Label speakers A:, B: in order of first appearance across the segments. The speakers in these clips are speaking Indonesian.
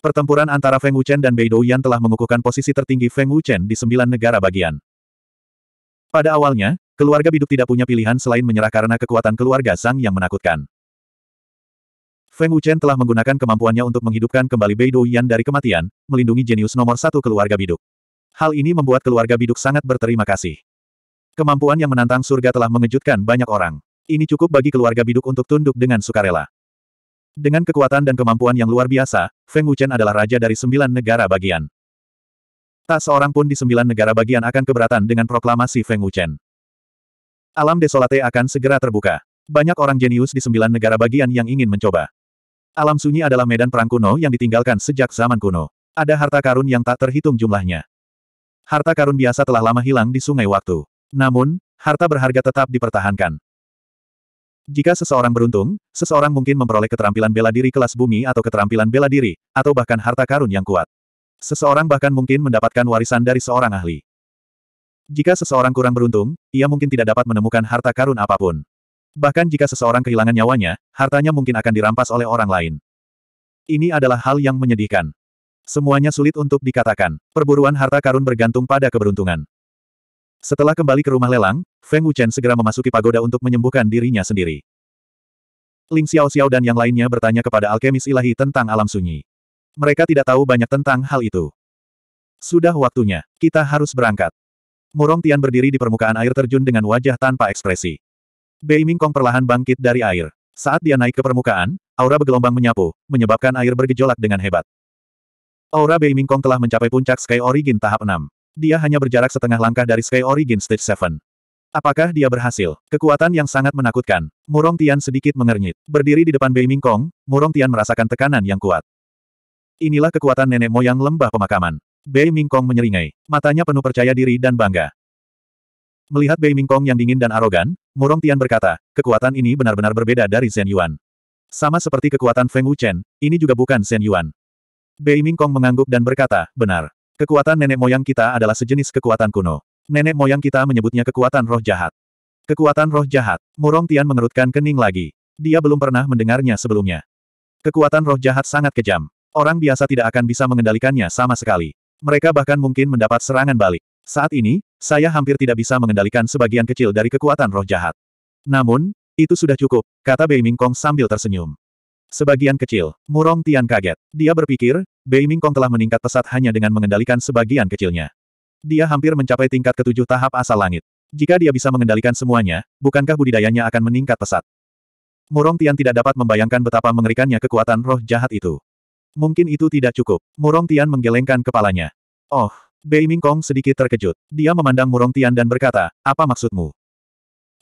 A: Pertempuran antara Feng Wuchen dan Bei Douyan telah mengukuhkan posisi tertinggi Feng Wuchen di sembilan negara bagian. Pada awalnya, keluarga biduk tidak punya pilihan selain menyerah karena kekuatan keluarga Sang yang menakutkan. Feng Wuchen telah menggunakan kemampuannya untuk menghidupkan kembali Bei Douyan dari kematian, melindungi jenius nomor satu keluarga biduk. Hal ini membuat keluarga biduk sangat berterima kasih. Kemampuan yang menantang surga telah mengejutkan banyak orang. Ini cukup bagi keluarga biduk untuk tunduk dengan sukarela. Dengan kekuatan dan kemampuan yang luar biasa, Feng Wuchen adalah raja dari sembilan negara bagian. Tak seorang pun di sembilan negara bagian akan keberatan dengan proklamasi Feng Wuchen. Alam desolate akan segera terbuka. Banyak orang jenius di sembilan negara bagian yang ingin mencoba. Alam sunyi adalah medan perang kuno yang ditinggalkan sejak zaman kuno. Ada harta karun yang tak terhitung jumlahnya. Harta karun biasa telah lama hilang di sungai waktu. Namun, harta berharga tetap dipertahankan. Jika seseorang beruntung, seseorang mungkin memperoleh keterampilan bela diri kelas bumi atau keterampilan bela diri, atau bahkan harta karun yang kuat. Seseorang bahkan mungkin mendapatkan warisan dari seorang ahli. Jika seseorang kurang beruntung, ia mungkin tidak dapat menemukan harta karun apapun. Bahkan jika seseorang kehilangan nyawanya, hartanya mungkin akan dirampas oleh orang lain. Ini adalah hal yang menyedihkan. Semuanya sulit untuk dikatakan. Perburuan harta karun bergantung pada keberuntungan. Setelah kembali ke rumah lelang, Feng Wuchen segera memasuki pagoda untuk menyembuhkan dirinya sendiri. Ling Xiao Xiao dan yang lainnya bertanya kepada alkemis ilahi tentang alam sunyi. Mereka tidak tahu banyak tentang hal itu. Sudah waktunya, kita harus berangkat. Murong Tian berdiri di permukaan air terjun dengan wajah tanpa ekspresi. Bei Mingkong perlahan bangkit dari air. Saat dia naik ke permukaan, aura bergelombang menyapu, menyebabkan air bergejolak dengan hebat. Aura Bei Mingkong telah mencapai puncak Sky Origin tahap 6. Dia hanya berjarak setengah langkah dari Sky Origin Stage 7. Apakah dia berhasil? Kekuatan yang sangat menakutkan. Murong Tian sedikit mengernyit. Berdiri di depan Bei Ming Kong, Murong Tian merasakan tekanan yang kuat. Inilah kekuatan nenek moyang lembah pemakaman. Bei Ming Kong menyeringai. Matanya penuh percaya diri dan bangga. Melihat Bei Ming Kong yang dingin dan arogan, Murong Tian berkata, kekuatan ini benar-benar berbeda dari Zhen Yuan. Sama seperti kekuatan Feng Wuchen, ini juga bukan Zhen Yuan. Bei Ming Kong mengangguk dan berkata, benar. Kekuatan nenek moyang kita adalah sejenis kekuatan kuno. Nenek moyang kita menyebutnya kekuatan roh jahat. Kekuatan roh jahat. Murong Tian mengerutkan kening lagi. Dia belum pernah mendengarnya sebelumnya. Kekuatan roh jahat sangat kejam. Orang biasa tidak akan bisa mengendalikannya sama sekali. Mereka bahkan mungkin mendapat serangan balik. Saat ini, saya hampir tidak bisa mengendalikan sebagian kecil dari kekuatan roh jahat. Namun, itu sudah cukup, kata Bei Mingkong sambil tersenyum. Sebagian kecil, Murong Tian kaget. Dia berpikir, Bei Mingkong telah meningkat pesat hanya dengan mengendalikan sebagian kecilnya. Dia hampir mencapai tingkat ketujuh tahap asal langit. Jika dia bisa mengendalikan semuanya, bukankah budidayanya akan meningkat pesat? Murong Tian tidak dapat membayangkan betapa mengerikannya kekuatan roh jahat itu. Mungkin itu tidak cukup. Murong Tian menggelengkan kepalanya. Oh, Bei Mingkong sedikit terkejut. Dia memandang Murong Tian dan berkata, apa maksudmu?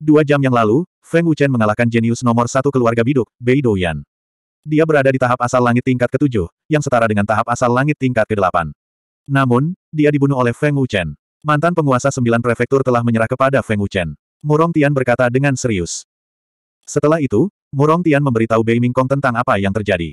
A: Dua jam yang lalu, Feng Wuchen mengalahkan jenius nomor satu keluarga biduk, Bei Douyan dia berada di tahap asal langit tingkat ke-7, yang setara dengan tahap asal langit tingkat ke-8. Namun, dia dibunuh oleh Feng Wuchen. Mantan penguasa sembilan prefektur telah menyerah kepada Feng Wuchen. Murong Tian berkata dengan serius. Setelah itu, Murong Tian memberitahu Bei Mingkong tentang apa yang terjadi.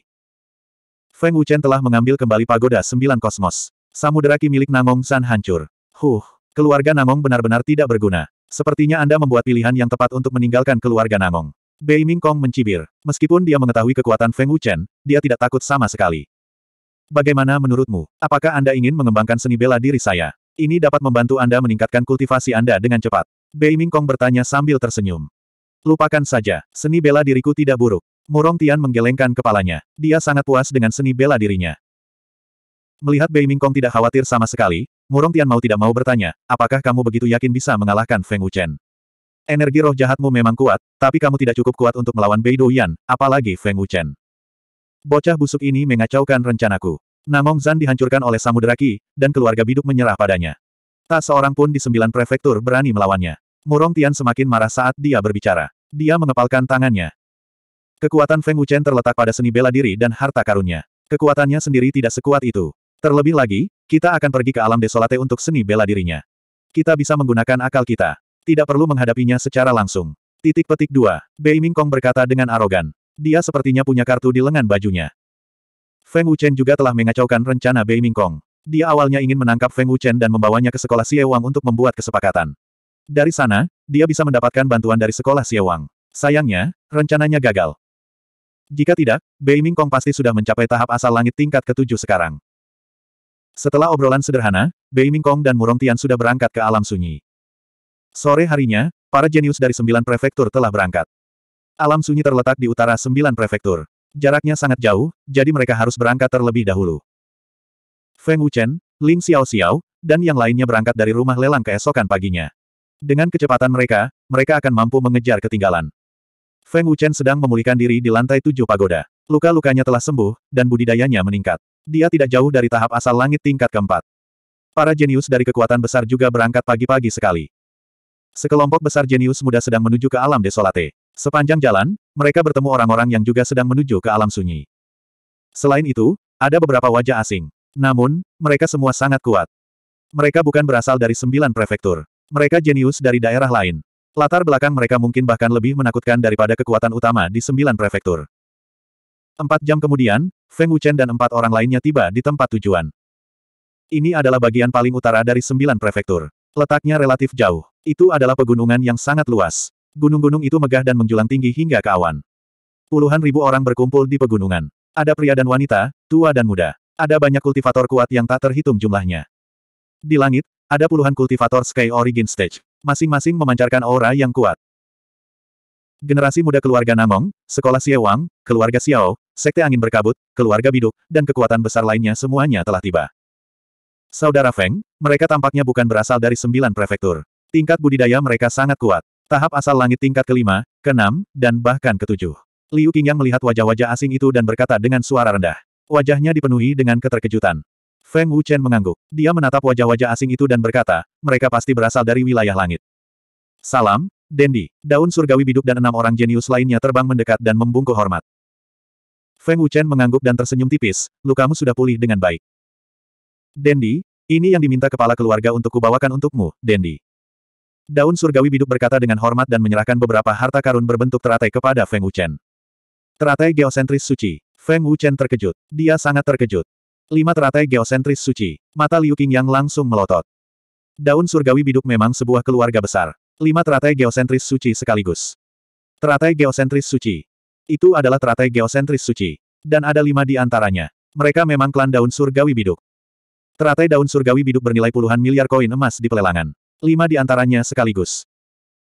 A: Feng Wuchen telah mengambil kembali pagoda sembilan kosmos. Samudera Ki milik Namong San hancur. Huh, keluarga Namong benar-benar tidak berguna. Sepertinya Anda membuat pilihan yang tepat untuk meninggalkan keluarga Namong. Bei Mingkong mencibir. Meskipun dia mengetahui kekuatan Feng Wuchen, dia tidak takut sama sekali. Bagaimana menurutmu? Apakah Anda ingin mengembangkan seni bela diri saya? Ini dapat membantu Anda meningkatkan kultivasi Anda dengan cepat. Bei Mingkong bertanya sambil tersenyum. Lupakan saja, seni bela diriku tidak buruk. Murong Tian menggelengkan kepalanya. Dia sangat puas dengan seni bela dirinya. Melihat Bei Mingkong tidak khawatir sama sekali, Murong Tian mau tidak mau bertanya, apakah kamu begitu yakin bisa mengalahkan Feng Wuchen? Energi roh jahatmu memang kuat, tapi kamu tidak cukup kuat untuk melawan Bei Douyan, apalagi Feng Wuchen. Bocah busuk ini mengacaukan rencanaku. Namong Zan dihancurkan oleh Samudera Ki, dan keluarga biduk menyerah padanya. Tak seorang pun di sembilan prefektur berani melawannya. Murong Tian semakin marah saat dia berbicara. Dia mengepalkan tangannya. Kekuatan Feng Wuchen terletak pada seni bela diri dan harta karunnya. Kekuatannya sendiri tidak sekuat itu. Terlebih lagi, kita akan pergi ke alam desolate untuk seni bela dirinya. Kita bisa menggunakan akal kita. Tidak perlu menghadapinya secara langsung. Titik petik 2. Bei Mingkong berkata dengan arogan. Dia sepertinya punya kartu di lengan bajunya. Feng Wuchen juga telah mengacaukan rencana Bei Mingkong. Dia awalnya ingin menangkap Feng Wuchen dan membawanya ke sekolah Wang untuk membuat kesepakatan. Dari sana, dia bisa mendapatkan bantuan dari sekolah Wang. Sayangnya, rencananya gagal. Jika tidak, Bei Mingkong pasti sudah mencapai tahap asal langit tingkat ketujuh sekarang. Setelah obrolan sederhana, Bei Mingkong dan Murong Tian sudah berangkat ke alam sunyi. Sore harinya, para jenius dari sembilan prefektur telah berangkat. Alam sunyi terletak di utara sembilan prefektur. Jaraknya sangat jauh, jadi mereka harus berangkat terlebih dahulu. Feng Wuchen, Ling Xiao Xiao, dan yang lainnya berangkat dari rumah lelang keesokan paginya. Dengan kecepatan mereka, mereka akan mampu mengejar ketinggalan. Feng Wuchen sedang memulihkan diri di lantai tujuh pagoda. Luka-lukanya telah sembuh, dan budidayanya meningkat. Dia tidak jauh dari tahap asal langit tingkat keempat. Para jenius dari kekuatan besar juga berangkat pagi-pagi sekali. Sekelompok besar jenius muda sedang menuju ke alam desolate. Sepanjang jalan, mereka bertemu orang-orang yang juga sedang menuju ke alam sunyi. Selain itu, ada beberapa wajah asing. Namun, mereka semua sangat kuat. Mereka bukan berasal dari sembilan prefektur. Mereka jenius dari daerah lain. Latar belakang mereka mungkin bahkan lebih menakutkan daripada kekuatan utama di sembilan prefektur. Empat jam kemudian, Feng Wuchen dan empat orang lainnya tiba di tempat tujuan. Ini adalah bagian paling utara dari sembilan prefektur. Letaknya relatif jauh. Itu adalah pegunungan yang sangat luas. Gunung-gunung itu megah dan menjulang tinggi hingga ke awan. Puluhan ribu orang berkumpul di pegunungan. Ada pria dan wanita, tua dan muda. Ada banyak kultivator kuat yang tak terhitung jumlahnya. Di langit, ada puluhan kultivator Sky Origin Stage. Masing-masing memancarkan aura yang kuat. Generasi muda keluarga Namong, sekolah Siewang, keluarga Xiao, sekte angin berkabut, keluarga Biduk, dan kekuatan besar lainnya semuanya telah tiba. Saudara Feng, mereka tampaknya bukan berasal dari sembilan prefektur. Tingkat budidaya mereka sangat kuat. Tahap asal langit tingkat kelima, keenam, dan bahkan ketujuh. Liu Qingyang melihat wajah-wajah asing itu dan berkata dengan suara rendah. Wajahnya dipenuhi dengan keterkejutan. Feng Wuchen mengangguk. Dia menatap wajah-wajah asing itu dan berkata, mereka pasti berasal dari wilayah langit. Salam, Dendi. Daun surgawi biduk dan enam orang jenius lainnya terbang mendekat dan membungkuk hormat. Feng Wuchen mengangguk dan tersenyum tipis, lukamu sudah pulih dengan baik. Dendi, ini yang diminta kepala keluarga untuk kubawakan untukmu, Dendi. Daun surgawi biduk berkata dengan hormat dan menyerahkan beberapa harta karun berbentuk teratai kepada Feng Wuchen. Teratai geosentris suci. Feng Wuchen terkejut. Dia sangat terkejut. Lima teratai geosentris suci. Mata Liu yang langsung melotot. Daun surgawi biduk memang sebuah keluarga besar. Lima teratai geosentris suci sekaligus. Teratai geosentris suci. Itu adalah teratai geosentris suci. Dan ada lima di antaranya. Mereka memang klan daun surgawi biduk. Teratai daun surgawi biduk bernilai puluhan miliar koin emas di pelelangan. Lima di antaranya sekaligus.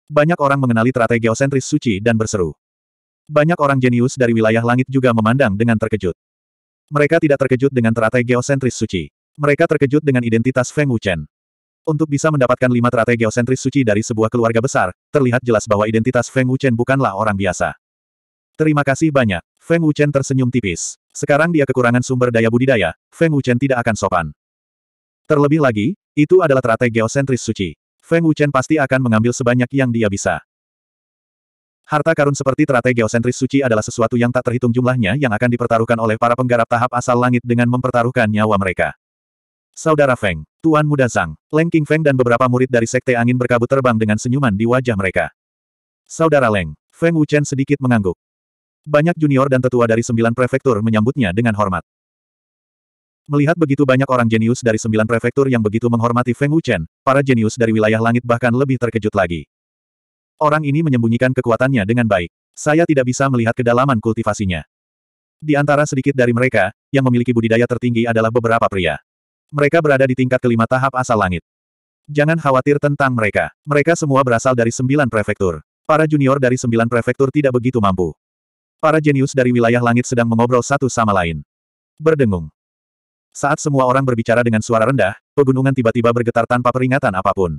A: Banyak orang mengenali teratai geosentris suci dan berseru. Banyak orang jenius dari wilayah langit juga memandang dengan terkejut. Mereka tidak terkejut dengan teratai geosentris suci. Mereka terkejut dengan identitas Feng Wuchen. Untuk bisa mendapatkan lima teratai geosentris suci dari sebuah keluarga besar, terlihat jelas bahwa identitas Feng Wuchen bukanlah orang biasa. Terima kasih banyak. Feng Wuchen tersenyum tipis. Sekarang dia kekurangan sumber daya budidaya, Feng Wuchen tidak akan sopan. Terlebih lagi, itu adalah teratai geosentris suci. Feng Wuchen pasti akan mengambil sebanyak yang dia bisa. Harta karun seperti teratai geosentris suci adalah sesuatu yang tak terhitung jumlahnya yang akan dipertaruhkan oleh para penggarap tahap asal langit dengan mempertaruhkan nyawa mereka. Saudara Feng, Tuan Muda Zhang, Leng King Feng dan beberapa murid dari Sekte Angin berkabut terbang dengan senyuman di wajah mereka. Saudara Leng, Feng Wuchen sedikit mengangguk. Banyak junior dan tetua dari sembilan prefektur menyambutnya dengan hormat. Melihat begitu banyak orang jenius dari sembilan prefektur yang begitu menghormati Feng Wuchen, para jenius dari wilayah langit bahkan lebih terkejut lagi. Orang ini menyembunyikan kekuatannya dengan baik. Saya tidak bisa melihat kedalaman kultivasinya. Di antara sedikit dari mereka, yang memiliki budidaya tertinggi adalah beberapa pria. Mereka berada di tingkat kelima tahap asal langit. Jangan khawatir tentang mereka. Mereka semua berasal dari sembilan prefektur. Para junior dari sembilan prefektur tidak begitu mampu. Para jenius dari wilayah langit sedang mengobrol satu sama lain. Berdengung. Saat semua orang berbicara dengan suara rendah, pegunungan tiba-tiba bergetar tanpa peringatan apapun.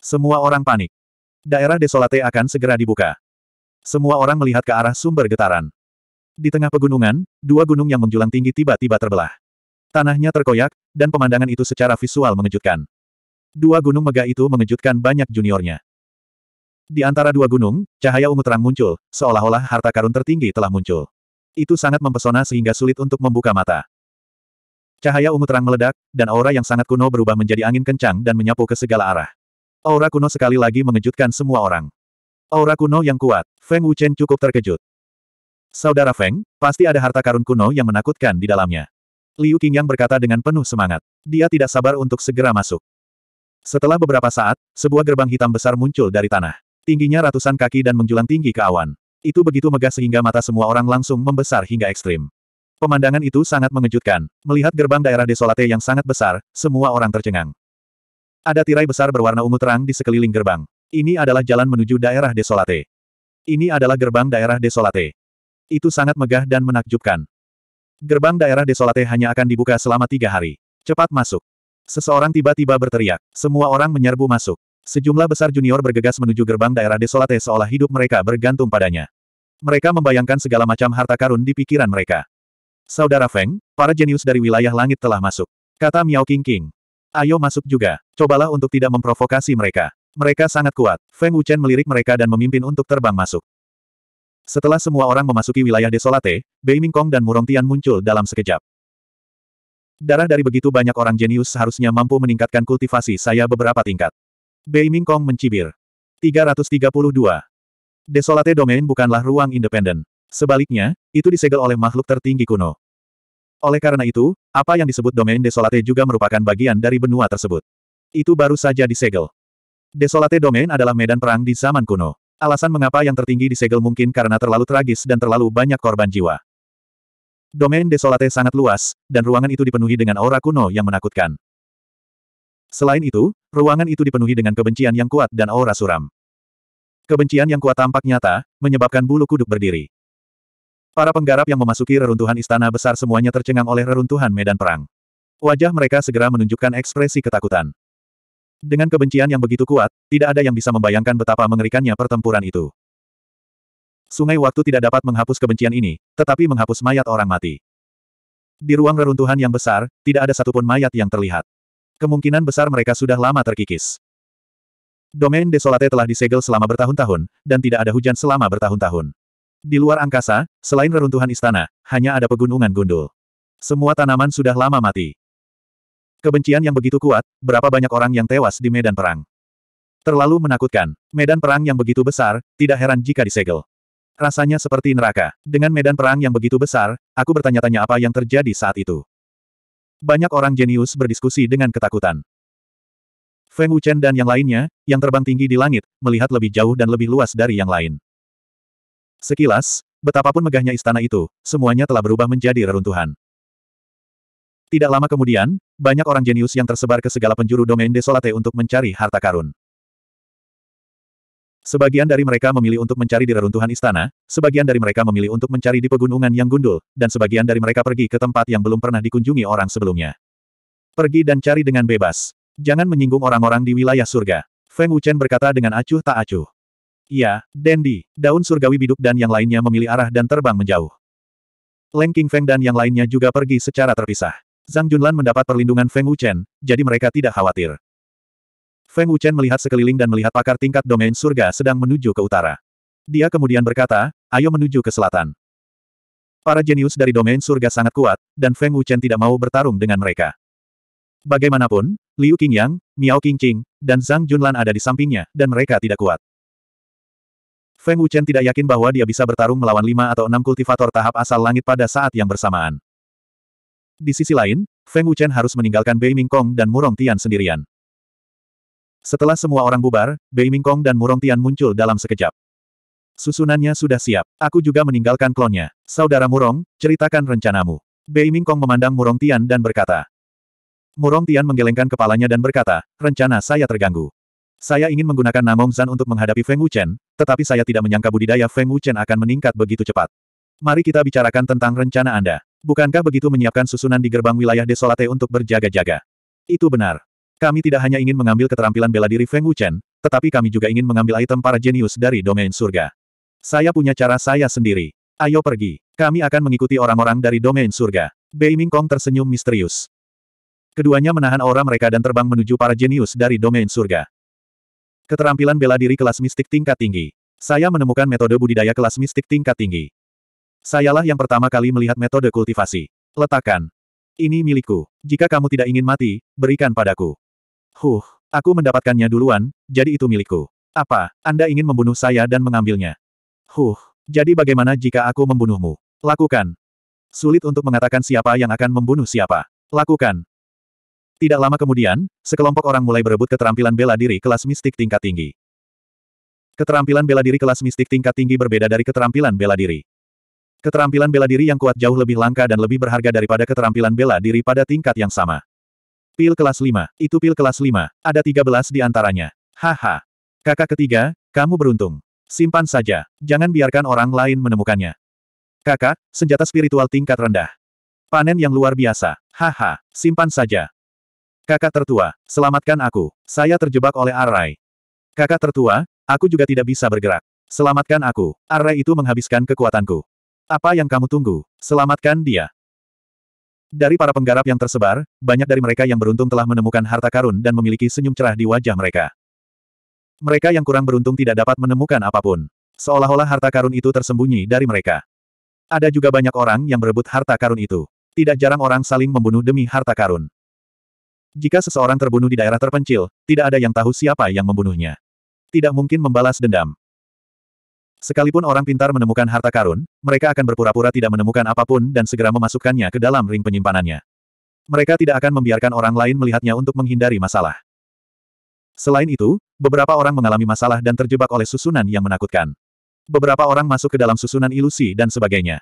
A: Semua orang panik. Daerah desolate akan segera dibuka. Semua orang melihat ke arah sumber getaran. Di tengah pegunungan, dua gunung yang menjulang tinggi tiba-tiba terbelah. Tanahnya terkoyak, dan pemandangan itu secara visual mengejutkan. Dua gunung megah itu mengejutkan banyak juniornya. Di antara dua gunung, cahaya ungu terang muncul, seolah-olah harta karun tertinggi telah muncul. Itu sangat mempesona sehingga sulit untuk membuka mata. Cahaya ungu terang meledak, dan aura yang sangat kuno berubah menjadi angin kencang dan menyapu ke segala arah. Aura kuno sekali lagi mengejutkan semua orang. Aura kuno yang kuat, Feng Wuchen cukup terkejut. Saudara Feng, pasti ada harta karun kuno yang menakutkan di dalamnya. Liu Qingyang berkata dengan penuh semangat. Dia tidak sabar untuk segera masuk. Setelah beberapa saat, sebuah gerbang hitam besar muncul dari tanah. Tingginya ratusan kaki dan menjulang tinggi ke awan. Itu begitu megah sehingga mata semua orang langsung membesar hingga ekstrim. Pemandangan itu sangat mengejutkan. Melihat gerbang daerah desolate yang sangat besar, semua orang tercengang. Ada tirai besar berwarna ungu terang di sekeliling gerbang. Ini adalah jalan menuju daerah desolate. Ini adalah gerbang daerah desolate. Itu sangat megah dan menakjubkan. Gerbang daerah desolate hanya akan dibuka selama tiga hari. Cepat masuk. Seseorang tiba-tiba berteriak. Semua orang menyerbu masuk. Sejumlah besar junior bergegas menuju gerbang daerah desolate seolah hidup mereka bergantung padanya. Mereka membayangkan segala macam harta karun di pikiran mereka. Saudara Feng, para jenius dari wilayah langit telah masuk. Kata Miao King King. Ayo masuk juga, cobalah untuk tidak memprovokasi mereka. Mereka sangat kuat. Feng Wuchen melirik mereka dan memimpin untuk terbang masuk. Setelah semua orang memasuki wilayah desolate, Bei Mingkong dan Murong Tian muncul dalam sekejap. Darah dari begitu banyak orang jenius seharusnya mampu meningkatkan kultivasi saya beberapa tingkat. Bei Mingkong mencibir. 332. Desolate Domain bukanlah ruang independen. Sebaliknya, itu disegel oleh makhluk tertinggi kuno. Oleh karena itu, apa yang disebut domain desolate juga merupakan bagian dari benua tersebut. Itu baru saja disegel. Desolate domain adalah medan perang di zaman kuno. Alasan mengapa yang tertinggi disegel mungkin karena terlalu tragis dan terlalu banyak korban jiwa. Domain desolate sangat luas, dan ruangan itu dipenuhi dengan aura kuno yang menakutkan. Selain itu, ruangan itu dipenuhi dengan kebencian yang kuat dan aura suram. Kebencian yang kuat tampak nyata, menyebabkan bulu kuduk berdiri. Para penggarap yang memasuki reruntuhan istana besar semuanya tercengang oleh reruntuhan medan perang. Wajah mereka segera menunjukkan ekspresi ketakutan. Dengan kebencian yang begitu kuat, tidak ada yang bisa membayangkan betapa mengerikannya pertempuran itu. Sungai waktu tidak dapat menghapus kebencian ini, tetapi menghapus mayat orang mati. Di ruang reruntuhan yang besar, tidak ada satupun mayat yang terlihat. Kemungkinan besar mereka sudah lama terkikis. Domain Desolate telah disegel selama bertahun-tahun, dan tidak ada hujan selama bertahun-tahun. Di luar angkasa, selain reruntuhan istana, hanya ada pegunungan gundul. Semua tanaman sudah lama mati. Kebencian yang begitu kuat, berapa banyak orang yang tewas di medan perang. Terlalu menakutkan. Medan perang yang begitu besar, tidak heran jika disegel. Rasanya seperti neraka. Dengan medan perang yang begitu besar, aku bertanya-tanya apa yang terjadi saat itu. Banyak orang jenius berdiskusi dengan ketakutan. Feng Wuchen dan yang lainnya, yang terbang tinggi di langit, melihat lebih jauh dan lebih luas dari yang lain. Sekilas, betapapun megahnya istana itu, semuanya telah berubah menjadi reruntuhan. Tidak lama kemudian, banyak orang jenius yang tersebar ke segala penjuru domain desolate untuk mencari harta karun. Sebagian dari mereka memilih untuk mencari di reruntuhan istana, sebagian dari mereka memilih untuk mencari di pegunungan yang gundul, dan sebagian dari mereka pergi ke tempat yang belum pernah dikunjungi orang sebelumnya. Pergi dan cari dengan bebas. Jangan menyinggung orang-orang di wilayah surga. Feng Wuchen berkata dengan acuh tak acuh. Iya, Dendi, daun surgawi biduk dan yang lainnya memilih arah dan terbang menjauh. Leng King Feng dan yang lainnya juga pergi secara terpisah. Zhang Junlan mendapat perlindungan Feng Wuchen, jadi mereka tidak khawatir. Feng Wuchen melihat sekeliling dan melihat pakar tingkat domain surga sedang menuju ke utara. Dia kemudian berkata, ayo menuju ke selatan. Para jenius dari domain surga sangat kuat, dan Feng Wuchen tidak mau bertarung dengan mereka. Bagaimanapun, Liu Qingyang, Miao Qingqing, dan Zhang Junlan ada di sampingnya, dan mereka tidak kuat. Feng Wuchen tidak yakin bahwa dia bisa bertarung melawan lima atau enam kultivator tahap asal langit pada saat yang bersamaan. Di sisi lain, Feng Wuchen harus meninggalkan Bei Mingkong dan Murong Tian sendirian. Setelah semua orang bubar, Bei Mingkong dan Murong Tian muncul dalam sekejap. Susunannya sudah siap. Aku juga meninggalkan klonnya. Saudara Murong, ceritakan rencanamu. Bei Mingkong memandang Murong Tian dan berkata. Murong Tian menggelengkan kepalanya dan berkata, rencana saya terganggu. Saya ingin menggunakan Namong Zan untuk menghadapi Feng Wuchen, tetapi saya tidak menyangka budidaya Feng Wuchen akan meningkat begitu cepat. Mari kita bicarakan tentang rencana Anda. Bukankah begitu menyiapkan susunan di gerbang wilayah Desolate untuk berjaga-jaga? Itu benar. Kami tidak hanya ingin mengambil keterampilan bela diri Feng Wuchen, tetapi kami juga ingin mengambil item para jenius dari domain surga. Saya punya cara saya sendiri. Ayo pergi. Kami akan mengikuti orang-orang dari domain surga. Bei Ming Kong tersenyum misterius. Keduanya menahan aura mereka dan terbang menuju para jenius dari domain surga. Keterampilan bela diri kelas mistik tingkat tinggi. Saya menemukan metode budidaya kelas mistik tingkat tinggi. Sayalah yang pertama kali melihat metode kultivasi. Letakkan. Ini milikku. Jika kamu tidak ingin mati, berikan padaku. Huh, aku mendapatkannya duluan, jadi itu milikku. Apa, Anda ingin membunuh saya dan mengambilnya? Huh, jadi bagaimana jika aku membunuhmu? Lakukan. Sulit untuk mengatakan siapa yang akan membunuh siapa. Lakukan. Tidak lama kemudian, sekelompok orang mulai berebut keterampilan bela diri kelas mistik tingkat tinggi. Keterampilan bela diri kelas mistik tingkat tinggi berbeda dari keterampilan bela diri. Keterampilan bela diri yang kuat jauh lebih langka dan lebih berharga daripada keterampilan bela diri pada tingkat yang sama. Pil kelas 5, itu pil kelas 5, ada 13 di antaranya. Haha. Kakak ketiga, kamu beruntung. Simpan saja, jangan biarkan orang lain menemukannya. Kakak, senjata spiritual tingkat rendah. Panen yang luar biasa. Haha, simpan saja. Kakak tertua, selamatkan aku. Saya terjebak oleh arai. Kakak tertua, aku juga tidak bisa bergerak. Selamatkan aku. Arai itu menghabiskan kekuatanku. Apa yang kamu tunggu? Selamatkan dia. Dari para penggarap yang tersebar, banyak dari mereka yang beruntung telah menemukan harta karun dan memiliki senyum cerah di wajah mereka. Mereka yang kurang beruntung tidak dapat menemukan apapun. Seolah-olah harta karun itu tersembunyi dari mereka. Ada juga banyak orang yang berebut harta karun itu. Tidak jarang orang saling membunuh demi harta karun. Jika seseorang terbunuh di daerah terpencil, tidak ada yang tahu siapa yang membunuhnya. Tidak mungkin membalas dendam. Sekalipun orang pintar menemukan harta karun, mereka akan berpura-pura tidak menemukan apapun dan segera memasukkannya ke dalam ring penyimpanannya. Mereka tidak akan membiarkan orang lain melihatnya untuk menghindari masalah. Selain itu, beberapa orang mengalami masalah dan terjebak oleh susunan yang menakutkan. Beberapa orang masuk ke dalam susunan ilusi dan sebagainya.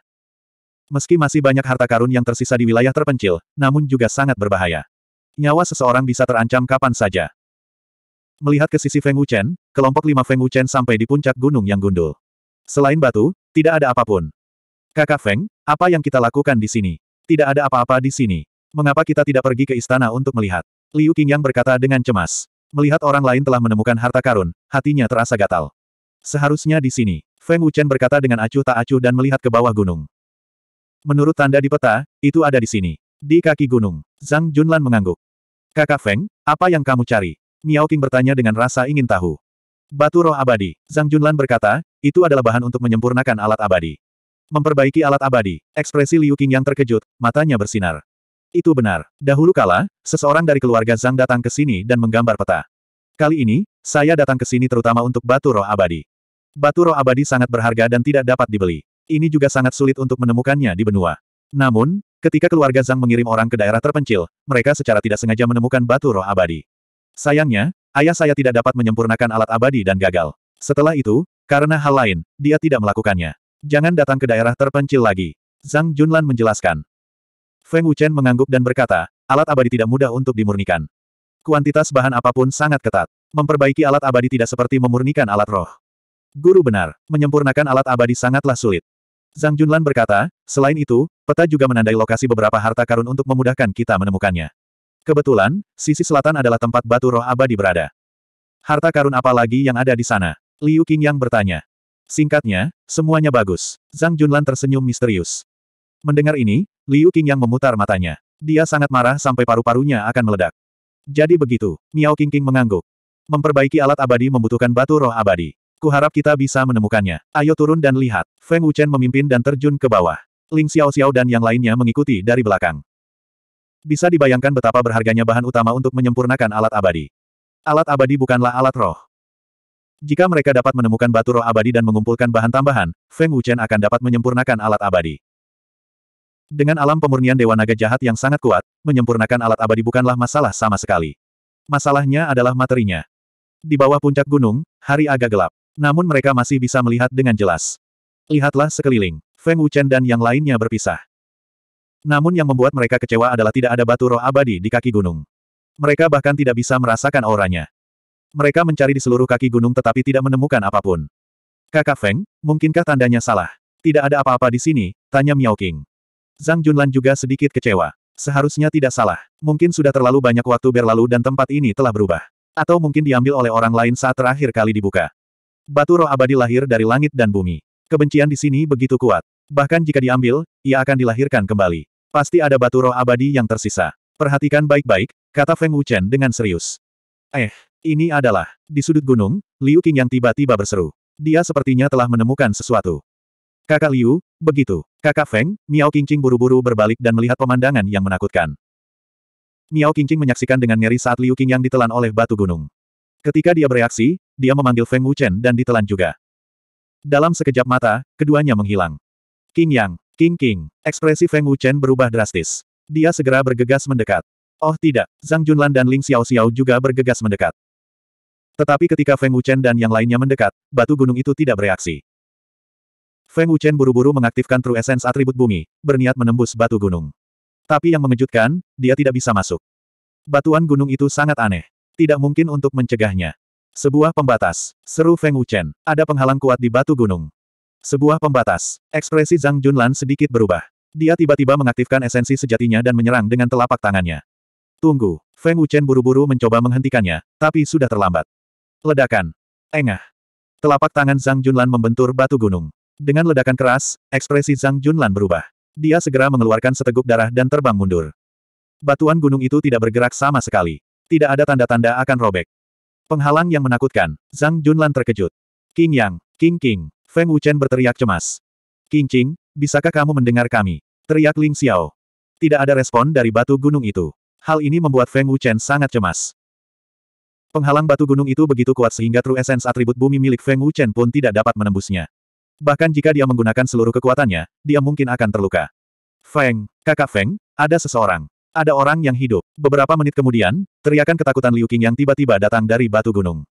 A: Meski masih banyak harta karun yang tersisa di wilayah terpencil, namun juga sangat berbahaya. Nyawa seseorang bisa terancam kapan saja. Melihat ke sisi Feng Wuchen, kelompok lima Feng Wuchen sampai di puncak gunung yang gundul. Selain batu, tidak ada apapun. Kakak Feng, apa yang kita lakukan di sini? Tidak ada apa-apa di sini. Mengapa kita tidak pergi ke istana untuk melihat? Liu yang berkata dengan cemas. Melihat orang lain telah menemukan harta karun, hatinya terasa gatal. Seharusnya di sini. Feng Wuchen berkata dengan acuh tak acuh dan melihat ke bawah gunung. Menurut tanda di peta, itu ada di sini. Di kaki gunung, Zhang Junlan mengangguk. Kakak Feng, apa yang kamu cari? Miao Qing bertanya dengan rasa ingin tahu. Batu roh abadi. Zhang Junlan berkata, itu adalah bahan untuk menyempurnakan alat abadi. Memperbaiki alat abadi. Ekspresi Liu Qing yang terkejut, matanya bersinar. Itu benar. Dahulu kala, seseorang dari keluarga Zhang datang ke sini dan menggambar peta. Kali ini, saya datang ke sini terutama untuk batu roh abadi. Batu roh abadi sangat berharga dan tidak dapat dibeli. Ini juga sangat sulit untuk menemukannya di benua. Namun, Ketika keluarga Zhang mengirim orang ke daerah terpencil, mereka secara tidak sengaja menemukan batu roh abadi. Sayangnya, ayah saya tidak dapat menyempurnakan alat abadi dan gagal. Setelah itu, karena hal lain, dia tidak melakukannya. Jangan datang ke daerah terpencil lagi. Zhang Junlan menjelaskan. Feng Wuchen mengangguk dan berkata, alat abadi tidak mudah untuk dimurnikan. Kuantitas bahan apapun sangat ketat. Memperbaiki alat abadi tidak seperti memurnikan alat roh. Guru benar, menyempurnakan alat abadi sangatlah sulit. Zhang Junlan berkata, selain itu, peta juga menandai lokasi beberapa harta karun untuk memudahkan kita menemukannya. Kebetulan, sisi selatan adalah tempat batu roh abadi berada. Harta karun apa lagi yang ada di sana? Liu Qingyang bertanya. Singkatnya, semuanya bagus. Zhang Junlan tersenyum misterius. Mendengar ini, Liu Qingyang memutar matanya. Dia sangat marah sampai paru-parunya akan meledak. Jadi begitu, Miao Qingqing mengangguk. Memperbaiki alat abadi membutuhkan batu roh abadi. Kuharap kita bisa menemukannya. Ayo turun dan lihat. Feng Wuchen memimpin dan terjun ke bawah. Ling Xiao Xiao dan yang lainnya mengikuti dari belakang. Bisa dibayangkan betapa berharganya bahan utama untuk menyempurnakan alat abadi. Alat abadi bukanlah alat roh. Jika mereka dapat menemukan batu roh abadi dan mengumpulkan bahan tambahan, Feng Wuchen akan dapat menyempurnakan alat abadi. Dengan alam pemurnian Dewa Naga jahat yang sangat kuat, menyempurnakan alat abadi bukanlah masalah sama sekali. Masalahnya adalah materinya. Di bawah puncak gunung, hari agak gelap. Namun mereka masih bisa melihat dengan jelas. Lihatlah sekeliling. Feng Wuchen dan yang lainnya berpisah. Namun yang membuat mereka kecewa adalah tidak ada batu roh abadi di kaki gunung. Mereka bahkan tidak bisa merasakan auranya. Mereka mencari di seluruh kaki gunung tetapi tidak menemukan apapun. Kakak Feng, mungkinkah tandanya salah? Tidak ada apa-apa di sini, tanya Miao King. Zhang Junlan juga sedikit kecewa. Seharusnya tidak salah. Mungkin sudah terlalu banyak waktu berlalu dan tempat ini telah berubah. Atau mungkin diambil oleh orang lain saat terakhir kali dibuka. Batu roh abadi lahir dari langit dan bumi. Kebencian di sini begitu kuat. Bahkan jika diambil, ia akan dilahirkan kembali. Pasti ada batu roh abadi yang tersisa. Perhatikan baik-baik, kata Feng Wuchen dengan serius. Eh, ini adalah, di sudut gunung, Liu King yang tiba-tiba berseru. Dia sepertinya telah menemukan sesuatu. Kakak Liu, begitu. Kakak Feng, Miao Qingqing buru-buru berbalik dan melihat pemandangan yang menakutkan. Miao Qingqing menyaksikan dengan ngeri saat Liu Qing yang ditelan oleh batu gunung. Ketika dia bereaksi, dia memanggil Feng Wuchen dan ditelan juga. Dalam sekejap mata, keduanya menghilang. King Yang, King King, ekspresi Feng Wuchen berubah drastis. Dia segera bergegas mendekat. Oh tidak, Zhang Junlan dan Ling Xiao Xiao juga bergegas mendekat. Tetapi ketika Feng Wuchen dan yang lainnya mendekat, batu gunung itu tidak bereaksi. Feng Wuchen buru-buru mengaktifkan True Essence atribut bumi, berniat menembus batu gunung. Tapi yang mengejutkan, dia tidak bisa masuk. Batuan gunung itu sangat aneh. Tidak mungkin untuk mencegahnya. Sebuah pembatas. Seru Feng Wuchen. Ada penghalang kuat di batu gunung. Sebuah pembatas. Ekspresi Zhang Junlan sedikit berubah. Dia tiba-tiba mengaktifkan esensi sejatinya dan menyerang dengan telapak tangannya. Tunggu. Feng Wuchen buru-buru mencoba menghentikannya, tapi sudah terlambat. Ledakan. Engah. Telapak tangan Zhang Junlan membentur batu gunung. Dengan ledakan keras, ekspresi Zhang Junlan berubah. Dia segera mengeluarkan seteguk darah dan terbang mundur. Batuan gunung itu tidak bergerak sama sekali. Tidak ada tanda-tanda akan robek. Penghalang yang menakutkan, Zhang Junlan terkejut. King Yang, King King, Feng Wuchen berteriak cemas. King Qing, bisakah kamu mendengar kami? Teriak Ling Xiao. Tidak ada respon dari batu gunung itu. Hal ini membuat Feng Wuchen sangat cemas. Penghalang batu gunung itu begitu kuat sehingga true essence atribut bumi milik Feng Wuchen pun tidak dapat menembusnya. Bahkan jika dia menggunakan seluruh kekuatannya, dia mungkin akan terluka. Feng, kakak Feng, ada seseorang. Ada orang yang hidup. Beberapa menit kemudian, teriakan ketakutan Liu King yang tiba-tiba datang dari batu gunung.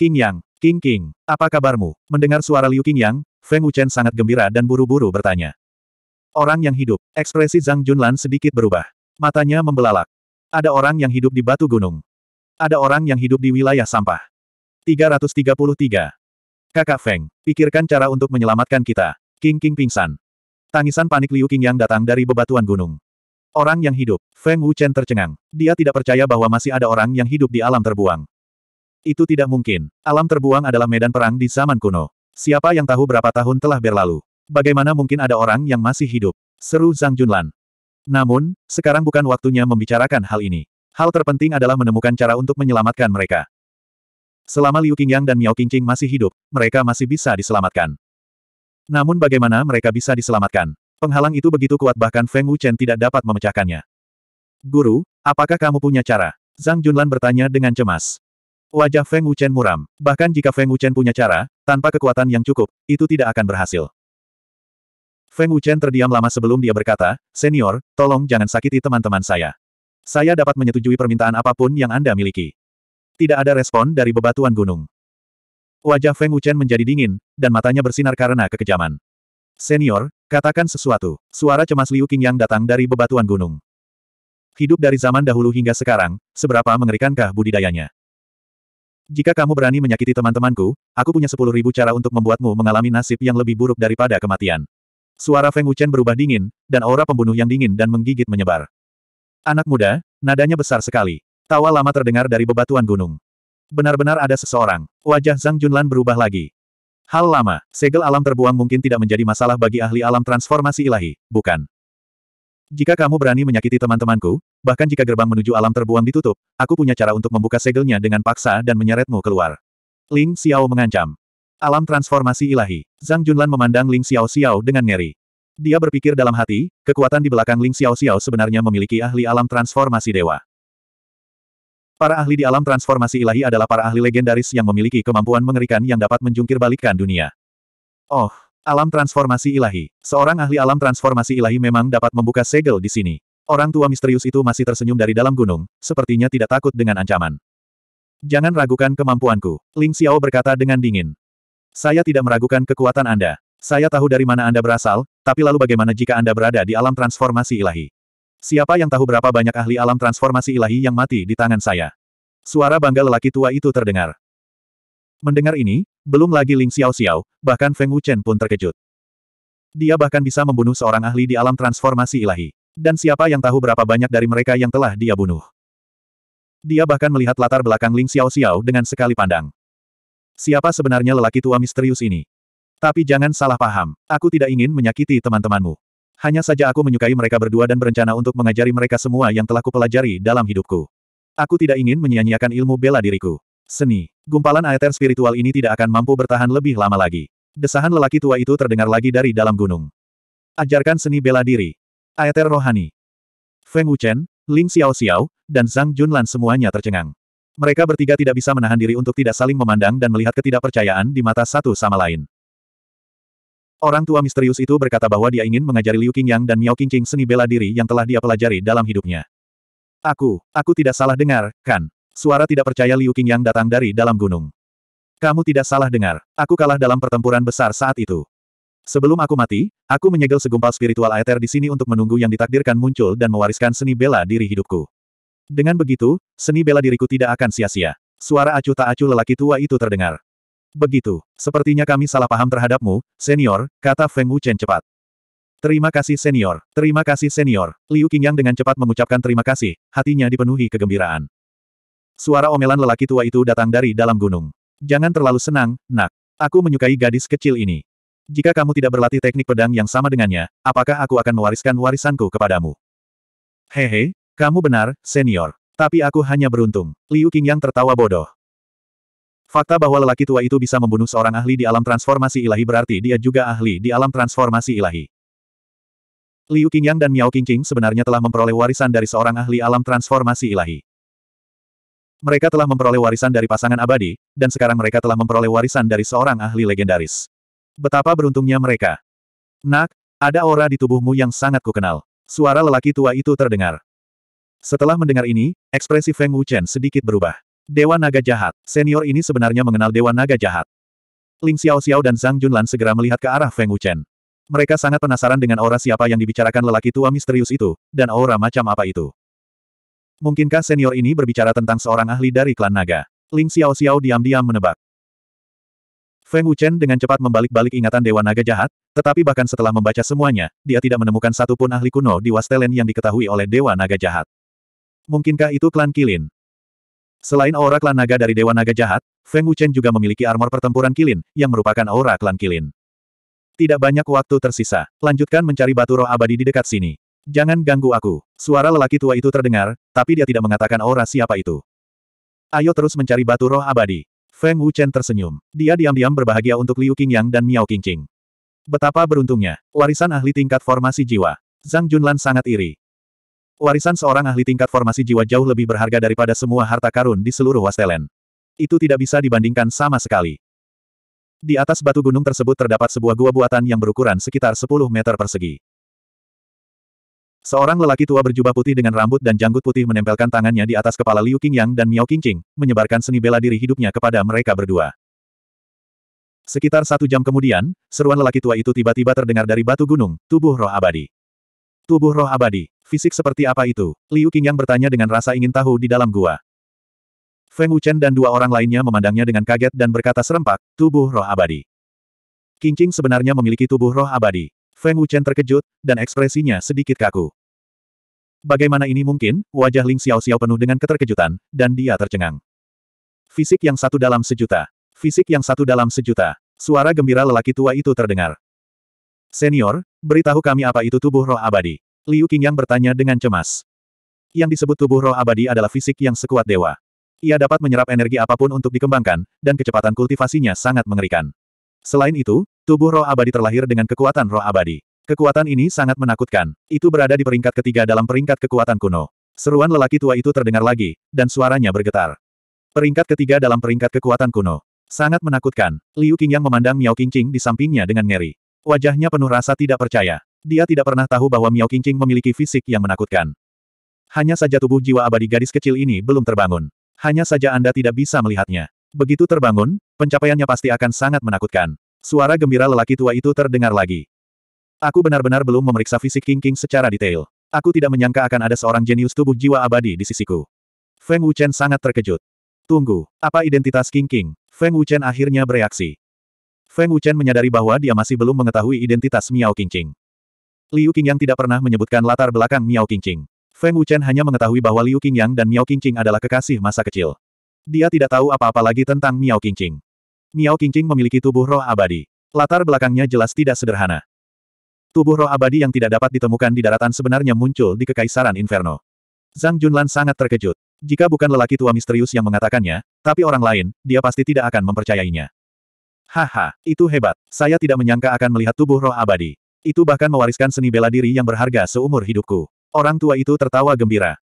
A: King Yang, King King, apa kabarmu? Mendengar suara Liu King Yang, Feng Wuchen sangat gembira dan buru-buru bertanya. Orang yang hidup, ekspresi Zhang Junlan sedikit berubah. Matanya membelalak. Ada orang yang hidup di batu gunung. Ada orang yang hidup di wilayah sampah. 333. Kakak Feng, pikirkan cara untuk menyelamatkan kita. King King pingsan. Tangisan panik Liu King yang datang dari bebatuan gunung. Orang yang hidup. Feng Wuchen tercengang. Dia tidak percaya bahwa masih ada orang yang hidup di alam terbuang. Itu tidak mungkin. Alam terbuang adalah medan perang di zaman kuno. Siapa yang tahu berapa tahun telah berlalu? Bagaimana mungkin ada orang yang masih hidup? Seru Zhang Junlan. Namun, sekarang bukan waktunya membicarakan hal ini. Hal terpenting adalah menemukan cara untuk menyelamatkan mereka. Selama Liu Qingyang dan Miao Qingqing masih hidup, mereka masih bisa diselamatkan. Namun bagaimana mereka bisa diselamatkan? Penghalang itu begitu kuat bahkan Feng Wuchen tidak dapat memecahkannya. Guru, apakah kamu punya cara? Zhang Junlan bertanya dengan cemas. Wajah Feng Wuchen muram. Bahkan jika Feng Wuchen punya cara, tanpa kekuatan yang cukup, itu tidak akan berhasil. Feng Wuchen terdiam lama sebelum dia berkata, Senior, tolong jangan sakiti teman-teman saya. Saya dapat menyetujui permintaan apapun yang Anda miliki. Tidak ada respon dari bebatuan gunung. Wajah Feng Wuchen menjadi dingin, dan matanya bersinar karena kekejaman. Senior, katakan sesuatu. Suara cemas Liu yang datang dari bebatuan gunung. Hidup dari zaman dahulu hingga sekarang, seberapa mengerikankah budidayanya? Jika kamu berani menyakiti teman-temanku, aku punya sepuluh ribu cara untuk membuatmu mengalami nasib yang lebih buruk daripada kematian. Suara Feng Wuchen berubah dingin, dan aura pembunuh yang dingin dan menggigit menyebar. Anak muda, nadanya besar sekali. Tawa lama terdengar dari bebatuan gunung. Benar-benar ada seseorang. Wajah Zhang Junlan berubah lagi. Hal lama, segel alam terbuang mungkin tidak menjadi masalah bagi ahli alam transformasi ilahi, bukan? Jika kamu berani menyakiti teman-temanku, bahkan jika gerbang menuju alam terbuang ditutup, aku punya cara untuk membuka segelnya dengan paksa dan menyeretmu keluar. Ling Xiao mengancam. Alam transformasi ilahi. Zhang Junlan memandang Ling Xiao Xiao dengan ngeri. Dia berpikir dalam hati, kekuatan di belakang Ling Xiao Xiao sebenarnya memiliki ahli alam transformasi dewa. Para ahli di alam transformasi ilahi adalah para ahli legendaris yang memiliki kemampuan mengerikan yang dapat menjungkir balikkan dunia. Oh, alam transformasi ilahi. Seorang ahli alam transformasi ilahi memang dapat membuka segel di sini. Orang tua misterius itu masih tersenyum dari dalam gunung, sepertinya tidak takut dengan ancaman. Jangan ragukan kemampuanku, Ling Xiao berkata dengan dingin. Saya tidak meragukan kekuatan Anda. Saya tahu dari mana Anda berasal, tapi lalu bagaimana jika Anda berada di alam transformasi ilahi? Siapa yang tahu berapa banyak ahli alam transformasi ilahi yang mati di tangan saya? Suara bangga lelaki tua itu terdengar. Mendengar ini, belum lagi Ling Xiao Xiao, bahkan Feng Wuchen pun terkejut. Dia bahkan bisa membunuh seorang ahli di alam transformasi ilahi. Dan siapa yang tahu berapa banyak dari mereka yang telah dia bunuh? Dia bahkan melihat latar belakang Ling Xiao Xiao dengan sekali pandang. Siapa sebenarnya lelaki tua misterius ini? Tapi jangan salah paham, aku tidak ingin menyakiti teman-temanmu. Hanya saja aku menyukai mereka berdua dan berencana untuk mengajari mereka semua yang telah kupelajari dalam hidupku. Aku tidak ingin menyia-nyiakan ilmu bela diriku. Seni. Gumpalan aether spiritual ini tidak akan mampu bertahan lebih lama lagi. Desahan lelaki tua itu terdengar lagi dari dalam gunung. Ajarkan seni bela diri. Aether rohani. Feng Wuchen, Ling Xiao Xiao, dan Zhang Junlan semuanya tercengang. Mereka bertiga tidak bisa menahan diri untuk tidak saling memandang dan melihat ketidakpercayaan di mata satu sama lain. Orang tua misterius itu berkata bahwa dia ingin mengajari Liu Qingyang dan Miao Qingqing seni bela diri yang telah dia pelajari dalam hidupnya. Aku, aku tidak salah dengar, kan? Suara tidak percaya Liu Qingyang datang dari dalam gunung. Kamu tidak salah dengar. Aku kalah dalam pertempuran besar saat itu. Sebelum aku mati, aku menyegel segumpal spiritual aether di sini untuk menunggu yang ditakdirkan muncul dan mewariskan seni bela diri hidupku. Dengan begitu, seni bela diriku tidak akan sia-sia. Suara acuh tak acuh lelaki tua itu terdengar. Begitu, sepertinya kami salah paham terhadapmu, senior, kata Feng Wu Chen cepat. Terima kasih senior, terima kasih senior. Liu Qingyang dengan cepat mengucapkan terima kasih, hatinya dipenuhi kegembiraan. Suara omelan lelaki tua itu datang dari dalam gunung. Jangan terlalu senang, nak. Aku menyukai gadis kecil ini. Jika kamu tidak berlatih teknik pedang yang sama dengannya, apakah aku akan mewariskan warisanku kepadamu? Hehe, kamu benar, senior. Tapi aku hanya beruntung. Liu Qingyang tertawa bodoh. Fakta bahwa lelaki tua itu bisa membunuh seorang ahli di alam transformasi ilahi berarti dia juga ahli di alam transformasi ilahi. Liu Qingyang dan Miao Qingqing sebenarnya telah memperoleh warisan dari seorang ahli alam transformasi ilahi. Mereka telah memperoleh warisan dari pasangan abadi, dan sekarang mereka telah memperoleh warisan dari seorang ahli legendaris. Betapa beruntungnya mereka. Nak, ada aura di tubuhmu yang sangat kukenal. Suara lelaki tua itu terdengar. Setelah mendengar ini, ekspresi Feng Wuchen sedikit berubah. Dewa Naga Jahat. Senior ini sebenarnya mengenal Dewa Naga Jahat. Ling Xiao Xiao dan Zhang Junlan segera melihat ke arah Feng Wuchen. Mereka sangat penasaran dengan aura siapa yang dibicarakan lelaki tua misterius itu, dan aura macam apa itu. Mungkinkah senior ini berbicara tentang seorang ahli dari klan naga? Ling Xiao Xiao diam-diam menebak. Feng Wuchen dengan cepat membalik-balik ingatan Dewa Naga Jahat, tetapi bahkan setelah membaca semuanya, dia tidak menemukan satupun ahli kuno di Wastelen yang diketahui oleh Dewa Naga Jahat. Mungkinkah itu klan Kilin? Selain aura klan naga dari Dewa Naga Jahat, Feng Wuchen juga memiliki armor pertempuran kilin, yang merupakan aura klan kilin. Tidak banyak waktu tersisa, lanjutkan mencari batu roh abadi di dekat sini. Jangan ganggu aku. Suara lelaki tua itu terdengar, tapi dia tidak mengatakan aura siapa itu. Ayo terus mencari batu roh abadi. Feng Wuchen tersenyum. Dia diam-diam berbahagia untuk Liu Qingyang dan Miao Qingqing. Betapa beruntungnya, warisan ahli tingkat formasi jiwa. Zhang Junlan sangat iri. Warisan seorang ahli tingkat formasi jiwa jauh lebih berharga daripada semua harta karun di seluruh Wastelen. Itu tidak bisa dibandingkan sama sekali. Di atas batu gunung tersebut terdapat sebuah gua buatan yang berukuran sekitar 10 meter persegi. Seorang lelaki tua berjubah putih dengan rambut dan janggut putih menempelkan tangannya di atas kepala Liu Qingyang dan Miao Qingqing, menyebarkan seni bela diri hidupnya kepada mereka berdua. Sekitar satu jam kemudian, seruan lelaki tua itu tiba-tiba terdengar dari batu gunung, tubuh roh abadi. Tubuh roh abadi. Fisik seperti apa itu? Liu Qingyang bertanya dengan rasa ingin tahu di dalam gua. Feng Wuchen dan dua orang lainnya memandangnya dengan kaget dan berkata serempak, tubuh roh abadi. Qingqing sebenarnya memiliki tubuh roh abadi. Feng Wuchen terkejut, dan ekspresinya sedikit kaku. Bagaimana ini mungkin? Wajah Ling Xiao Xiao penuh dengan keterkejutan, dan dia tercengang. Fisik yang satu dalam sejuta. Fisik yang satu dalam sejuta. Suara gembira lelaki tua itu terdengar. Senior, beritahu kami apa itu tubuh roh abadi. Liu Qingyang bertanya dengan cemas. Yang disebut tubuh roh abadi adalah fisik yang sekuat dewa. Ia dapat menyerap energi apapun untuk dikembangkan, dan kecepatan kultivasinya sangat mengerikan. Selain itu, tubuh roh abadi terlahir dengan kekuatan roh abadi. Kekuatan ini sangat menakutkan. Itu berada di peringkat ketiga dalam peringkat kekuatan kuno. Seruan lelaki tua itu terdengar lagi, dan suaranya bergetar. Peringkat ketiga dalam peringkat kekuatan kuno. Sangat menakutkan. Liu Qingyang memandang Miao Qingqing di sampingnya dengan ngeri. Wajahnya penuh rasa tidak percaya. Dia tidak pernah tahu bahwa Miao Qingqing memiliki fisik yang menakutkan. Hanya saja tubuh jiwa abadi gadis kecil ini belum terbangun. Hanya saja Anda tidak bisa melihatnya. Begitu terbangun, pencapaiannya pasti akan sangat menakutkan. Suara gembira lelaki tua itu terdengar lagi. Aku benar-benar belum memeriksa fisik Qingqing secara detail. Aku tidak menyangka akan ada seorang jenius tubuh jiwa abadi di sisiku. Feng Wuchen sangat terkejut. Tunggu, apa identitas Qingqing? King? Feng Wuchen akhirnya bereaksi. Feng Wuchen menyadari bahwa dia masih belum mengetahui identitas Miao Qingqing. Liu Qingyang tidak pernah menyebutkan latar belakang Miao Qingqing. Feng Wuchen hanya mengetahui bahwa Liu Qingyang dan Miao Qingqing adalah kekasih masa kecil. Dia tidak tahu apa-apa lagi tentang Miao Qingqing. Miao Qingqing memiliki tubuh roh abadi. Latar belakangnya jelas tidak sederhana. Tubuh roh abadi yang tidak dapat ditemukan di daratan sebenarnya muncul di Kekaisaran Inferno. Zhang Junlan sangat terkejut. Jika bukan lelaki tua misterius yang mengatakannya, tapi orang lain, dia pasti tidak akan mempercayainya. Haha, itu hebat. Saya tidak menyangka akan melihat tubuh roh abadi. Itu bahkan mewariskan seni bela diri yang berharga seumur hidupku. Orang tua itu tertawa gembira.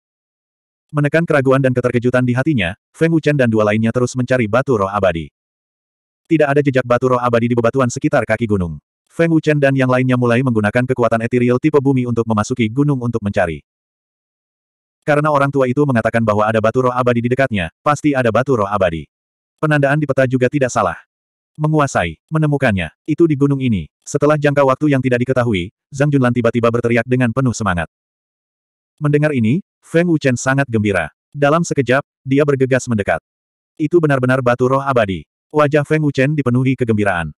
A: Menekan keraguan dan keterkejutan di hatinya, Feng Wuchen dan dua lainnya terus mencari batu roh abadi. Tidak ada jejak batu roh abadi di bebatuan sekitar kaki gunung. Feng Wuchen dan yang lainnya mulai menggunakan kekuatan etiril tipe bumi untuk memasuki gunung untuk mencari. Karena orang tua itu mengatakan bahwa ada batu roh abadi di dekatnya, pasti ada batu roh abadi. Penandaan di peta juga tidak salah. Menguasai, menemukannya, itu di gunung ini. Setelah jangka waktu yang tidak diketahui, Zhang Junlan tiba-tiba berteriak dengan penuh semangat. Mendengar ini, Feng Wuchen sangat gembira. Dalam sekejap, dia bergegas mendekat. Itu benar-benar batu roh abadi. Wajah Feng Wuchen dipenuhi kegembiraan.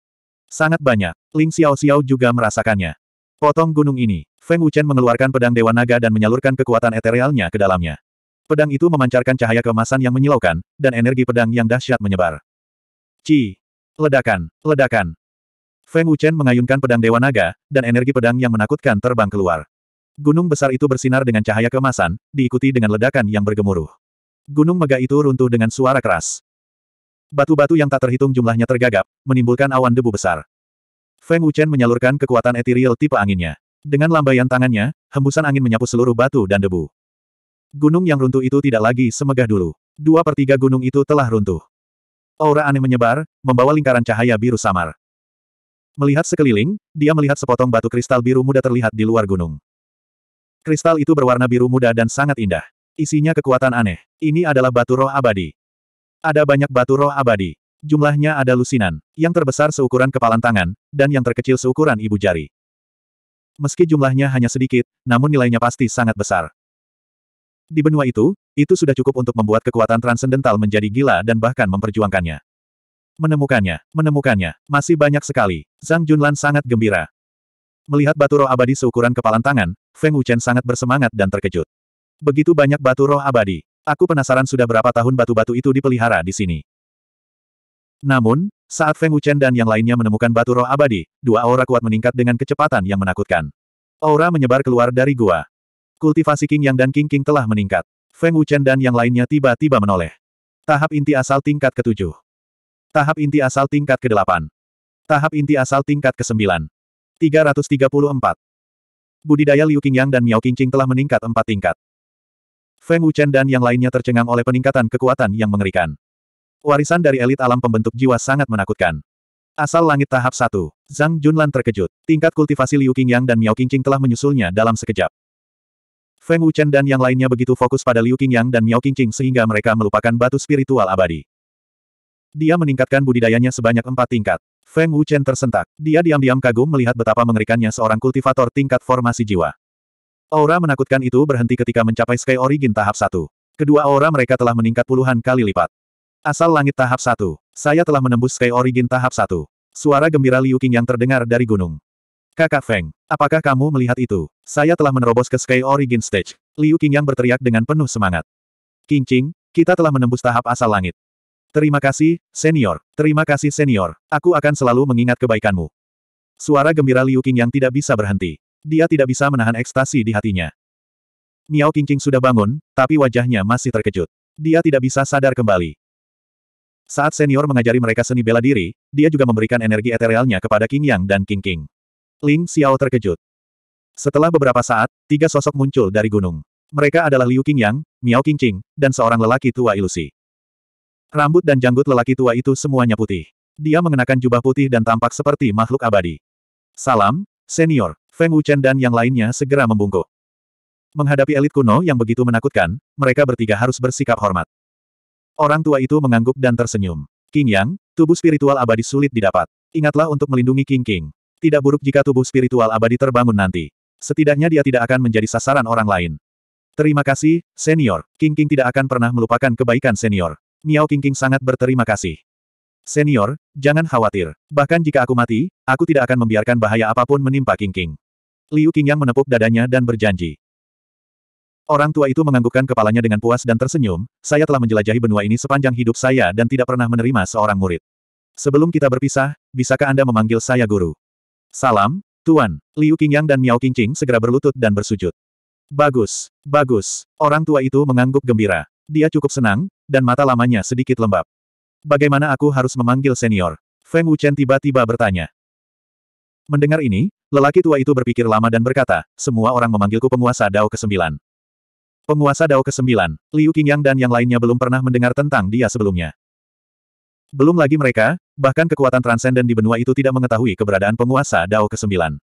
A: Sangat banyak, Ling Xiao Xiao juga merasakannya. Potong gunung ini, Feng Wuchen mengeluarkan pedang Dewa Naga dan menyalurkan kekuatan eterealnya ke dalamnya. Pedang itu memancarkan cahaya kemasan yang menyilaukan, dan energi pedang yang dahsyat menyebar. Ci, Ledakan, ledakan. Feng Wuchen mengayunkan pedang Dewa Naga, dan energi pedang yang menakutkan terbang keluar. Gunung besar itu bersinar dengan cahaya kemasan, diikuti dengan ledakan yang bergemuruh. Gunung megah itu runtuh dengan suara keras. Batu-batu yang tak terhitung jumlahnya tergagap, menimbulkan awan debu besar. Feng Wuchen menyalurkan kekuatan etiril tipe anginnya. Dengan lambaian tangannya, hembusan angin menyapu seluruh batu dan debu. Gunung yang runtuh itu tidak lagi semegah dulu. Dua per tiga gunung itu telah runtuh. Aura aneh menyebar, membawa lingkaran cahaya biru samar. Melihat sekeliling, dia melihat sepotong batu kristal biru muda terlihat di luar gunung. Kristal itu berwarna biru muda dan sangat indah. Isinya kekuatan aneh. Ini adalah batu roh abadi. Ada banyak batu roh abadi. Jumlahnya ada lusinan, yang terbesar seukuran kepalan tangan, dan yang terkecil seukuran ibu jari. Meski jumlahnya hanya sedikit, namun nilainya pasti sangat besar. Di benua itu, itu sudah cukup untuk membuat kekuatan transendental menjadi gila dan bahkan memperjuangkannya. Menemukannya, menemukannya, masih banyak sekali. Zhang Junlan sangat gembira. Melihat batu roh abadi seukuran kepalan tangan, Feng Wuchen sangat bersemangat dan terkejut. Begitu banyak batu roh abadi. Aku penasaran sudah berapa tahun batu-batu itu dipelihara di sini. Namun, saat Feng Wuchen dan yang lainnya menemukan batu roh abadi, dua aura kuat meningkat dengan kecepatan yang menakutkan. Aura menyebar keluar dari gua. Kultivasi King Yang dan King King telah meningkat. Feng Wuchen dan yang lainnya tiba-tiba menoleh. Tahap inti asal tingkat ke-7. Tahap inti asal tingkat ke-8. Tahap inti asal tingkat ke-9. 334. Budidaya Liu King Yang dan Miao King Qing telah meningkat empat tingkat. Feng Wuchen dan yang lainnya tercengang oleh peningkatan kekuatan yang mengerikan. Warisan dari elit alam pembentuk jiwa sangat menakutkan. Asal langit tahap 1, Zhang Junlan terkejut. Tingkat kultivasi Liu Yang dan Miao Qingqing telah menyusulnya dalam sekejap. Feng Wuchen dan yang lainnya begitu fokus pada Liu Qingyang dan Miao Qingqing sehingga mereka melupakan batu spiritual abadi. Dia meningkatkan budidayanya sebanyak empat tingkat. Feng Wuchen tersentak. Dia diam-diam kagum melihat betapa mengerikannya seorang kultivator tingkat formasi jiwa. Aura menakutkan itu berhenti ketika mencapai Sky Origin tahap satu. Kedua aura mereka telah meningkat puluhan kali lipat. Asal langit tahap satu, Saya telah menembus Sky Origin tahap satu. Suara gembira Liu Qingyang terdengar dari gunung. Kakak Feng, apakah kamu melihat itu? Saya telah menerobos ke Sky Origin Stage. Liu Qingyang berteriak dengan penuh semangat. King kita telah menembus tahap asal langit. Terima kasih, senior. Terima kasih senior. Aku akan selalu mengingat kebaikanmu. Suara gembira Liu Qingyang tidak bisa berhenti. Dia tidak bisa menahan ekstasi di hatinya. Miao Qingqing sudah bangun, tapi wajahnya masih terkejut. Dia tidak bisa sadar kembali. Saat senior mengajari mereka seni bela diri, dia juga memberikan energi eterealnya kepada King Yang dan King King. Ling Xiao terkejut. Setelah beberapa saat, tiga sosok muncul dari gunung. Mereka adalah Liu Qingyang, Miao Qingqing, dan seorang lelaki tua ilusi. Rambut dan janggut lelaki tua itu semuanya putih. Dia mengenakan jubah putih dan tampak seperti makhluk abadi. Salam, senior, Feng Wuchen dan yang lainnya segera membungkuk. Menghadapi elit kuno yang begitu menakutkan, mereka bertiga harus bersikap hormat. Orang tua itu mengangguk dan tersenyum. Qingyang, tubuh spiritual abadi sulit didapat. Ingatlah untuk melindungi King King. Tidak buruk jika tubuh spiritual abadi terbangun nanti. Setidaknya dia tidak akan menjadi sasaran orang lain. Terima kasih, senior. King King tidak akan pernah melupakan kebaikan senior. Miao King King sangat berterima kasih. Senior, jangan khawatir. Bahkan jika aku mati, aku tidak akan membiarkan bahaya apapun menimpa King King. Liu King yang menepuk dadanya dan berjanji. Orang tua itu menganggukkan kepalanya dengan puas dan tersenyum, saya telah menjelajahi benua ini sepanjang hidup saya dan tidak pernah menerima seorang murid. Sebelum kita berpisah, bisakah Anda memanggil saya guru? Salam, Tuan. Liu Qingyang dan Miao Qingqing segera berlutut dan bersujud. Bagus, bagus. Orang tua itu mengangguk gembira. Dia cukup senang, dan mata lamanya sedikit lembab. Bagaimana aku harus memanggil senior? Feng Wuchen tiba-tiba bertanya. Mendengar ini, lelaki tua itu berpikir lama dan berkata, semua orang memanggilku penguasa Dao ke-9. Penguasa Dao ke-9, Liu Qingyang dan yang lainnya belum pernah mendengar tentang dia sebelumnya. Belum lagi mereka, Bahkan kekuatan transenden di benua itu tidak mengetahui keberadaan penguasa Dao ke-9.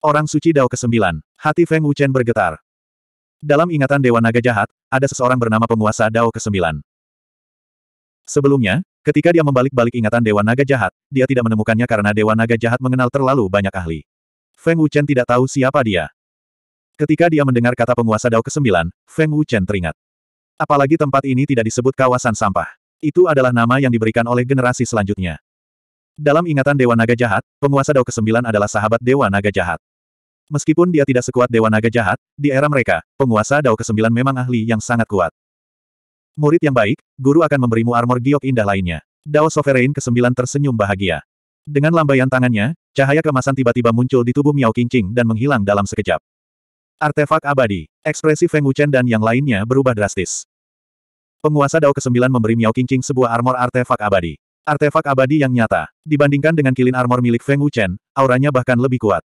A: Orang suci Dao ke-9, hati Feng Wuchen bergetar. Dalam ingatan Dewa Naga Jahat, ada seseorang bernama penguasa Dao ke-9. Sebelumnya, ketika dia membalik-balik ingatan Dewa Naga Jahat, dia tidak menemukannya karena Dewa Naga Jahat mengenal terlalu banyak ahli. Feng Wuchen tidak tahu siapa dia. Ketika dia mendengar kata penguasa Dao ke-9, Feng Wuchen teringat. Apalagi tempat ini tidak disebut kawasan sampah. Itu adalah nama yang diberikan oleh generasi selanjutnya. Dalam ingatan Dewa Naga Jahat, penguasa Dao ke-9 adalah sahabat Dewa Naga Jahat. Meskipun dia tidak sekuat Dewa Naga Jahat, di era mereka, penguasa Dao ke-9 memang ahli yang sangat kuat. Murid yang baik, guru akan memberimu armor giok indah lainnya. Dao Sovereign ke-9 tersenyum bahagia. Dengan lambaian tangannya, cahaya kemasan tiba-tiba muncul di tubuh Miao Qingqing dan menghilang dalam sekejap. Artefak abadi, ekspresi Feng Wuchen dan yang lainnya berubah drastis. Penguasa Dao ke-9 memberi Miao Qingqing sebuah armor artefak abadi. Artefak abadi yang nyata. Dibandingkan dengan kilin armor milik Feng Wuchen, auranya bahkan lebih kuat.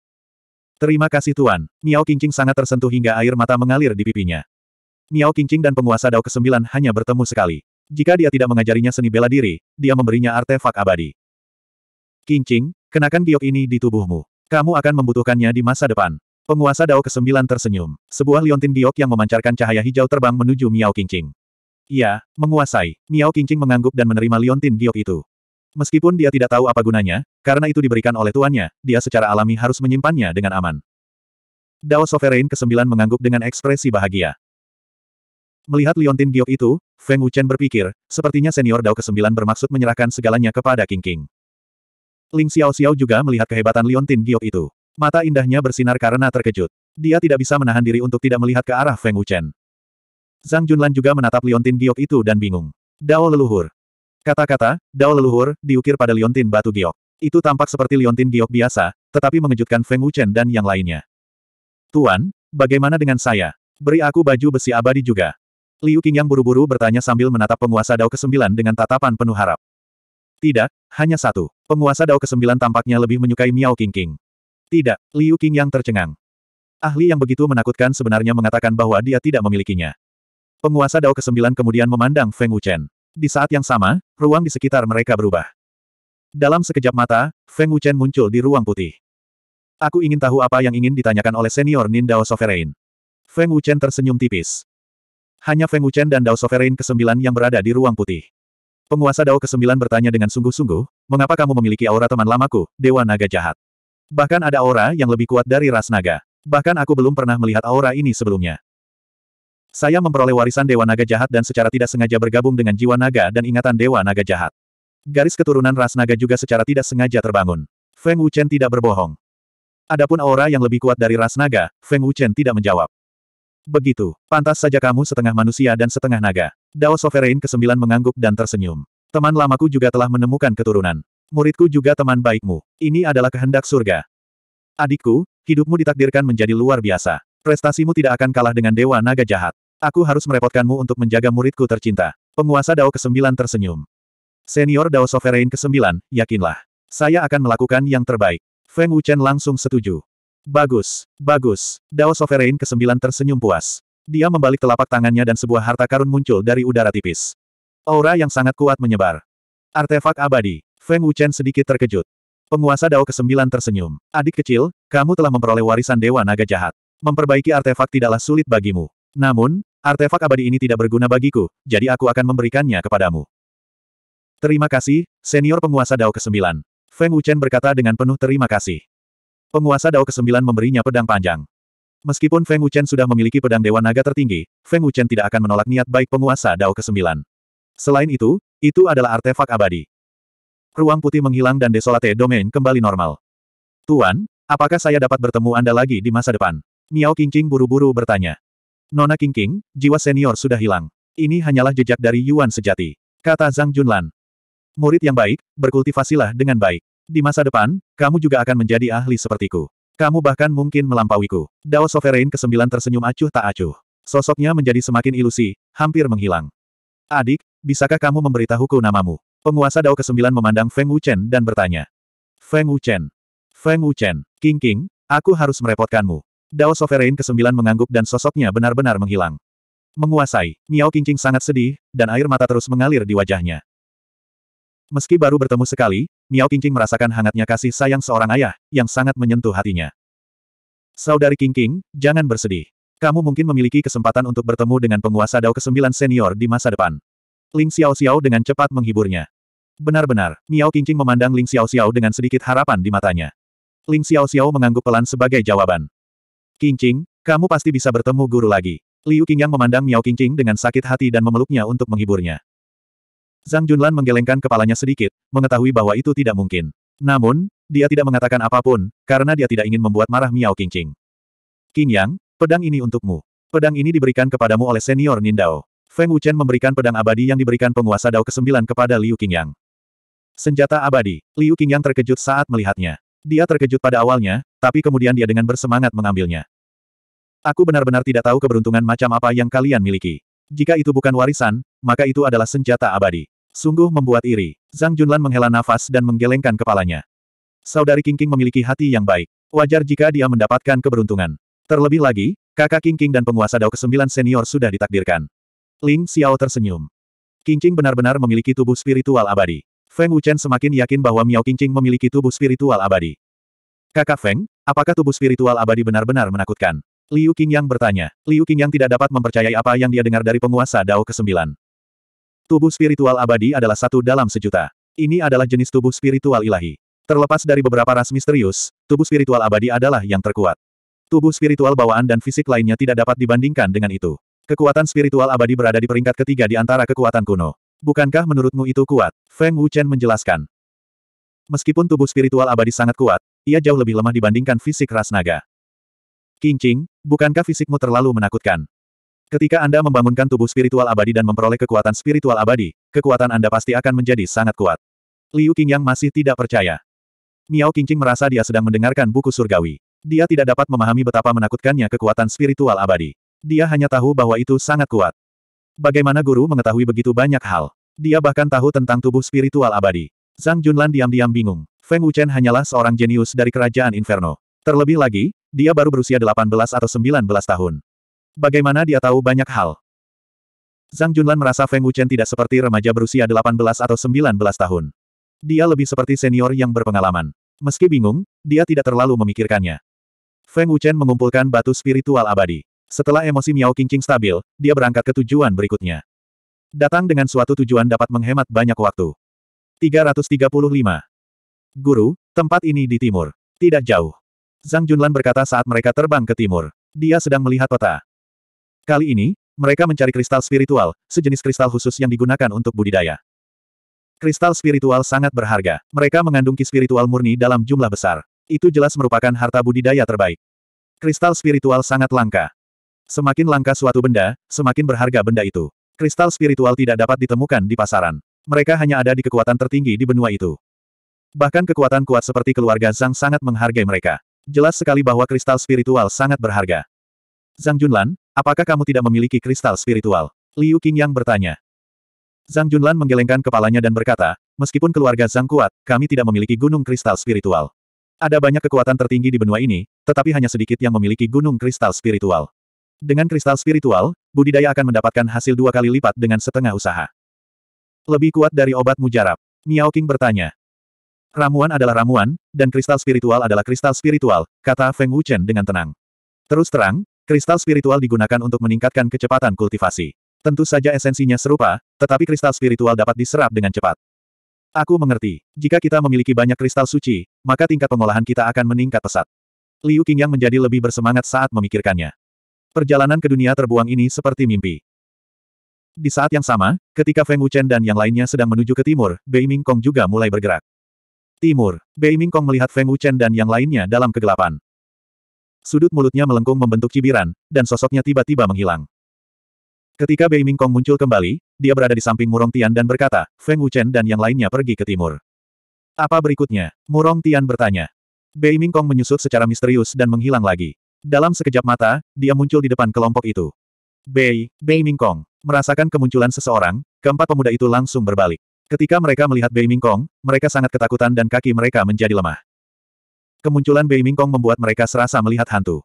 A: Terima kasih Tuan. Miao Qingqing sangat tersentuh hingga air mata mengalir di pipinya. Miao Qingqing dan penguasa Dao ke-9 hanya bertemu sekali. Jika dia tidak mengajarinya seni bela diri, dia memberinya artefak abadi. Qingqing, kenakan giok ini di tubuhmu. Kamu akan membutuhkannya di masa depan. Penguasa Dao ke-9 tersenyum. Sebuah liontin giok yang memancarkan cahaya hijau terbang menuju Miao Qingqing. Iya, menguasai. Miao Qingqing mengangguk dan menerima liontin giok itu. Meskipun dia tidak tahu apa gunanya, karena itu diberikan oleh tuannya, dia secara alami harus menyimpannya dengan aman. Dao Sovereign ke-9 mengangguk dengan ekspresi bahagia. Melihat liontin giok itu, Feng Wuchen berpikir, sepertinya senior Dao ke-9 bermaksud menyerahkan segalanya kepada Qingqing. Ling Xiao Xiao juga melihat kehebatan liontin giok itu. Mata indahnya bersinar karena terkejut. Dia tidak bisa menahan diri untuk tidak melihat ke arah Feng Wuchen. Zhang Junlan juga menatap liontin giok itu dan bingung. Dao leluhur. Kata-kata, dao leluhur, diukir pada liontin batu giok. Itu tampak seperti liontin giok biasa, tetapi mengejutkan Feng Wuchen dan yang lainnya. Tuan, bagaimana dengan saya? Beri aku baju besi abadi juga. Liu Qingyang buru-buru bertanya sambil menatap penguasa dao ke-9 dengan tatapan penuh harap. Tidak, hanya satu. Penguasa dao ke-9 tampaknya lebih menyukai Miao Qingqing. Tidak, Liu Qingyang tercengang. Ahli yang begitu menakutkan sebenarnya mengatakan bahwa dia tidak memilikinya. Penguasa Dao ke-9 kemudian memandang Feng Wuchen. Di saat yang sama, ruang di sekitar mereka berubah. Dalam sekejap mata, Feng Wuchen muncul di ruang putih. Aku ingin tahu apa yang ingin ditanyakan oleh senior Nin Dao Sovereign. Feng Wuchen tersenyum tipis. Hanya Feng Wuchen dan Dao Sovereign ke-9 yang berada di ruang putih. Penguasa Dao ke-9 bertanya dengan sungguh-sungguh, mengapa kamu memiliki aura teman lamaku, Dewa Naga Jahat? Bahkan ada aura yang lebih kuat dari ras naga. Bahkan aku belum pernah melihat aura ini sebelumnya. Saya memperoleh warisan Dewa Naga Jahat dan secara tidak sengaja bergabung dengan jiwa naga dan ingatan Dewa Naga Jahat. Garis keturunan ras naga juga secara tidak sengaja terbangun. Feng Wuchen tidak berbohong. Adapun aura yang lebih kuat dari ras naga, Feng Wuchen tidak menjawab. Begitu, pantas saja kamu setengah manusia dan setengah naga. Dao Sovereign ke-9 mengangguk dan tersenyum. Teman lamaku juga telah menemukan keturunan. Muridku juga teman baikmu. Ini adalah kehendak surga. Adikku, hidupmu ditakdirkan menjadi luar biasa. Prestasimu tidak akan kalah dengan Dewa Naga Jahat. Aku harus merepotkanmu untuk menjaga muridku tercinta. Penguasa Dao ke-9 tersenyum. Senior Dao Sovereign ke-9, yakinlah. Saya akan melakukan yang terbaik. Feng Wuchen langsung setuju. Bagus, bagus. Dao Sovereign ke-9 tersenyum puas. Dia membalik telapak tangannya dan sebuah harta karun muncul dari udara tipis. Aura yang sangat kuat menyebar. Artefak abadi. Feng Wuchen sedikit terkejut. Penguasa Dao ke-9 tersenyum. Adik kecil, kamu telah memperoleh warisan Dewa Naga Jahat. Memperbaiki artefak tidaklah sulit bagimu. Namun, artefak abadi ini tidak berguna bagiku, jadi aku akan memberikannya kepadamu. Terima kasih, senior penguasa Dao ke-9. Feng Wuchen berkata dengan penuh terima kasih. Penguasa Dao ke-9 memberinya pedang panjang. Meskipun Feng Wuchen sudah memiliki pedang Dewa Naga tertinggi, Feng Wuchen tidak akan menolak niat baik penguasa Dao ke-9. Selain itu, itu adalah artefak abadi. Ruang putih menghilang dan desolate domain kembali normal. Tuan, apakah saya dapat bertemu Anda lagi di masa depan? Miao Qingqing buru-buru bertanya. Nona Qingqing, jiwa senior sudah hilang. Ini hanyalah jejak dari Yuan sejati. Kata Zhang Junlan. Murid yang baik, berkultivasilah dengan baik. Di masa depan, kamu juga akan menjadi ahli sepertiku. Kamu bahkan mungkin melampauiku. Dao Sovereign ke-9 tersenyum acuh tak acuh. Sosoknya menjadi semakin ilusi, hampir menghilang. Adik, bisakah kamu memberitahuku namamu? Penguasa Dao ke-9 memandang Feng Wuchen dan bertanya. Feng Wuchen. Feng Wuchen, King King, aku harus merepotkanmu. Dao Sovereign ke-9 mengangguk dan sosoknya benar-benar menghilang. Menguasai, Miao Qingqing sangat sedih, dan air mata terus mengalir di wajahnya. Meski baru bertemu sekali, Miao Qingqing merasakan hangatnya kasih sayang seorang ayah, yang sangat menyentuh hatinya. Saudari Qingqing, jangan bersedih. Kamu mungkin memiliki kesempatan untuk bertemu dengan penguasa Dao ke-9 senior di masa depan. Ling Xiao Xiao dengan cepat menghiburnya. Benar-benar, Miao Qingqing memandang Ling Xiao Xiao dengan sedikit harapan di matanya. Ling Xiao Xiao mengangguk pelan sebagai jawaban. Qingqing, kamu pasti bisa bertemu guru lagi. Liu Qingyang memandang Miao Qingqing dengan sakit hati dan memeluknya untuk menghiburnya. Zhang Junlan menggelengkan kepalanya sedikit, mengetahui bahwa itu tidak mungkin. Namun, dia tidak mengatakan apapun, karena dia tidak ingin membuat marah Miao Qingqing. Qingyang, pedang ini untukmu. Pedang ini diberikan kepadamu oleh senior Nindao. Feng Wuchen memberikan pedang abadi yang diberikan penguasa Dao ke-9 kepada Liu Qingyang. Senjata abadi, Liu Qingyang terkejut saat melihatnya. Dia terkejut pada awalnya, tapi kemudian dia dengan bersemangat mengambilnya. Aku benar-benar tidak tahu keberuntungan macam apa yang kalian miliki. Jika itu bukan warisan, maka itu adalah senjata abadi. Sungguh membuat iri. Zhang Junlan menghela nafas dan menggelengkan kepalanya. Saudari King King memiliki hati yang baik. Wajar jika dia mendapatkan keberuntungan. Terlebih lagi, kakak King King dan penguasa Dao ke-9 senior sudah ditakdirkan. Ling Xiao tersenyum. King King benar-benar memiliki tubuh spiritual abadi. Feng Wuchen semakin yakin bahwa Miao King King memiliki tubuh spiritual abadi. Kakak Feng, apakah tubuh spiritual abadi benar-benar menakutkan? Liu Qingyang bertanya. Liu Qingyang tidak dapat mempercayai apa yang dia dengar dari penguasa Dao ke-9. Tubuh spiritual abadi adalah satu dalam sejuta. Ini adalah jenis tubuh spiritual ilahi. Terlepas dari beberapa ras misterius, tubuh spiritual abadi adalah yang terkuat. Tubuh spiritual bawaan dan fisik lainnya tidak dapat dibandingkan dengan itu. Kekuatan spiritual abadi berada di peringkat ketiga di antara kekuatan kuno. Bukankah menurutmu itu kuat? Feng Wuchen menjelaskan. Meskipun tubuh spiritual abadi sangat kuat, ia jauh lebih lemah dibandingkan fisik ras naga. Kincing, bukankah fisikmu terlalu menakutkan? Ketika Anda membangunkan tubuh spiritual abadi dan memperoleh kekuatan spiritual abadi, kekuatan Anda pasti akan menjadi sangat kuat. Liu Qingyang masih tidak percaya. Miao Kincing merasa dia sedang mendengarkan buku surgawi. Dia tidak dapat memahami betapa menakutkannya kekuatan spiritual abadi. Dia hanya tahu bahwa itu sangat kuat. Bagaimana guru mengetahui begitu banyak hal? Dia bahkan tahu tentang tubuh spiritual abadi. Zhang Junlan diam-diam bingung. Feng Wuchen hanyalah seorang jenius dari kerajaan Inferno. Terlebih lagi, dia baru berusia 18 atau 19 tahun. Bagaimana dia tahu banyak hal? Zhang Junlan merasa Feng Wuchen tidak seperti remaja berusia 18 atau 19 tahun. Dia lebih seperti senior yang berpengalaman. Meski bingung, dia tidak terlalu memikirkannya. Feng Wuchen mengumpulkan batu spiritual abadi. Setelah emosi Miao Qingqing stabil, dia berangkat ke tujuan berikutnya. Datang dengan suatu tujuan dapat menghemat banyak waktu. 335. Guru, tempat ini di timur. Tidak jauh. Zhang Junlan berkata saat mereka terbang ke timur. Dia sedang melihat peta. Kali ini, mereka mencari kristal spiritual, sejenis kristal khusus yang digunakan untuk budidaya. Kristal spiritual sangat berharga. Mereka mengandung ki spiritual murni dalam jumlah besar. Itu jelas merupakan harta budidaya terbaik. Kristal spiritual sangat langka. Semakin langka suatu benda, semakin berharga benda itu. Kristal spiritual tidak dapat ditemukan di pasaran mereka hanya ada di kekuatan tertinggi di benua itu. Bahkan kekuatan kuat seperti keluarga Zhang sangat menghargai mereka. Jelas sekali bahwa kristal spiritual sangat berharga. Zhang Junlan, apakah kamu tidak memiliki kristal spiritual? Liu Qingyang bertanya. Zhang Junlan menggelengkan kepalanya dan berkata, meskipun keluarga Zhang kuat, kami tidak memiliki gunung kristal spiritual. Ada banyak kekuatan tertinggi di benua ini, tetapi hanya sedikit yang memiliki gunung kristal spiritual. Dengan kristal spiritual, budidaya akan mendapatkan hasil dua kali lipat dengan setengah usaha. Lebih kuat dari obat mujarab. Miao King bertanya. Ramuan adalah ramuan, dan kristal spiritual adalah kristal spiritual, kata Feng Wuchen dengan tenang. Terus terang, kristal spiritual digunakan untuk meningkatkan kecepatan kultivasi. Tentu saja esensinya serupa, tetapi kristal spiritual dapat diserap dengan cepat. Aku mengerti, jika kita memiliki banyak kristal suci, maka tingkat pengolahan kita akan meningkat pesat. Liu Qingyang menjadi lebih bersemangat saat memikirkannya. Perjalanan ke dunia terbuang ini seperti mimpi. Di saat yang sama, ketika Feng Wuchen dan yang lainnya sedang menuju ke timur, Bei Ming Kong juga mulai bergerak. Timur, Bei Ming Kong melihat Feng Wuchen dan yang lainnya dalam kegelapan. Sudut mulutnya melengkung membentuk cibiran, dan sosoknya tiba-tiba menghilang. Ketika Bei Ming Kong muncul kembali, dia berada di samping Murong Tian dan berkata, Feng Wuchen dan yang lainnya pergi ke timur. Apa berikutnya? Murong Tian bertanya. Bei Ming Kong menyusut secara misterius dan menghilang lagi. Dalam sekejap mata, dia muncul di depan kelompok itu. Bei, Bei Ming Kong. Merasakan kemunculan seseorang, keempat pemuda itu langsung berbalik. Ketika mereka melihat Bei Mingkong, mereka sangat ketakutan dan kaki mereka menjadi lemah. Kemunculan Bei Mingkong membuat mereka serasa melihat hantu.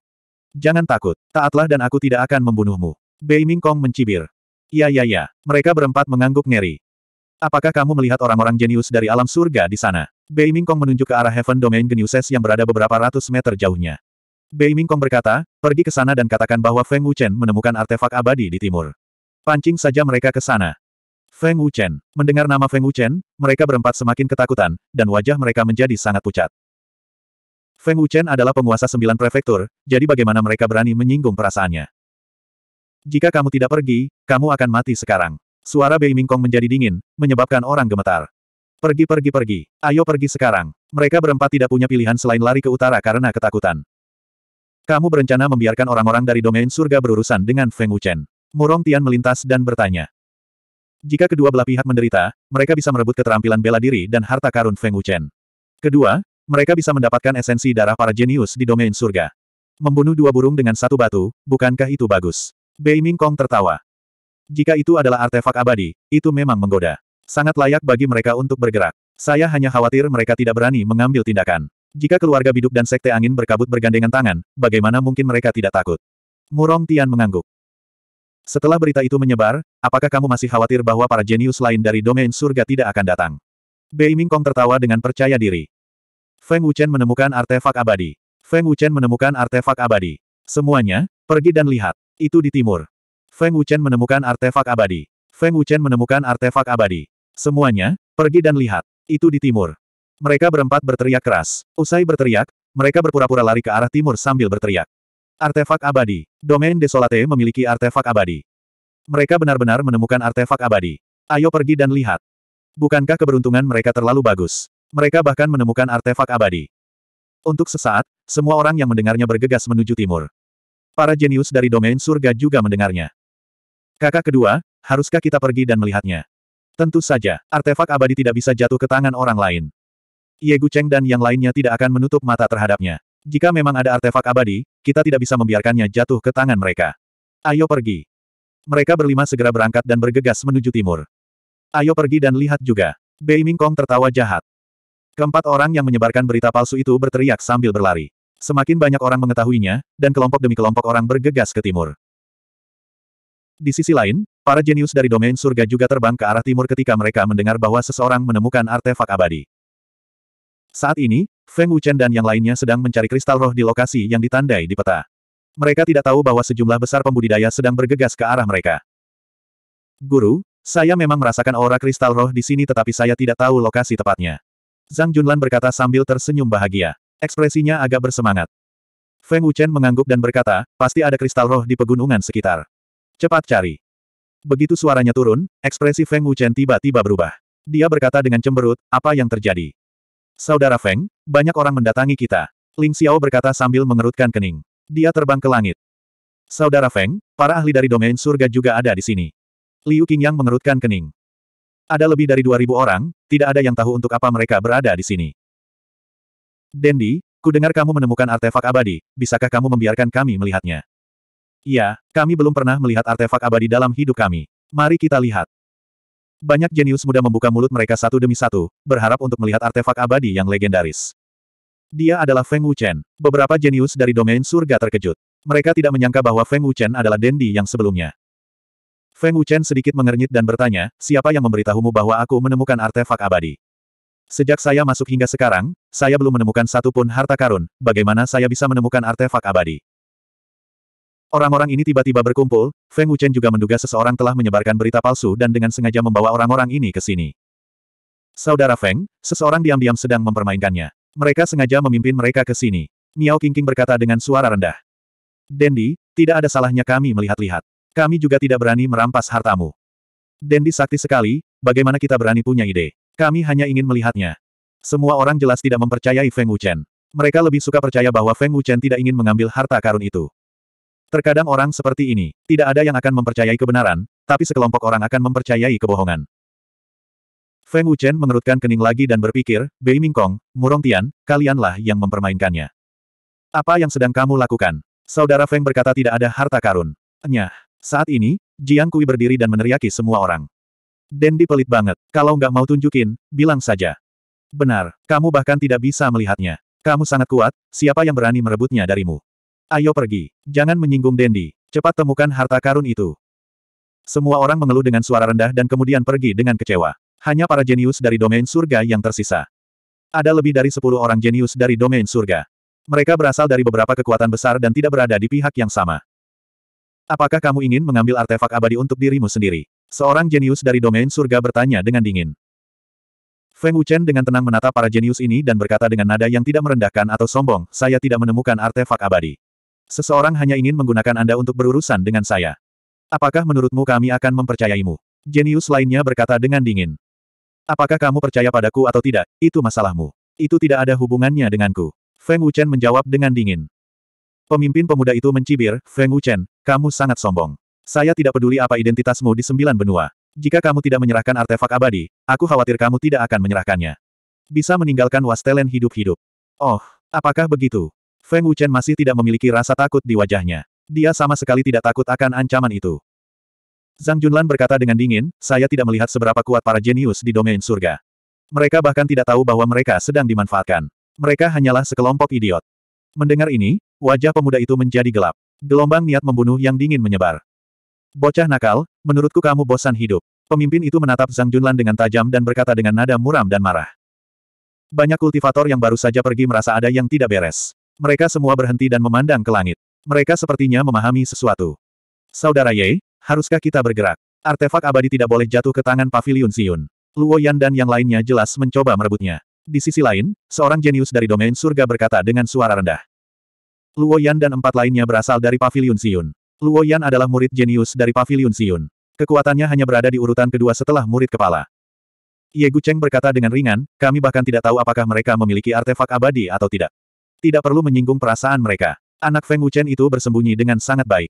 A: Jangan takut, taatlah dan aku tidak akan membunuhmu. Bei Mingkong mencibir. Ya ya ya, mereka berempat mengangguk ngeri. Apakah kamu melihat orang-orang jenius dari alam surga di sana? Bei Mingkong menunjuk ke arah Heaven Domain Geniuses yang berada beberapa ratus meter jauhnya. Bei Mingkong berkata, pergi ke sana dan katakan bahwa Feng Wuchen menemukan artefak abadi di timur. Pancing saja mereka ke sana. Feng Wuchen. Mendengar nama Feng Wuchen, mereka berempat semakin ketakutan, dan wajah mereka menjadi sangat pucat. Feng Wuchen adalah penguasa sembilan prefektur, jadi bagaimana mereka berani menyinggung perasaannya. Jika kamu tidak pergi, kamu akan mati sekarang. Suara Bei Mingkong menjadi dingin, menyebabkan orang gemetar. Pergi pergi pergi, ayo pergi sekarang. Mereka berempat tidak punya pilihan selain lari ke utara karena ketakutan. Kamu berencana membiarkan orang-orang dari domain surga berurusan dengan Feng Wuchen. Murong Tian melintas dan bertanya. Jika kedua belah pihak menderita, mereka bisa merebut keterampilan bela diri dan harta karun Feng Wuchen. Kedua, mereka bisa mendapatkan esensi darah para jenius di domain surga. Membunuh dua burung dengan satu batu, bukankah itu bagus? Bei Ming Kong tertawa. Jika itu adalah artefak abadi, itu memang menggoda. Sangat layak bagi mereka untuk bergerak. Saya hanya khawatir mereka tidak berani mengambil tindakan. Jika keluarga biduk dan sekte angin berkabut bergandengan tangan, bagaimana mungkin mereka tidak takut? Murong Tian mengangguk. Setelah berita itu menyebar, apakah kamu masih khawatir bahwa para jenius lain dari domain surga tidak akan datang? Bei Mingkong tertawa dengan percaya diri. Feng Wuchen menemukan artefak abadi. Feng Wuchen menemukan artefak abadi. Semuanya, pergi dan lihat. Itu di timur. Feng Wuchen menemukan artefak abadi. Feng Wuchen menemukan artefak abadi. Semuanya, pergi dan lihat. Itu di timur. Mereka berempat berteriak keras. Usai berteriak, mereka berpura-pura lari ke arah timur sambil berteriak. Artefak abadi. Domain Desolate memiliki artefak abadi. Mereka benar-benar menemukan artefak abadi. Ayo pergi dan lihat. Bukankah keberuntungan mereka terlalu bagus? Mereka bahkan menemukan artefak abadi. Untuk sesaat, semua orang yang mendengarnya bergegas menuju timur. Para jenius dari domain surga juga mendengarnya. Kakak kedua, haruskah kita pergi dan melihatnya? Tentu saja, artefak abadi tidak bisa jatuh ke tangan orang lain. Gu Cheng dan yang lainnya tidak akan menutup mata terhadapnya. Jika memang ada artefak abadi, kita tidak bisa membiarkannya jatuh ke tangan mereka. Ayo pergi. Mereka berlima segera berangkat dan bergegas menuju timur. Ayo pergi dan lihat juga. Bei Mingkong tertawa jahat. Keempat orang yang menyebarkan berita palsu itu berteriak sambil berlari. Semakin banyak orang mengetahuinya, dan kelompok demi kelompok orang bergegas ke timur. Di sisi lain, para jenius dari domain surga juga terbang ke arah timur ketika mereka mendengar bahwa seseorang menemukan artefak abadi. Saat ini, Feng Wuchen dan yang lainnya sedang mencari kristal roh di lokasi yang ditandai di peta. Mereka tidak tahu bahwa sejumlah besar pembudidaya sedang bergegas ke arah mereka. Guru, saya memang merasakan aura kristal roh di sini tetapi saya tidak tahu lokasi tepatnya. Zhang Junlan berkata sambil tersenyum bahagia. Ekspresinya agak bersemangat. Feng Wuchen mengangguk dan berkata, pasti ada kristal roh di pegunungan sekitar. Cepat cari. Begitu suaranya turun, ekspresi Feng Wuchen tiba-tiba berubah. Dia berkata dengan cemberut, apa yang terjadi? Saudara Feng, banyak orang mendatangi kita. Ling Xiao berkata sambil mengerutkan kening. Dia terbang ke langit. Saudara Feng, para ahli dari domain surga juga ada di sini. Liu Qingyang mengerutkan kening. Ada lebih dari 2000 orang, tidak ada yang tahu untuk apa mereka berada di sini. Dendi, ku dengar kamu menemukan artefak abadi, bisakah kamu membiarkan kami melihatnya? Ya, kami belum pernah melihat artefak abadi dalam hidup kami. Mari kita lihat. Banyak jenius muda membuka mulut mereka satu demi satu, berharap untuk melihat artefak abadi yang legendaris. Dia adalah Feng Wuchen. Beberapa jenius dari domain surga terkejut. Mereka tidak menyangka bahwa Feng Wuchen adalah Dendi yang sebelumnya. Feng Wuchen sedikit mengernyit dan bertanya, siapa yang memberitahumu bahwa aku menemukan artefak abadi? Sejak saya masuk hingga sekarang, saya belum menemukan satupun harta karun, bagaimana saya bisa menemukan artefak abadi? Orang-orang ini tiba-tiba berkumpul, Feng Wuchen juga menduga seseorang telah menyebarkan berita palsu dan dengan sengaja membawa orang-orang ini ke sini. Saudara Feng, seseorang diam-diam sedang mempermainkannya. Mereka sengaja memimpin mereka ke sini. Miao Kingking berkata dengan suara rendah. Dendi, tidak ada salahnya kami melihat-lihat. Kami juga tidak berani merampas hartamu. Dendi sakti sekali, bagaimana kita berani punya ide? Kami hanya ingin melihatnya. Semua orang jelas tidak mempercayai Feng Wuchen. Mereka lebih suka percaya bahwa Feng Wuchen tidak ingin mengambil harta karun itu. Terkadang orang seperti ini, tidak ada yang akan mempercayai kebenaran, tapi sekelompok orang akan mempercayai kebohongan. Feng Wuchen mengerutkan kening lagi dan berpikir, Bei Mingkong, Murong Tian, kalianlah yang mempermainkannya. Apa yang sedang kamu lakukan? Saudara Feng berkata tidak ada harta karun. Nyah. Saat ini, Jiang Kui berdiri dan meneriaki semua orang. Dendi pelit banget. Kalau nggak mau tunjukin, bilang saja. Benar, kamu bahkan tidak bisa melihatnya. Kamu sangat kuat, siapa yang berani merebutnya darimu? Ayo pergi. Jangan menyinggung Dendi. Cepat temukan harta karun itu. Semua orang mengeluh dengan suara rendah dan kemudian pergi dengan kecewa. Hanya para jenius dari domain surga yang tersisa. Ada lebih dari sepuluh orang jenius dari domain surga. Mereka berasal dari beberapa kekuatan besar dan tidak berada di pihak yang sama. Apakah kamu ingin mengambil artefak abadi untuk dirimu sendiri? Seorang jenius dari domain surga bertanya dengan dingin. Feng Wuchen dengan tenang menatap para jenius ini dan berkata dengan nada yang tidak merendahkan atau sombong, saya tidak menemukan artefak abadi. Seseorang hanya ingin menggunakan Anda untuk berurusan dengan saya. Apakah menurutmu kami akan mempercayaimu? Jenius lainnya berkata dengan dingin. Apakah kamu percaya padaku atau tidak, itu masalahmu. Itu tidak ada hubungannya denganku. Feng Wuchen menjawab dengan dingin. Pemimpin pemuda itu mencibir, Feng Wuchen, kamu sangat sombong. Saya tidak peduli apa identitasmu di sembilan benua. Jika kamu tidak menyerahkan artefak abadi, aku khawatir kamu tidak akan menyerahkannya. Bisa meninggalkan wastelen hidup-hidup. Oh, apakah begitu? Feng Wuchen masih tidak memiliki rasa takut di wajahnya. Dia sama sekali tidak takut akan ancaman itu. Zhang Junlan berkata dengan dingin, saya tidak melihat seberapa kuat para jenius di domain surga. Mereka bahkan tidak tahu bahwa mereka sedang dimanfaatkan. Mereka hanyalah sekelompok idiot. Mendengar ini, wajah pemuda itu menjadi gelap. Gelombang niat membunuh yang dingin menyebar. Bocah nakal, menurutku kamu bosan hidup. Pemimpin itu menatap Zhang Junlan dengan tajam dan berkata dengan nada muram dan marah. Banyak kultivator yang baru saja pergi merasa ada yang tidak beres. Mereka semua berhenti dan memandang ke langit. Mereka sepertinya memahami sesuatu. Saudara Ye, haruskah kita bergerak? Artefak abadi tidak boleh jatuh ke tangan Paviliun Siun. Luo Yan dan yang lainnya jelas mencoba merebutnya. Di sisi lain, seorang jenius dari domain surga berkata dengan suara rendah. Luo Yan dan empat lainnya berasal dari Paviliun Siun. Luo Yan adalah murid jenius dari Paviliun Siun. Kekuatannya hanya berada di urutan kedua setelah murid kepala. Ye Gu Cheng berkata dengan ringan, kami bahkan tidak tahu apakah mereka memiliki artefak abadi atau tidak. Tidak perlu menyinggung perasaan mereka. Anak Feng Wuchen itu bersembunyi dengan sangat baik.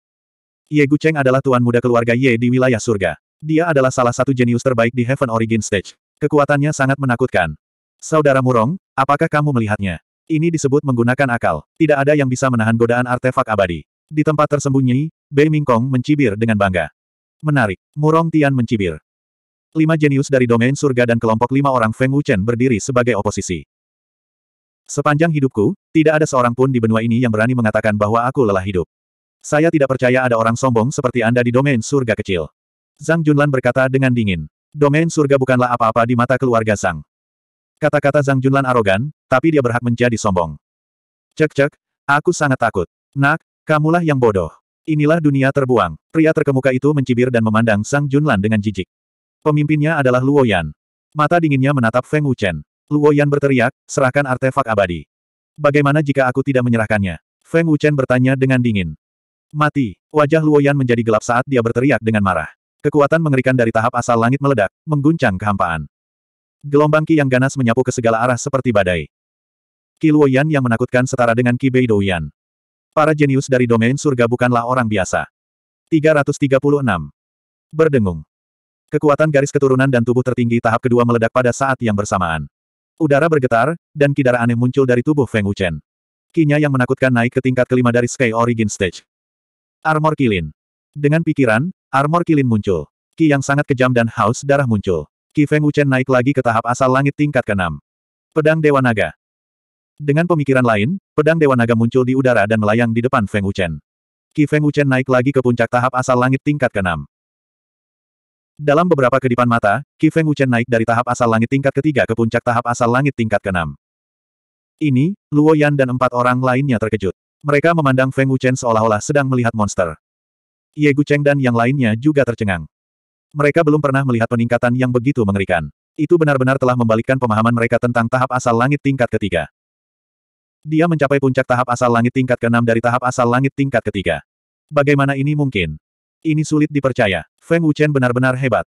A: Ye Gucheng adalah tuan muda keluarga Ye di wilayah surga. Dia adalah salah satu jenius terbaik di Heaven Origin Stage. Kekuatannya sangat menakutkan. Saudara Murong, apakah kamu melihatnya? Ini disebut menggunakan akal. Tidak ada yang bisa menahan godaan artefak abadi. Di tempat tersembunyi, Bei Ming Kong mencibir dengan bangga. Menarik. Murong Tian mencibir. Lima jenius dari domain surga dan kelompok lima orang Feng Wuchen berdiri sebagai oposisi. Sepanjang hidupku, tidak ada seorang pun di benua ini yang berani mengatakan bahwa aku lelah hidup. Saya tidak percaya ada orang sombong seperti Anda di domain surga kecil. Zhang Junlan berkata dengan dingin. Domain surga bukanlah apa-apa di mata keluarga Zhang. Kata-kata Zhang Junlan arogan, tapi dia berhak menjadi sombong. Cek-cek, aku sangat takut. Nak, kamulah yang bodoh. Inilah dunia terbuang. Pria terkemuka itu mencibir dan memandang Zhang Junlan dengan jijik. Pemimpinnya adalah Luoyan. Mata dinginnya menatap Feng Wuchen. Luo Yan berteriak, serahkan artefak abadi. Bagaimana jika aku tidak menyerahkannya? Feng Wuchen bertanya dengan dingin. Mati. Wajah Luo Yan menjadi gelap saat dia berteriak dengan marah. Kekuatan mengerikan dari tahap asal langit meledak, mengguncang kehampaan. Gelombang Ki yang ganas menyapu ke segala arah seperti badai. Ki Luo Yan yang menakutkan setara dengan Ki Bei Yan. Para jenius dari domain surga bukanlah orang biasa. 336. Berdengung. Kekuatan garis keturunan dan tubuh tertinggi tahap kedua meledak pada saat yang bersamaan. Udara bergetar, dan kidara aneh muncul dari tubuh Feng Wuchen. Kinya yang menakutkan naik ke tingkat kelima dari Sky Origin Stage. Armor Kilin. Dengan pikiran, Armor Kilin muncul. Ki yang sangat kejam dan haus darah muncul. Ki Feng Wuchen naik lagi ke tahap asal langit tingkat keenam. Pedang Dewa Naga. Dengan pemikiran lain, pedang Dewa Naga muncul di udara dan melayang di depan Feng Wuchen. Ki Feng Wuchen naik lagi ke puncak tahap asal langit tingkat keenam. Dalam beberapa kedipan mata, Qi Feng Wuchen naik dari tahap asal langit tingkat ketiga ke puncak tahap asal langit tingkat keenam. Ini, Luo Yan dan empat orang lainnya terkejut. Mereka memandang Feng Wuchen seolah-olah sedang melihat monster. Ye Gucheng dan yang lainnya juga tercengang. Mereka belum pernah melihat peningkatan yang begitu mengerikan. Itu benar-benar telah membalikkan pemahaman mereka tentang tahap asal langit tingkat ketiga. Dia mencapai puncak tahap asal langit tingkat keenam dari tahap asal langit tingkat ketiga. Bagaimana ini mungkin? Ini sulit dipercaya. Feng Wuchen benar-benar hebat.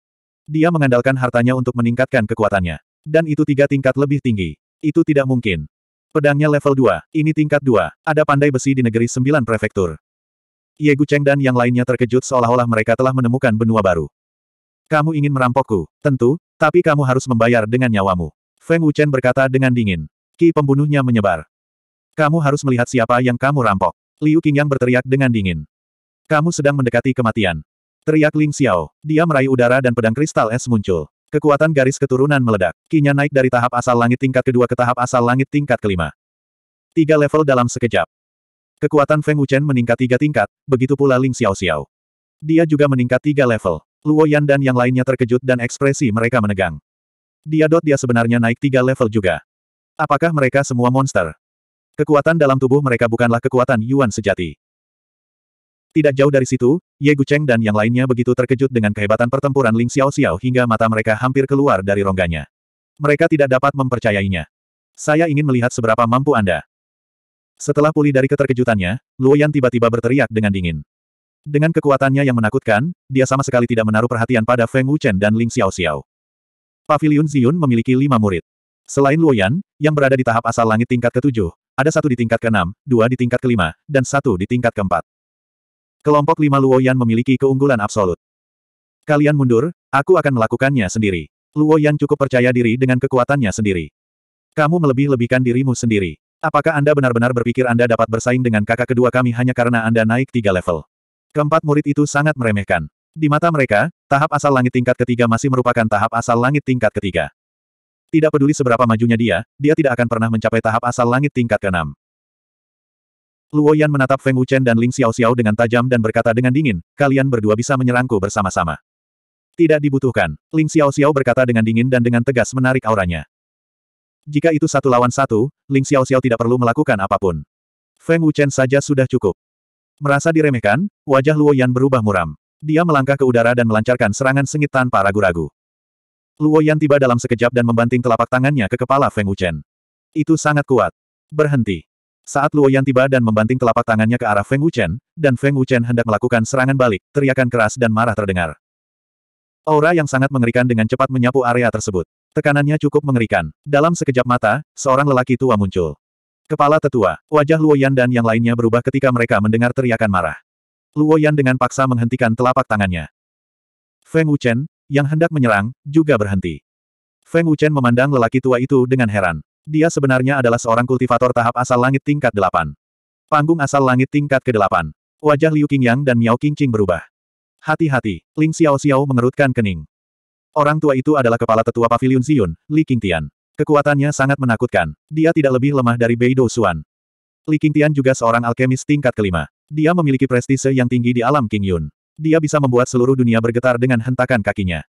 A: Dia mengandalkan hartanya untuk meningkatkan kekuatannya. Dan itu tiga tingkat lebih tinggi. Itu tidak mungkin. Pedangnya level 2, ini tingkat 2. Ada pandai besi di negeri sembilan prefektur. Ye Cheng dan yang lainnya terkejut seolah-olah mereka telah menemukan benua baru. Kamu ingin merampokku, tentu, tapi kamu harus membayar dengan nyawamu. Feng Wuchen berkata dengan dingin. Ki pembunuhnya menyebar. Kamu harus melihat siapa yang kamu rampok. Liu Qingyang berteriak dengan dingin. Kamu sedang mendekati kematian. Teriak Ling Xiao. Dia meraih udara dan pedang kristal es muncul. Kekuatan garis keturunan meledak. Kinya naik dari tahap asal langit tingkat kedua ke tahap asal langit tingkat kelima. Tiga level dalam sekejap. Kekuatan Feng Wuchen meningkat tiga tingkat, begitu pula Ling Xiao Xiao. Dia juga meningkat tiga level. Luo Yan dan yang lainnya terkejut dan ekspresi mereka menegang. Dia dot dia sebenarnya naik tiga level juga. Apakah mereka semua monster? Kekuatan dalam tubuh mereka bukanlah kekuatan Yuan sejati. Tidak jauh dari situ, Ye Gu Cheng dan yang lainnya begitu terkejut dengan kehebatan pertempuran Ling Xiao Xiao hingga mata mereka hampir keluar dari rongganya. Mereka tidak dapat mempercayainya. Saya ingin melihat seberapa mampu Anda. Setelah pulih dari keterkejutannya, Luo Yan tiba-tiba berteriak dengan dingin. Dengan kekuatannya yang menakutkan, dia sama sekali tidak menaruh perhatian pada Feng Wu Chen dan Ling Xiao Xiao. Pavilion Ziyun memiliki lima murid. Selain Luo Yan, yang berada di tahap asal langit tingkat ketujuh, ada satu di tingkat keenam, dua di tingkat kelima, dan satu di tingkat keempat. Kelompok lima Luo Yan memiliki keunggulan absolut. Kalian mundur, aku akan melakukannya sendiri. Luo Yan cukup percaya diri dengan kekuatannya sendiri. Kamu melebih-lebihkan dirimu sendiri. Apakah Anda benar-benar berpikir Anda dapat bersaing dengan kakak kedua kami hanya karena Anda naik tiga level? Keempat murid itu sangat meremehkan. Di mata mereka, tahap asal langit tingkat ketiga masih merupakan tahap asal langit tingkat ketiga. Tidak peduli seberapa majunya dia, dia tidak akan pernah mencapai tahap asal langit tingkat keenam. Luo Yan menatap Feng Wuchen dan Ling Xiao Xiao dengan tajam dan berkata dengan dingin, kalian berdua bisa menyerangku bersama-sama. Tidak dibutuhkan, Ling Xiao Xiao berkata dengan dingin dan dengan tegas menarik auranya. Jika itu satu lawan satu, Ling Xiao Xiao tidak perlu melakukan apapun. Feng Wuchen saja sudah cukup. Merasa diremehkan, wajah Luo Yan berubah muram. Dia melangkah ke udara dan melancarkan serangan sengit tanpa ragu-ragu. Luo Yan tiba dalam sekejap dan membanting telapak tangannya ke kepala Feng Wuchen. Itu sangat kuat. Berhenti. Saat Luo Yan tiba dan membanting telapak tangannya ke arah Feng Wuchen, dan Feng Wuchen hendak melakukan serangan balik, teriakan keras dan marah terdengar. Aura yang sangat mengerikan dengan cepat menyapu area tersebut. Tekanannya cukup mengerikan. Dalam sekejap mata, seorang lelaki tua muncul. Kepala tetua, wajah Luo Yan dan yang lainnya berubah ketika mereka mendengar teriakan marah. Luo Yan dengan paksa menghentikan telapak tangannya. Feng Wuchen, yang hendak menyerang, juga berhenti. Feng Wuchen memandang lelaki tua itu dengan heran. Dia sebenarnya adalah seorang kultivator tahap asal langit tingkat delapan, Panggung asal langit tingkat ke delapan. Wajah Liu Qingyang dan Miao Qingqing berubah. Hati-hati, Ling Xiao Xiao mengerutkan kening. Orang tua itu adalah kepala tetua pavilion Ziyun, Li Qingtian. Kekuatannya sangat menakutkan. Dia tidak lebih lemah dari Bei Douxuan. Li Qingtian juga seorang alkemis tingkat kelima. Dia memiliki prestise yang tinggi di alam King Yun. Dia bisa membuat seluruh dunia bergetar dengan hentakan kakinya.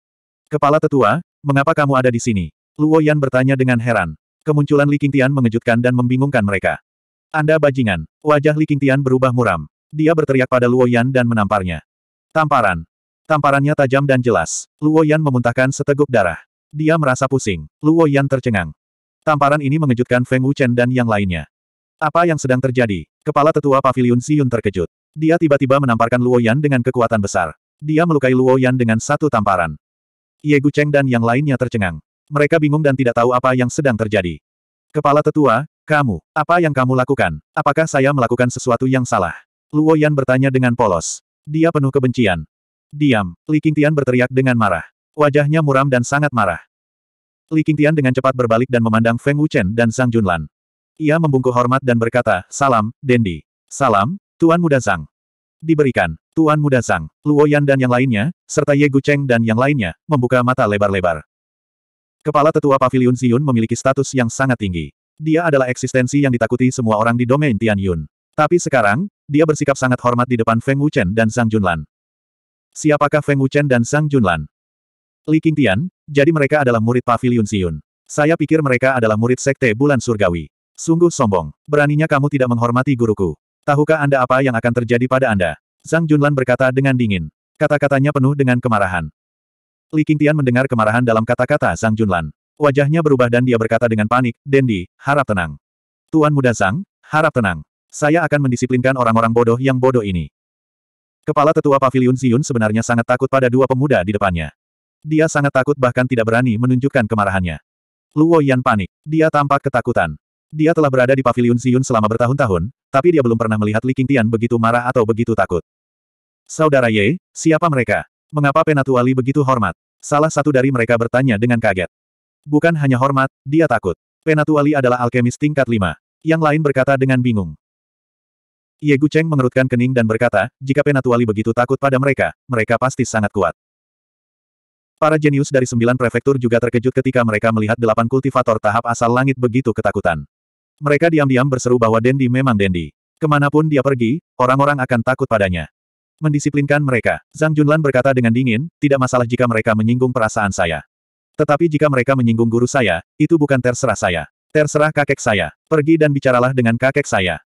A: Kepala tetua, mengapa kamu ada di sini? Luo Yan bertanya dengan heran. Kemunculan Li Qingtian mengejutkan dan membingungkan mereka. Anda bajingan. Wajah Li Qingtian berubah muram. Dia berteriak pada Luo Yan dan menamparnya. Tamparan. Tamparannya tajam dan jelas. Luo Yan memuntahkan seteguk darah. Dia merasa pusing. Luo Yan tercengang. Tamparan ini mengejutkan Feng Wuchen dan yang lainnya. Apa yang sedang terjadi? Kepala tetua pavilion Siyun terkejut. Dia tiba-tiba menamparkan Luo Yan dengan kekuatan besar. Dia melukai Luo Yan dengan satu tamparan. Ye Cheng dan yang lainnya tercengang. Mereka bingung dan tidak tahu apa yang sedang terjadi. Kepala tetua, kamu, apa yang kamu lakukan? Apakah saya melakukan sesuatu yang salah? Luo Yan bertanya dengan polos. Dia penuh kebencian. Diam, Li Qingtian berteriak dengan marah. Wajahnya muram dan sangat marah. Li Qingtian dengan cepat berbalik dan memandang Feng Wuchen dan Zhang Junlan. Ia membungkuk hormat dan berkata, Salam, Dendi. Salam, Tuan Muda Zhang. Diberikan, Tuan Muda Zhang, Luo Yan dan yang lainnya, serta Ye Gucheng dan yang lainnya, membuka mata lebar-lebar. Kepala Tetua Pavilion Ziyun memiliki status yang sangat tinggi. Dia adalah eksistensi yang ditakuti semua orang di domain Tianyun. Tapi sekarang, dia bersikap sangat hormat di depan Feng Wuchen dan Zhang Junlan. Siapakah Feng Wuchen dan Zhang Junlan? Li Qingtian, jadi mereka adalah murid Pavilion Ziyun. Saya pikir mereka adalah murid Sekte Bulan Surgawi. Sungguh sombong. Beraninya kamu tidak menghormati guruku. Tahukah Anda apa yang akan terjadi pada Anda? Zhang Junlan berkata dengan dingin. Kata-katanya penuh dengan kemarahan. Li Qingtian mendengar kemarahan dalam kata-kata Sang Junlan. Wajahnya berubah dan dia berkata dengan panik, Dendi, harap tenang. Tuan muda Sang, harap tenang. Saya akan mendisiplinkan orang-orang bodoh yang bodoh ini. Kepala tetua pavilion Ziyun sebenarnya sangat takut pada dua pemuda di depannya. Dia sangat takut bahkan tidak berani menunjukkan kemarahannya. Luo Yan panik. Dia tampak ketakutan. Dia telah berada di pavilion Ziyun selama bertahun-tahun, tapi dia belum pernah melihat Li Qingtian begitu marah atau begitu takut. Saudara Ye, siapa mereka? Mengapa Penatuali begitu hormat? Salah satu dari mereka bertanya dengan kaget. Bukan hanya hormat, dia takut. Penatuali adalah alkemis tingkat 5. Yang lain berkata dengan bingung. Ye Gu Cheng mengerutkan kening dan berkata, jika Penatuali begitu takut pada mereka, mereka pasti sangat kuat. Para jenius dari sembilan prefektur juga terkejut ketika mereka melihat delapan kultivator tahap asal langit begitu ketakutan. Mereka diam-diam berseru bahwa Dendi memang Dendi. Kemanapun dia pergi, orang-orang akan takut padanya. Mendisiplinkan mereka, Zhang Junlan berkata dengan dingin, tidak masalah jika mereka menyinggung perasaan saya. Tetapi jika mereka menyinggung guru saya, itu bukan terserah saya. Terserah kakek saya. Pergi dan bicaralah dengan kakek saya.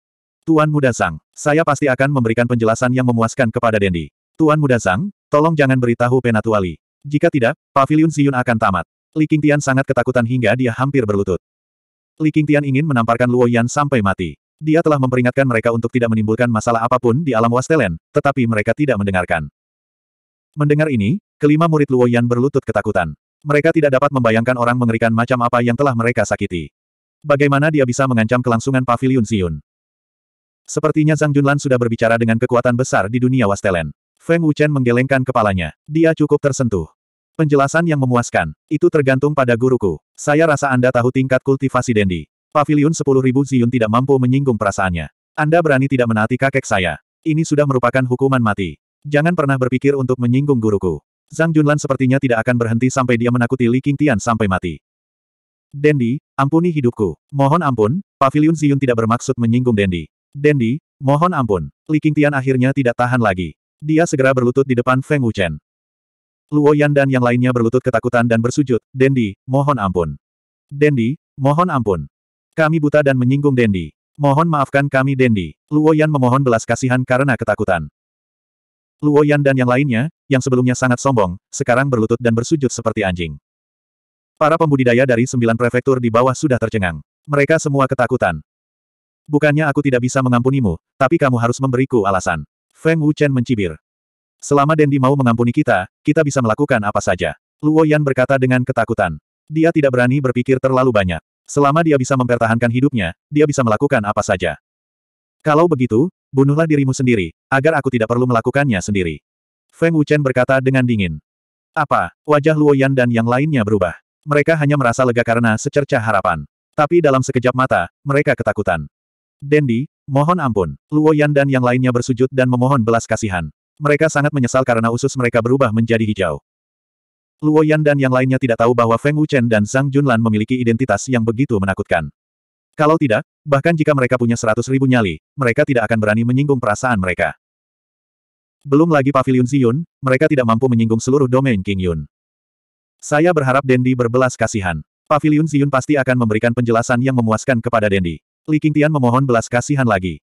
A: Tuan Muda Zhang, saya pasti akan memberikan penjelasan yang memuaskan kepada Dendi. Tuan Muda Zhang, tolong jangan beritahu Penatuali. Jika tidak, Paviliun Ziyun akan tamat. Li Qingtian sangat ketakutan hingga dia hampir berlutut. Li Qingtian ingin menamparkan Luo Yan sampai mati. Dia telah memperingatkan mereka untuk tidak menimbulkan masalah apapun di alam Wastelen, tetapi mereka tidak mendengarkan. Mendengar ini, kelima murid Luo Yan berlutut ketakutan. Mereka tidak dapat membayangkan orang mengerikan macam apa yang telah mereka sakiti. Bagaimana dia bisa mengancam kelangsungan Paviliun Xiun? Sepertinya Zhang Junlan sudah berbicara dengan kekuatan besar di dunia Wastelen. Feng Wuchen menggelengkan kepalanya. Dia cukup tersentuh. Penjelasan yang memuaskan. Itu tergantung pada guruku. Saya rasa Anda tahu tingkat kultivasi Dendi. Pavilion 10.000 Ziyun tidak mampu menyinggung perasaannya. Anda berani tidak menaati kakek saya. Ini sudah merupakan hukuman mati. Jangan pernah berpikir untuk menyinggung guruku. Zhang Junlan sepertinya tidak akan berhenti sampai dia menakuti Li Qingtian sampai mati. Dendi, ampuni hidupku. Mohon ampun, Pavilion Ziyun tidak bermaksud menyinggung Dendi. Dendi, mohon ampun. Li Qingtian akhirnya tidak tahan lagi. Dia segera berlutut di depan Feng Wuchen. Luo Yan dan yang lainnya berlutut ketakutan dan bersujud, Dendi, mohon ampun. Dendi, mohon ampun. Kami buta dan menyinggung Dendi. Mohon maafkan kami Dendi. Luoyan memohon belas kasihan karena ketakutan. Luoyan dan yang lainnya, yang sebelumnya sangat sombong, sekarang berlutut dan bersujud seperti anjing. Para pembudidaya dari sembilan prefektur di bawah sudah tercengang. Mereka semua ketakutan. Bukannya aku tidak bisa mengampunimu, tapi kamu harus memberiku alasan. Feng Wuchen mencibir. Selama Dendi mau mengampuni kita, kita bisa melakukan apa saja. Luoyan berkata dengan ketakutan. Dia tidak berani berpikir terlalu banyak. Selama dia bisa mempertahankan hidupnya, dia bisa melakukan apa saja. Kalau begitu, bunuhlah dirimu sendiri, agar aku tidak perlu melakukannya sendiri. Feng Wuchen berkata dengan dingin. Apa? Wajah Luo Yan dan yang lainnya berubah. Mereka hanya merasa lega karena secerca harapan. Tapi dalam sekejap mata, mereka ketakutan. Dendi, mohon ampun. Luo Yan dan yang lainnya bersujud dan memohon belas kasihan. Mereka sangat menyesal karena usus mereka berubah menjadi hijau. Luo Yan dan yang lainnya tidak tahu bahwa Feng Wuchen dan Zhang Junlan memiliki identitas yang begitu menakutkan. Kalau tidak, bahkan jika mereka punya seratus ribu nyali, mereka tidak akan berani menyinggung perasaan mereka. Belum lagi Paviliun Ziyun, mereka tidak mampu menyinggung seluruh domain King Yun. Saya berharap Dendi berbelas kasihan. Paviliun Ziyun pasti akan memberikan penjelasan yang memuaskan kepada Dendi. Li Qingtian memohon belas kasihan lagi.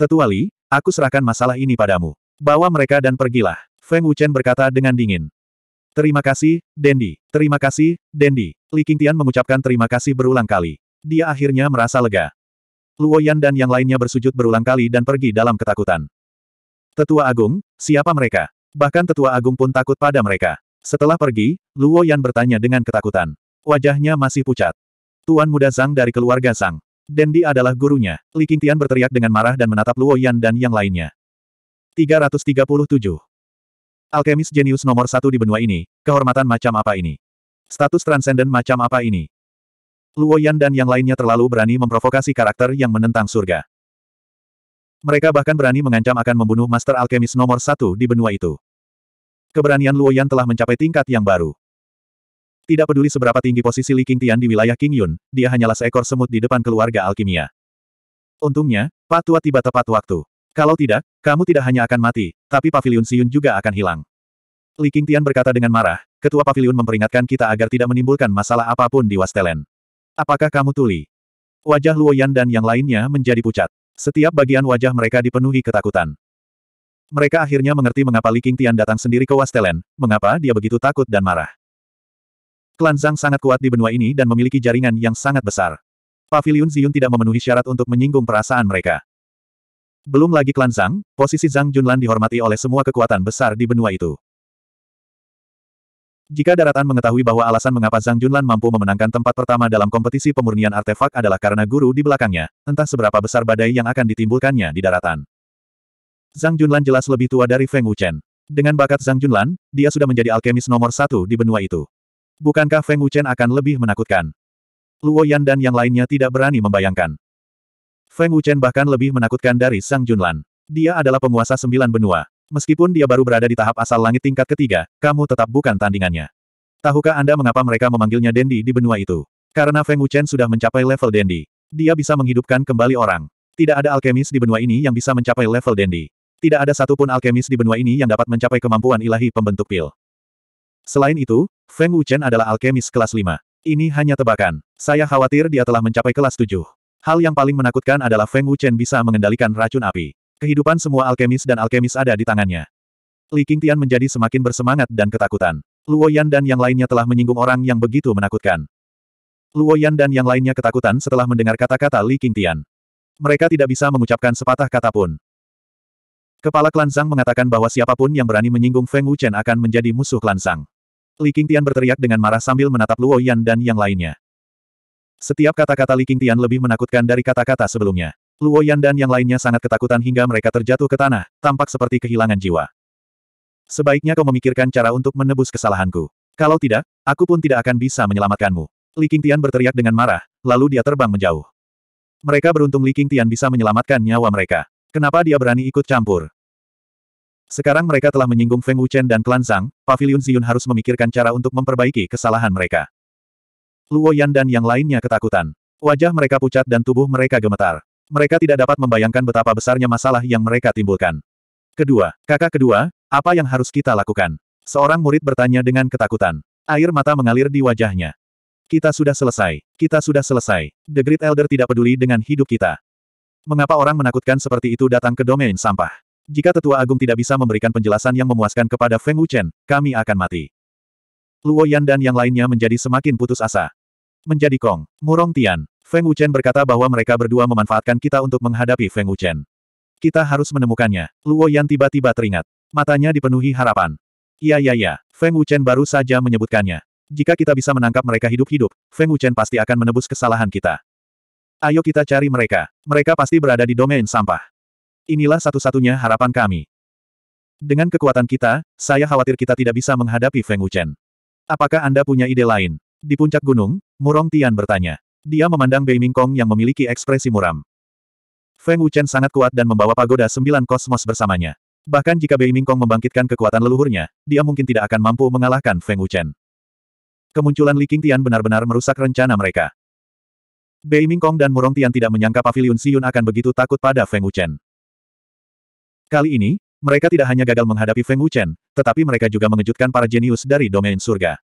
A: Tetua Li, aku serahkan masalah ini padamu. Bawa mereka dan pergilah. Feng Wuchen berkata dengan dingin. Terima kasih, Dendi. Terima kasih, Dendi. Li Qingtian mengucapkan terima kasih berulang kali. Dia akhirnya merasa lega. Luo Yan dan yang lainnya bersujud berulang kali dan pergi dalam ketakutan. Tetua Agung, siapa mereka? Bahkan Tetua Agung pun takut pada mereka. Setelah pergi, Luo Yan bertanya dengan ketakutan. Wajahnya masih pucat. Tuan muda Zhang dari keluarga Zhang. Dendi adalah gurunya. Li Qingtian berteriak dengan marah dan menatap Luo Yan dan yang lainnya. 337. Alkemis jenius nomor satu di benua ini, kehormatan macam apa ini? Status transenden macam apa ini? Luoyan dan yang lainnya terlalu berani memprovokasi karakter yang menentang surga. Mereka bahkan berani mengancam akan membunuh Master Alkemis nomor satu di benua itu. Keberanian Luoyan telah mencapai tingkat yang baru. Tidak peduli seberapa tinggi posisi Li Tian di wilayah King Yun, dia hanyalah seekor semut di depan keluarga alkimia. Untungnya, Pak Tua tiba tepat waktu. Kalau tidak, kamu tidak hanya akan mati, tapi pavilion Siyun juga akan hilang. Li Qingtian berkata dengan marah, ketua pavilion memperingatkan kita agar tidak menimbulkan masalah apapun di Wastelen. Apakah kamu tuli? Wajah Luo Yan dan yang lainnya menjadi pucat. Setiap bagian wajah mereka dipenuhi ketakutan. Mereka akhirnya mengerti mengapa Li Qingtian datang sendiri ke Wastelen, mengapa dia begitu takut dan marah. Klan Zhang sangat kuat di benua ini dan memiliki jaringan yang sangat besar. Pavilion Ziyun tidak memenuhi syarat untuk menyinggung perasaan mereka. Belum lagi klan Zhang, posisi Zhang Junlan dihormati oleh semua kekuatan besar di benua itu. Jika daratan mengetahui bahwa alasan mengapa Zhang Junlan mampu memenangkan tempat pertama dalam kompetisi pemurnian artefak adalah karena guru di belakangnya, entah seberapa besar badai yang akan ditimbulkannya di daratan. Zhang Junlan jelas lebih tua dari Feng Wuchen. Dengan bakat Zhang Junlan, dia sudah menjadi alkemis nomor satu di benua itu. Bukankah Feng Wuchen akan lebih menakutkan? Luo Yan dan yang lainnya tidak berani membayangkan. Feng Wuchen bahkan lebih menakutkan dari Sang Junlan. Dia adalah penguasa sembilan benua. Meskipun dia baru berada di tahap asal langit tingkat ketiga, kamu tetap bukan tandingannya. Tahukah Anda mengapa mereka memanggilnya Dendi di benua itu? Karena Feng Wuchen sudah mencapai level Dendi. Dia bisa menghidupkan kembali orang. Tidak ada alkemis di benua ini yang bisa mencapai level Dendi. Tidak ada satupun alkemis di benua ini yang dapat mencapai kemampuan ilahi pembentuk pil. Selain itu, Feng Wuchen adalah alkemis kelas 5. Ini hanya tebakan. Saya khawatir dia telah mencapai kelas 7. Hal yang paling menakutkan adalah Feng Wuchen bisa mengendalikan racun api. Kehidupan semua alkemis dan alkemis ada di tangannya. Li Qingtian menjadi semakin bersemangat dan ketakutan. Luo Yan dan yang lainnya telah menyinggung orang yang begitu menakutkan. Luo Yan dan yang lainnya ketakutan setelah mendengar kata-kata Li Qingtian. Mereka tidak bisa mengucapkan sepatah kata pun. Kepala Klan Zhang mengatakan bahwa siapapun yang berani menyinggung Feng Wuchen akan menjadi musuh Klan Zhang. Li Qingtian berteriak dengan marah sambil menatap Luo Yan dan yang lainnya. Setiap kata-kata Li Qingtian lebih menakutkan dari kata-kata sebelumnya. Luo Yan dan yang lainnya sangat ketakutan hingga mereka terjatuh ke tanah, tampak seperti kehilangan jiwa. Sebaiknya kau memikirkan cara untuk menebus kesalahanku. Kalau tidak, aku pun tidak akan bisa menyelamatkanmu. Li Qingtian berteriak dengan marah, lalu dia terbang menjauh. Mereka beruntung Li Qingtian bisa menyelamatkan nyawa mereka. Kenapa dia berani ikut campur? Sekarang mereka telah menyinggung Feng Wuchen dan klan Zhang, Paviliun Ziyun harus memikirkan cara untuk memperbaiki kesalahan mereka. Luo Yan dan yang lainnya ketakutan. Wajah mereka pucat dan tubuh mereka gemetar. Mereka tidak dapat membayangkan betapa besarnya masalah yang mereka timbulkan. Kedua, kakak kedua, apa yang harus kita lakukan? Seorang murid bertanya dengan ketakutan. Air mata mengalir di wajahnya. Kita sudah selesai. Kita sudah selesai. The Great Elder tidak peduli dengan hidup kita. Mengapa orang menakutkan seperti itu datang ke domain sampah? Jika Tetua Agung tidak bisa memberikan penjelasan yang memuaskan kepada Feng Wuchen, kami akan mati. Luo Yan dan yang lainnya menjadi semakin putus asa. Menjadi Kong, Murong Tian, Feng Wuchen berkata bahwa mereka berdua memanfaatkan kita untuk menghadapi Feng Wuchen. Kita harus menemukannya. Luo Yan tiba-tiba teringat. Matanya dipenuhi harapan. Iya, iya, ya, Feng Wuchen baru saja menyebutkannya. Jika kita bisa menangkap mereka hidup-hidup, Feng Wuchen pasti akan menebus kesalahan kita. Ayo kita cari mereka. Mereka pasti berada di domain sampah. Inilah satu-satunya harapan kami. Dengan kekuatan kita, saya khawatir kita tidak bisa menghadapi Feng Wuchen. Apakah Anda punya ide lain? Di puncak gunung, Murong Tian bertanya. Dia memandang Bei Mingkong yang memiliki ekspresi muram. Feng Wuchen sangat kuat dan membawa pagoda sembilan kosmos bersamanya. Bahkan jika Bei Mingkong membangkitkan kekuatan leluhurnya, dia mungkin tidak akan mampu mengalahkan Feng Wuchen. Kemunculan Li Qingtian benar-benar merusak rencana mereka. Bei Mingkong dan Murong Tian tidak menyangka Paviliun Siyun akan begitu takut pada Feng Wuchen. Kali ini, mereka tidak hanya gagal menghadapi Feng Wuchen, tetapi mereka juga mengejutkan para jenius dari domain surga.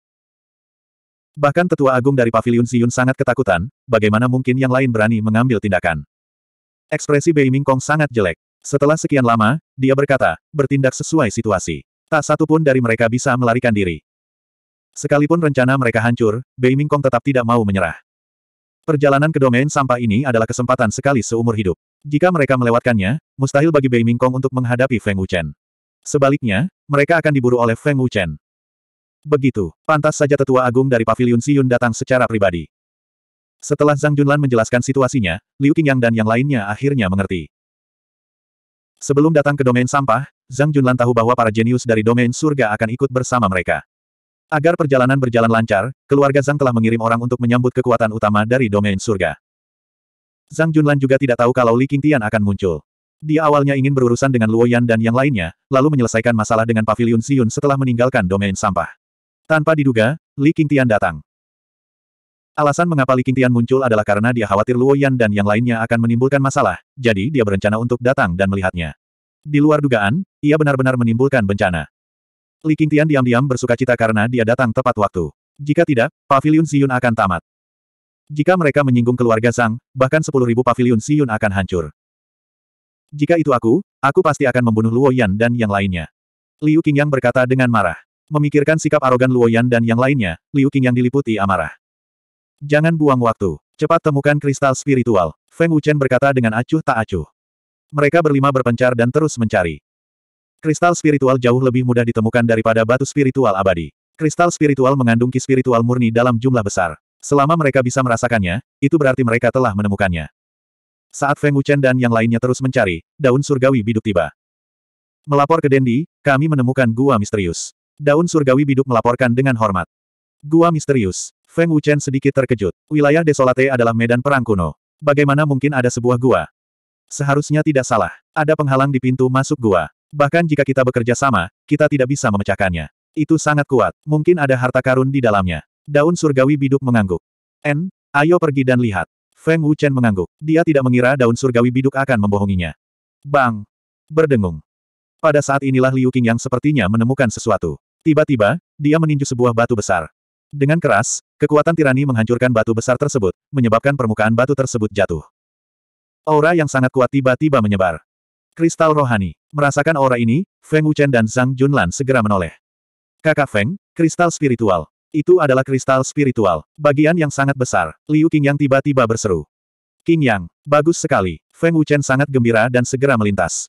A: Bahkan tetua agung dari Paviliun Siyun sangat ketakutan, bagaimana mungkin yang lain berani mengambil tindakan. Ekspresi Bei Mingkong sangat jelek. Setelah sekian lama, dia berkata, bertindak sesuai situasi. Tak satu pun dari mereka bisa melarikan diri. Sekalipun rencana mereka hancur, Bei Mingkong tetap tidak mau menyerah. Perjalanan ke domain sampah ini adalah kesempatan sekali seumur hidup. Jika mereka melewatkannya, mustahil bagi Bei Mingkong untuk menghadapi Feng Wuchen. Sebaliknya, mereka akan diburu oleh Feng Wuchen. Begitu, pantas saja tetua agung dari Paviliun Siyun datang secara pribadi. Setelah Zhang Junlan menjelaskan situasinya, Liu Qingyang dan yang lainnya akhirnya mengerti. Sebelum datang ke domain sampah, Zhang Junlan tahu bahwa para jenius dari domain surga akan ikut bersama mereka. Agar perjalanan berjalan lancar, keluarga Zhang telah mengirim orang untuk menyambut kekuatan utama dari domain surga. Zhang Junlan juga tidak tahu kalau Li Qingtian akan muncul. Dia awalnya ingin berurusan dengan Luo Yan dan yang lainnya, lalu menyelesaikan masalah dengan Paviliun Siun setelah meninggalkan domain sampah. Tanpa diduga, Li Qingtian datang. Alasan mengapa Li Qingtian muncul adalah karena dia khawatir Luo Yan dan yang lainnya akan menimbulkan masalah, jadi dia berencana untuk datang dan melihatnya. Di luar dugaan, ia benar-benar menimbulkan bencana. Li Qingtian diam-diam bersuka cita karena dia datang tepat waktu. Jika tidak, Paviliun Siun akan tamat. Jika mereka menyinggung keluarga Sang, bahkan sepuluh ribu pavilion Siyun akan hancur. Jika itu aku, aku pasti akan membunuh Luo Yan dan yang lainnya. Liu Qingyang berkata dengan marah. Memikirkan sikap arogan Luo Yan dan yang lainnya, Liu Qingyang diliputi amarah. Jangan buang waktu. Cepat temukan kristal spiritual. Feng Wuchen berkata dengan acuh tak acuh. Mereka berlima berpencar dan terus mencari. Kristal spiritual jauh lebih mudah ditemukan daripada batu spiritual abadi. Kristal spiritual mengandung ki spiritual murni dalam jumlah besar. Selama mereka bisa merasakannya, itu berarti mereka telah menemukannya. Saat Feng Wuchen dan yang lainnya terus mencari, daun surgawi biduk tiba. Melapor ke Dendi, kami menemukan gua misterius. Daun surgawi biduk melaporkan dengan hormat. Gua misterius. Feng Wuchen sedikit terkejut. Wilayah Desolate adalah medan perang kuno. Bagaimana mungkin ada sebuah gua? Seharusnya tidak salah. Ada penghalang di pintu masuk gua. Bahkan jika kita bekerja sama, kita tidak bisa memecahkannya. Itu sangat kuat. Mungkin ada harta karun di dalamnya. Daun surgawi biduk mengangguk. N, ayo pergi dan lihat. Feng Wuchen mengangguk. Dia tidak mengira daun surgawi biduk akan membohonginya. Bang! Berdengung. Pada saat inilah Liu Qing yang sepertinya menemukan sesuatu. Tiba-tiba, dia meninju sebuah batu besar. Dengan keras, kekuatan tirani menghancurkan batu besar tersebut, menyebabkan permukaan batu tersebut jatuh. Aura yang sangat kuat tiba-tiba menyebar. Kristal rohani. Merasakan aura ini, Feng Wuchen dan Zhang Junlan segera menoleh. Kakak Feng, kristal spiritual. Itu adalah kristal spiritual. Bagian yang sangat besar. Liu yang tiba-tiba berseru. King Yang, bagus sekali. Feng Wuchen sangat gembira dan segera melintas.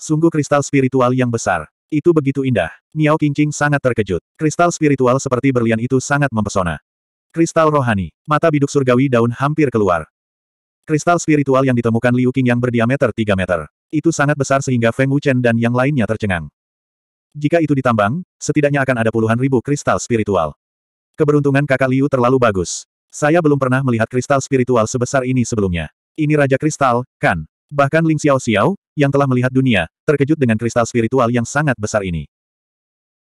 A: Sungguh kristal spiritual yang besar. Itu begitu indah. Miao Qingqing sangat terkejut. Kristal spiritual seperti berlian itu sangat mempesona. Kristal rohani. Mata biduk surgawi daun hampir keluar. Kristal spiritual yang ditemukan Liu Qing yang berdiameter 3 meter. Itu sangat besar sehingga Feng Wuchen dan yang lainnya tercengang. Jika itu ditambang, setidaknya akan ada puluhan ribu kristal spiritual. Keberuntungan kakak Liu terlalu bagus. Saya belum pernah melihat kristal spiritual sebesar ini sebelumnya. Ini Raja Kristal, kan? Bahkan Ling Xiao Xiao, yang telah melihat dunia, terkejut dengan kristal spiritual yang sangat besar ini.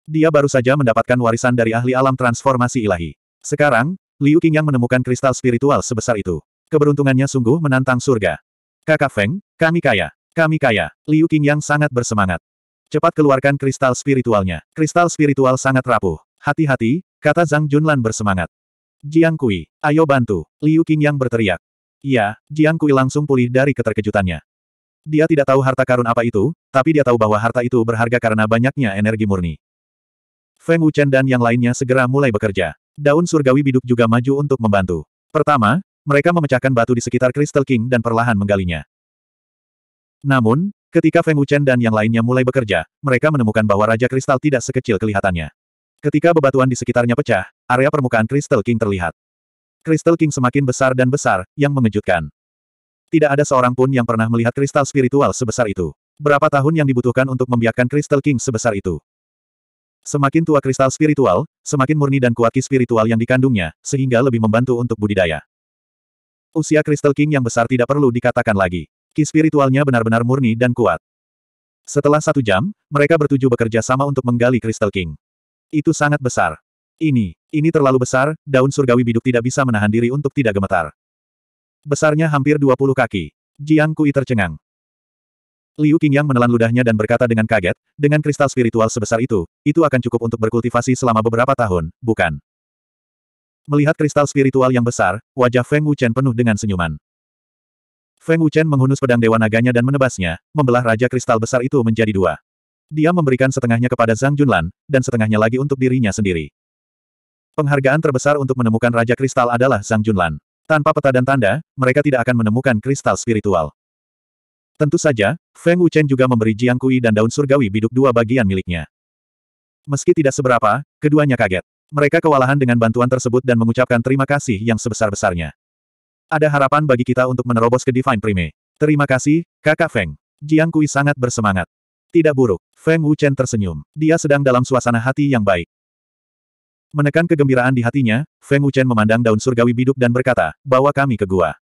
A: Dia baru saja mendapatkan warisan dari ahli alam transformasi ilahi. Sekarang, Liu King yang menemukan kristal spiritual sebesar itu. Keberuntungannya sungguh menantang surga. Kakak Feng, kami kaya. Kami kaya. Liu King yang sangat bersemangat. Cepat keluarkan kristal spiritualnya. Kristal spiritual sangat rapuh. Hati-hati, Kata Zhang Junlan bersemangat. Jiang Kui, ayo bantu, Liu Qingyang berteriak. Ya, Jiang Kui langsung pulih dari keterkejutannya. Dia tidak tahu harta karun apa itu, tapi dia tahu bahwa harta itu berharga karena banyaknya energi murni. Feng Wuchen dan yang lainnya segera mulai bekerja. Daun surgawi biduk juga maju untuk membantu. Pertama, mereka memecahkan batu di sekitar Crystal King dan perlahan menggalinya. Namun, ketika Feng Wuchen dan yang lainnya mulai bekerja, mereka menemukan bahwa Raja Kristal tidak sekecil kelihatannya. Ketika bebatuan di sekitarnya pecah, area permukaan Crystal King terlihat. Crystal King semakin besar dan besar, yang mengejutkan. Tidak ada seorang pun yang pernah melihat kristal spiritual sebesar itu. Berapa tahun yang dibutuhkan untuk membiarkan Crystal King sebesar itu? Semakin tua kristal spiritual, semakin murni dan kuat ki spiritual yang dikandungnya, sehingga lebih membantu untuk budidaya. Usia Crystal King yang besar tidak perlu dikatakan lagi. Ki spiritualnya benar-benar murni dan kuat. Setelah satu jam, mereka bertuju bekerja sama untuk menggali Crystal King. Itu sangat besar. Ini, ini terlalu besar, daun surgawi biduk tidak bisa menahan diri untuk tidak gemetar. Besarnya hampir 20 kaki. Jiang Kui tercengang. Liu Qingyang menelan ludahnya dan berkata dengan kaget, dengan kristal spiritual sebesar itu, itu akan cukup untuk berkultivasi selama beberapa tahun, bukan? Melihat kristal spiritual yang besar, wajah Feng Wuchen penuh dengan senyuman. Feng Wuchen menghunus pedang dewa naganya dan menebasnya, membelah raja kristal besar itu menjadi dua. Dia memberikan setengahnya kepada Zhang Junlan, dan setengahnya lagi untuk dirinya sendiri. Penghargaan terbesar untuk menemukan Raja Kristal adalah Zhang Junlan. Tanpa peta dan tanda, mereka tidak akan menemukan kristal spiritual. Tentu saja, Feng Wuchen juga memberi Jiang Kui dan daun surgawi biduk dua bagian miliknya. Meski tidak seberapa, keduanya kaget. Mereka kewalahan dengan bantuan tersebut dan mengucapkan terima kasih yang sebesar-besarnya. Ada harapan bagi kita untuk menerobos ke Divine Prime. Terima kasih, Kakak Feng. Jiang Kui sangat bersemangat. Tidak buruk. Feng Wuchen tersenyum. Dia sedang dalam suasana hati yang baik. Menekan kegembiraan di hatinya, Feng Wuchen memandang daun surgawi biduk dan berkata, bawa kami ke gua.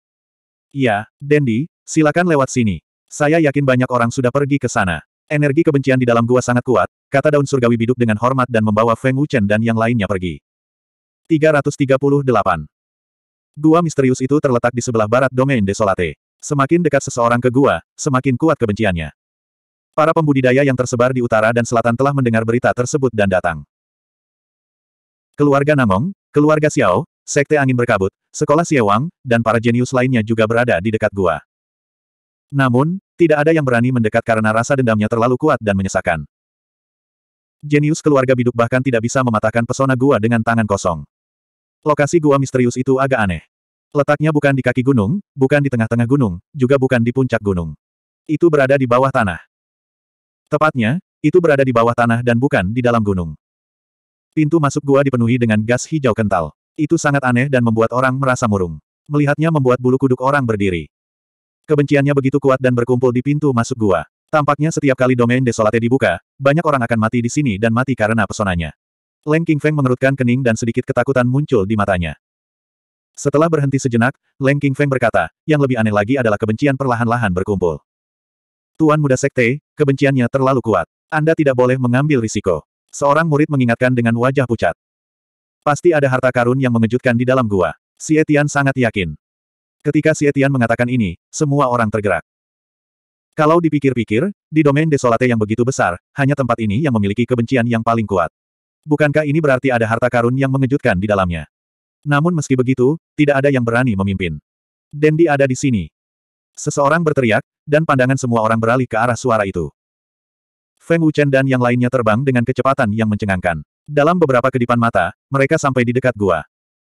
A: "Ya, Dendi, silakan lewat sini. Saya yakin banyak orang sudah pergi ke sana. Energi kebencian di dalam gua sangat kuat, kata daun surgawi biduk dengan hormat dan membawa Feng Wuchen dan yang lainnya pergi. 338. Gua misterius itu terletak di sebelah barat domain Desolate. Semakin dekat seseorang ke gua, semakin kuat kebenciannya. Para pembudidaya yang tersebar di utara dan selatan telah mendengar berita tersebut dan datang. Keluarga Namong, keluarga Xiao, Sekte Angin Berkabut, Sekolah Siewang, dan para jenius lainnya juga berada di dekat gua. Namun, tidak ada yang berani mendekat karena rasa dendamnya terlalu kuat dan menyesakan. Jenius keluarga biduk bahkan tidak bisa mematahkan pesona gua dengan tangan kosong. Lokasi gua misterius itu agak aneh. Letaknya bukan di kaki gunung, bukan di tengah-tengah gunung, juga bukan di puncak gunung. Itu berada di bawah tanah. Tepatnya, itu berada di bawah tanah dan bukan di dalam gunung. Pintu masuk gua dipenuhi dengan gas hijau kental. Itu sangat aneh dan membuat orang merasa murung. Melihatnya membuat bulu kuduk orang berdiri. Kebenciannya begitu kuat dan berkumpul di pintu masuk gua. Tampaknya setiap kali domain desolate dibuka, banyak orang akan mati di sini dan mati karena pesonanya. Leng Feng mengerutkan kening dan sedikit ketakutan muncul di matanya. Setelah berhenti sejenak, Leng Feng berkata, yang lebih aneh lagi adalah kebencian perlahan-lahan berkumpul. Tuan muda sekte, kebenciannya terlalu kuat. Anda tidak boleh mengambil risiko. Seorang murid mengingatkan dengan wajah pucat. Pasti ada harta karun yang mengejutkan di dalam gua. Si Etian sangat yakin. Ketika si Etian mengatakan ini, semua orang tergerak. Kalau dipikir-pikir, di domain desolate yang begitu besar, hanya tempat ini yang memiliki kebencian yang paling kuat. Bukankah ini berarti ada harta karun yang mengejutkan di dalamnya? Namun meski begitu, tidak ada yang berani memimpin. Dendi ada di sini. Seseorang berteriak, dan pandangan semua orang beralih ke arah suara itu. Feng Wuchen dan yang lainnya terbang dengan kecepatan yang mencengangkan. Dalam beberapa kedipan mata, mereka sampai di dekat gua.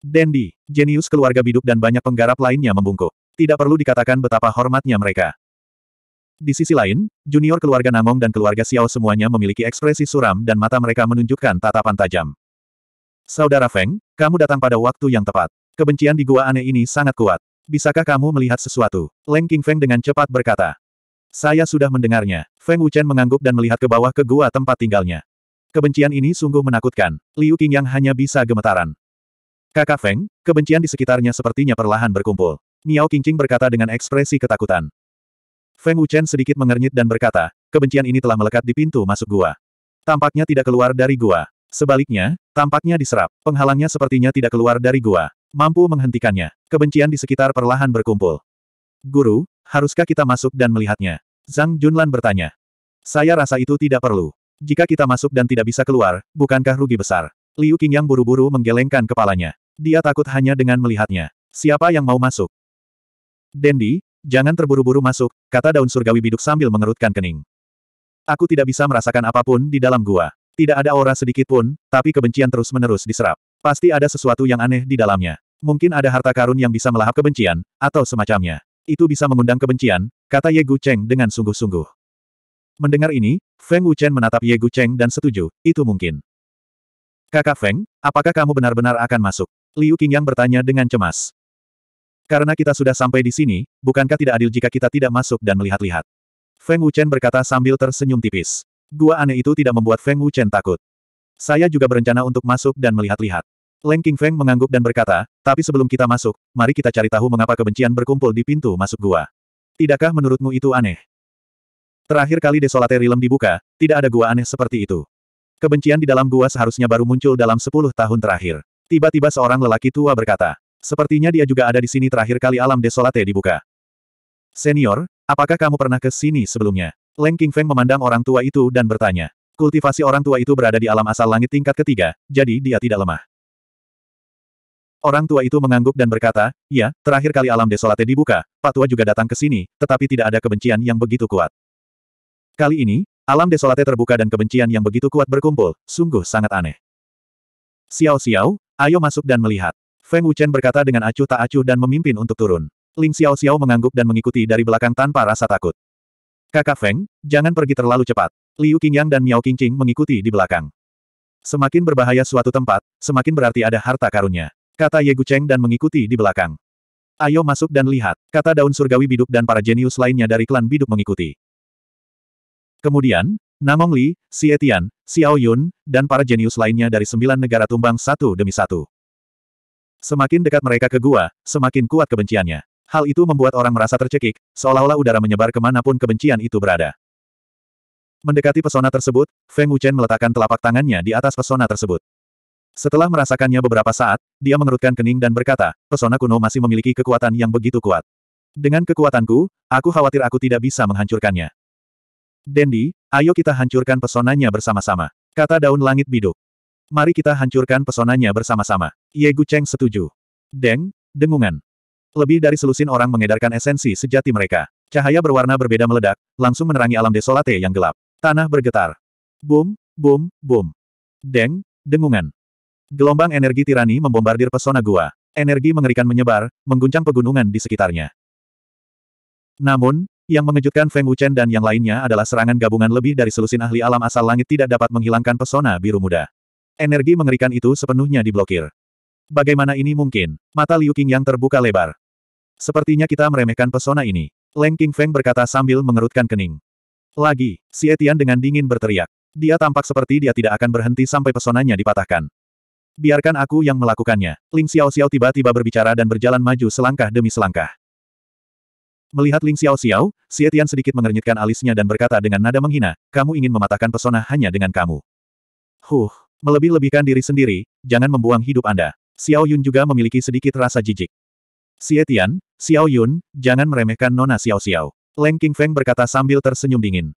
A: Dendi, jenius keluarga biduk dan banyak penggarap lainnya membungkuk. Tidak perlu dikatakan betapa hormatnya mereka. Di sisi lain, junior keluarga Namong dan keluarga Xiao semuanya memiliki ekspresi suram dan mata mereka menunjukkan tatapan tajam. Saudara Feng, kamu datang pada waktu yang tepat. Kebencian di gua aneh ini sangat kuat. Bisakah kamu melihat sesuatu? Leng King Feng dengan cepat berkata. Saya sudah mendengarnya. Feng Wuchen mengangguk dan melihat ke bawah ke gua tempat tinggalnya. Kebencian ini sungguh menakutkan. Liu King yang hanya bisa gemetaran. Kakak Feng, kebencian di sekitarnya sepertinya perlahan berkumpul. Miao Qingqing berkata dengan ekspresi ketakutan. Feng Wuchen sedikit mengernyit dan berkata, kebencian ini telah melekat di pintu masuk gua. Tampaknya tidak keluar dari gua. Sebaliknya, tampaknya diserap. Penghalangnya sepertinya tidak keluar dari gua. Mampu menghentikannya. Kebencian di sekitar perlahan berkumpul. Guru, haruskah kita masuk dan melihatnya? Zhang Junlan bertanya. Saya rasa itu tidak perlu. Jika kita masuk dan tidak bisa keluar, bukankah rugi besar? Liu Qingyang buru-buru menggelengkan kepalanya. Dia takut hanya dengan melihatnya. Siapa yang mau masuk? Dendi, jangan terburu-buru masuk, kata daun surgawi biduk sambil mengerutkan kening. Aku tidak bisa merasakan apapun di dalam gua. Tidak ada aura sedikit pun, tapi kebencian terus-menerus diserap. Pasti ada sesuatu yang aneh di dalamnya. Mungkin ada harta karun yang bisa melahap kebencian, atau semacamnya. Itu bisa mengundang kebencian, kata Ye Gu Cheng dengan sungguh-sungguh. Mendengar ini, Feng Wu Chen menatap Ye Gu Cheng dan setuju, itu mungkin. Kakak Feng, apakah kamu benar-benar akan masuk? Liu Qingyang bertanya dengan cemas. Karena kita sudah sampai di sini, bukankah tidak adil jika kita tidak masuk dan melihat-lihat? Feng Wu Chen berkata sambil tersenyum tipis. Gua aneh itu tidak membuat Feng Wu Chen takut. Saya juga berencana untuk masuk dan melihat-lihat. Leng King Feng mengangguk dan berkata, tapi sebelum kita masuk, mari kita cari tahu mengapa kebencian berkumpul di pintu masuk gua. Tidakkah menurutmu itu aneh? Terakhir kali Desolate Realm dibuka, tidak ada gua aneh seperti itu. Kebencian di dalam gua seharusnya baru muncul dalam sepuluh tahun terakhir. Tiba-tiba seorang lelaki tua berkata, sepertinya dia juga ada di sini terakhir kali alam Desolate dibuka. Senior, apakah kamu pernah ke sini sebelumnya? Leng King Feng memandang orang tua itu dan bertanya. Kultivasi orang tua itu berada di alam asal langit tingkat ketiga, jadi dia tidak lemah. Orang tua itu mengangguk dan berkata, ya, terakhir kali alam desolate dibuka, Patua juga datang ke sini, tetapi tidak ada kebencian yang begitu kuat. Kali ini, alam desolate terbuka dan kebencian yang begitu kuat berkumpul, sungguh sangat aneh. Xiao Xiao, ayo masuk dan melihat. Feng Wuchen berkata dengan acuh tak acuh dan memimpin untuk turun. Ling Xiao Xiao mengangguk dan mengikuti dari belakang tanpa rasa takut. Kakak Feng, jangan pergi terlalu cepat. Liu Qingyang dan Miao Qingqing mengikuti di belakang. Semakin berbahaya suatu tempat, semakin berarti ada harta karunnya kata Ye Gu Cheng dan mengikuti di belakang. Ayo masuk dan lihat, kata daun surgawi biduk dan para jenius lainnya dari klan biduk mengikuti. Kemudian, Namong Li, Si Etian, Xiao Yun, dan para jenius lainnya dari sembilan negara tumbang satu demi satu. Semakin dekat mereka ke gua, semakin kuat kebenciannya. Hal itu membuat orang merasa tercekik, seolah-olah udara menyebar kemanapun kebencian itu berada. Mendekati pesona tersebut, Feng Wuchen meletakkan telapak tangannya di atas pesona tersebut. Setelah merasakannya beberapa saat, dia mengerutkan kening dan berkata, pesona kuno masih memiliki kekuatan yang begitu kuat. Dengan kekuatanku, aku khawatir aku tidak bisa menghancurkannya. Dendi, ayo kita hancurkan pesonanya bersama-sama. Kata daun langit biduk. Mari kita hancurkan pesonanya bersama-sama. Ye Gu Cheng setuju. Deng, dengungan. Lebih dari selusin orang mengedarkan esensi sejati mereka. Cahaya berwarna berbeda meledak, langsung menerangi alam desolate yang gelap. Tanah bergetar. Boom, boom, boom. Deng, dengungan. Gelombang energi tirani membombardir pesona gua. Energi mengerikan menyebar, mengguncang pegunungan di sekitarnya. Namun, yang mengejutkan Feng Wuchen dan yang lainnya adalah serangan gabungan lebih dari selusin ahli alam asal langit tidak dapat menghilangkan pesona biru muda. Energi mengerikan itu sepenuhnya diblokir. Bagaimana ini mungkin? Mata Liu Qing yang terbuka lebar. Sepertinya kita meremehkan pesona ini. Leng King Feng berkata sambil mengerutkan kening. Lagi, si Etian dengan dingin berteriak. Dia tampak seperti dia tidak akan berhenti sampai pesonanya dipatahkan biarkan aku yang melakukannya. Ling Xiao Xiao tiba-tiba berbicara dan berjalan maju selangkah demi selangkah. Melihat Ling Xiao Xiao, Xie Tian sedikit mengernyitkan alisnya dan berkata dengan nada menghina, kamu ingin mematahkan pesona hanya dengan kamu. Huh, melebih-lebihkan diri sendiri, jangan membuang hidup Anda. Xiao Yun juga memiliki sedikit rasa jijik. Xie Tian, Xiao Yun, jangan meremehkan Nona Xiao Xiao. Leng Feng berkata sambil tersenyum dingin.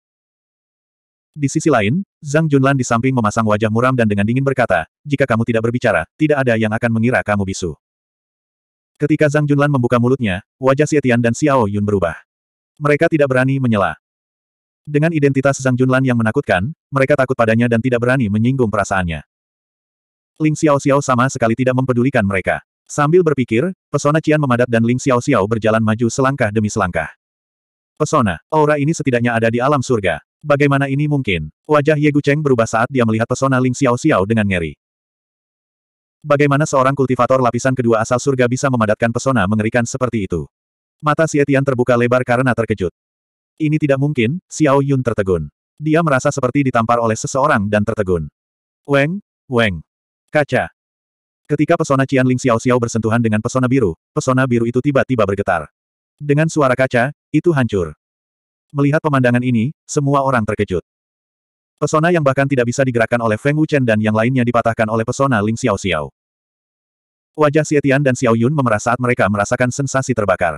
A: Di sisi lain, Zhang Junlan di samping memasang wajah muram dan dengan dingin berkata, jika kamu tidak berbicara, tidak ada yang akan mengira kamu bisu. Ketika Zhang Junlan membuka mulutnya, wajah Tian dan Xiao Yun berubah. Mereka tidak berani menyela. Dengan identitas Zhang Junlan yang menakutkan, mereka takut padanya dan tidak berani menyinggung perasaannya. Ling Xiao Xiao sama sekali tidak mempedulikan mereka. Sambil berpikir, pesona Cian memadat dan Ling Xiao Xiao berjalan maju selangkah demi selangkah. Pesona, aura ini setidaknya ada di alam surga. Bagaimana ini mungkin? Wajah Ye Gucheng berubah saat dia melihat pesona Ling Xiao Xiao dengan ngeri. Bagaimana seorang kultivator lapisan kedua asal surga bisa memadatkan pesona mengerikan seperti itu? Mata Tian terbuka lebar karena terkejut. Ini tidak mungkin, Xiao Yun tertegun. Dia merasa seperti ditampar oleh seseorang dan tertegun. Weng, Weng. Kaca. Ketika pesona Cian Ling Xiao Xiao bersentuhan dengan pesona biru, pesona biru itu tiba-tiba bergetar. Dengan suara kaca, itu hancur. Melihat pemandangan ini, semua orang terkejut. Pesona yang bahkan tidak bisa digerakkan oleh Feng Wuchen dan yang lainnya dipatahkan oleh pesona Ling Xiao Xiao. Wajah Xietian dan Xiao Yun memerah saat mereka merasakan sensasi terbakar.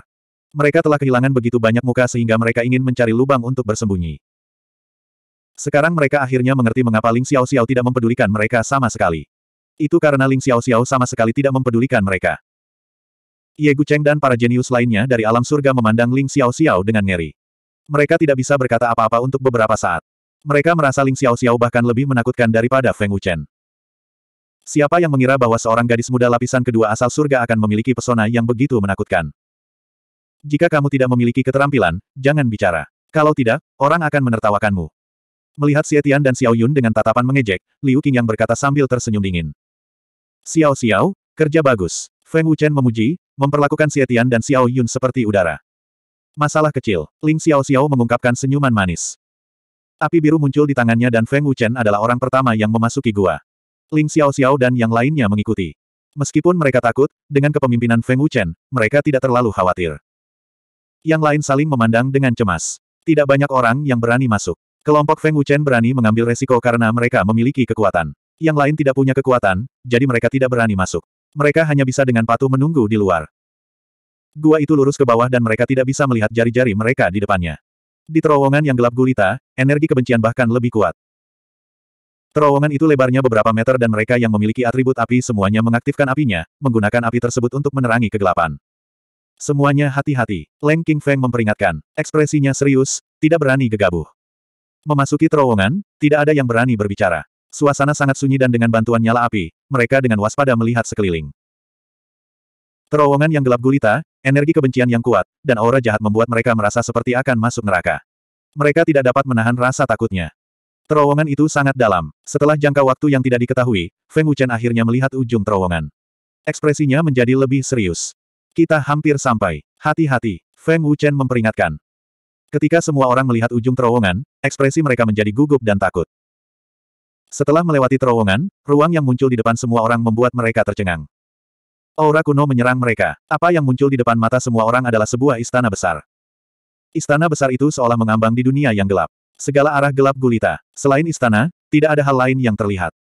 A: Mereka telah kehilangan begitu banyak muka sehingga mereka ingin mencari lubang untuk bersembunyi. Sekarang mereka akhirnya mengerti mengapa Ling Xiao Xiao tidak mempedulikan mereka sama sekali. Itu karena Ling Xiao Xiao sama sekali tidak mempedulikan mereka. Ye Cheng dan para jenius lainnya dari alam surga memandang Ling Xiao Xiao dengan ngeri. Mereka tidak bisa berkata apa-apa untuk beberapa saat. Mereka merasa Ling Xiao Xiao bahkan lebih menakutkan daripada Feng Wuchen. Siapa yang mengira bahwa seorang gadis muda lapisan kedua asal surga akan memiliki pesona yang begitu menakutkan? Jika kamu tidak memiliki keterampilan, jangan bicara. Kalau tidak, orang akan menertawakanmu. Melihat Xie Tian dan Xiao Yun dengan tatapan mengejek, Liu yang berkata sambil tersenyum dingin. Xiao Xiao, kerja bagus. Feng Wuchen memuji, memperlakukan Xie Tian dan Xiao Yun seperti udara. Masalah kecil. Ling Xiao Xiao mengungkapkan senyuman manis. Api biru muncul di tangannya dan Feng Wuchen adalah orang pertama yang memasuki gua. Ling Xiao Xiao dan yang lainnya mengikuti. Meskipun mereka takut, dengan kepemimpinan Feng Wuchen, mereka tidak terlalu khawatir. Yang lain saling memandang dengan cemas. Tidak banyak orang yang berani masuk. Kelompok Feng Wuchen berani mengambil resiko karena mereka memiliki kekuatan. Yang lain tidak punya kekuatan, jadi mereka tidak berani masuk. Mereka hanya bisa dengan patuh menunggu di luar. Gua itu lurus ke bawah dan mereka tidak bisa melihat jari-jari mereka di depannya. Di terowongan yang gelap gulita, energi kebencian bahkan lebih kuat. Terowongan itu lebarnya beberapa meter dan mereka yang memiliki atribut api semuanya mengaktifkan apinya, menggunakan api tersebut untuk menerangi kegelapan. Semuanya hati-hati, Leng King Feng memperingatkan, ekspresinya serius, tidak berani gegabah. Memasuki terowongan, tidak ada yang berani berbicara. Suasana sangat sunyi dan dengan bantuan nyala api, mereka dengan waspada melihat sekeliling. Terowongan yang gelap gulita, energi kebencian yang kuat, dan aura jahat membuat mereka merasa seperti akan masuk neraka. Mereka tidak dapat menahan rasa takutnya. Terowongan itu sangat dalam. Setelah jangka waktu yang tidak diketahui, Feng Wuchen akhirnya melihat ujung terowongan. Ekspresinya menjadi lebih serius. Kita hampir sampai. Hati-hati, Feng Wuchen memperingatkan. Ketika semua orang melihat ujung terowongan, ekspresi mereka menjadi gugup dan takut. Setelah melewati terowongan, ruang yang muncul di depan semua orang membuat mereka tercengang. Aura kuno menyerang mereka. Apa yang muncul di depan mata semua orang adalah sebuah istana besar. Istana besar itu seolah mengambang di dunia yang gelap. Segala arah gelap gulita. Selain istana, tidak ada hal lain yang terlihat.